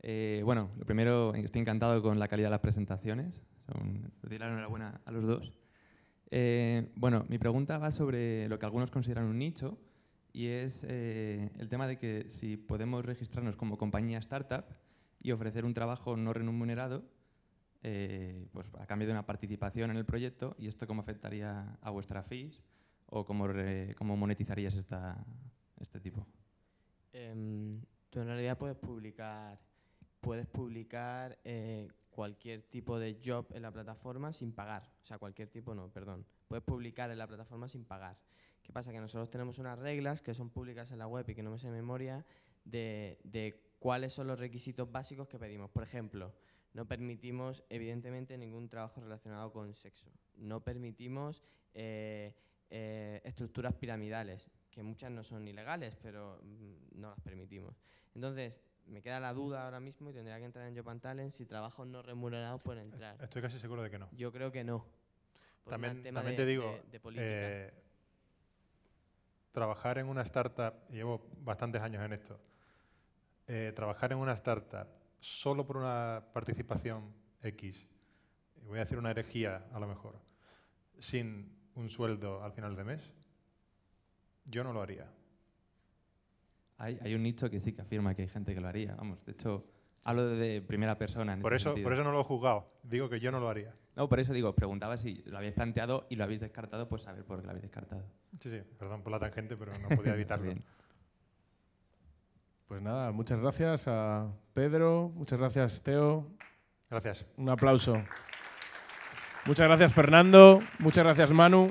Eh, bueno, lo primero, estoy encantado con la calidad de las presentaciones. Son, doy la enhorabuena a los dos. Eh, bueno, mi pregunta va sobre lo que algunos consideran un nicho y es eh, el tema de que si podemos registrarnos como compañía startup y ofrecer un trabajo no remunerado pues a cambio de una participación en el proyecto y esto cómo afectaría a vuestra fees o cómo, cómo monetizarías esta, este tipo. Eh... Tú en realidad puedes publicar, puedes publicar eh, cualquier tipo de job en la plataforma sin pagar. O sea, cualquier tipo no, perdón. Puedes publicar en la plataforma sin pagar. ¿Qué pasa? Que nosotros tenemos unas reglas que son públicas en la web y que no me sé memoria de, cuáles son los requisitos básicos que pedimos. Por ejemplo, no permitimos, evidentemente, ningún trabajo relacionado con sexo. No permitimos eh, eh, estructuras piramidales, que muchas no son ilegales, pero mm, no las permitimos. Entonces, me queda la duda ahora mismo y tendría que entrar en yo Talent si trabajos no remunerados por entrar. Estoy casi seguro de que no. Yo creo que no. También, te digo, eh, trabajar en una startup, llevo bastantes años en esto, eh, trabajar en una startup solo por una participación X, voy a decir una herejía a lo mejor, sin un sueldo al final de mes, yo no lo haría hay, un nicho que sí que afirma que hay gente que lo haría. Vamos, de hecho, hablo de, primera persona. por, eso, por eso no lo he juzgado. Digo que yo no lo haría. No, por eso digo, preguntaba si lo habéis planteado y lo habéis descartado, pues saber por qué lo habéis descartado. Sí, sí, perdón por la tangente, pero no podía evitarlo. Pues nada, muchas gracias a Pedro, muchas gracias Teo. Gracias. Un aplauso. Muchas gracias Fernando, muchas gracias Manu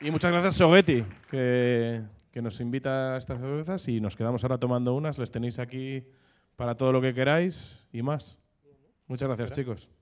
y muchas gracias Sogetti. que que nos invita a estas cervezas y nos quedamos ahora tomando unas. Les tenéis aquí para todo lo que queráis y más. Muchas gracias, chicos.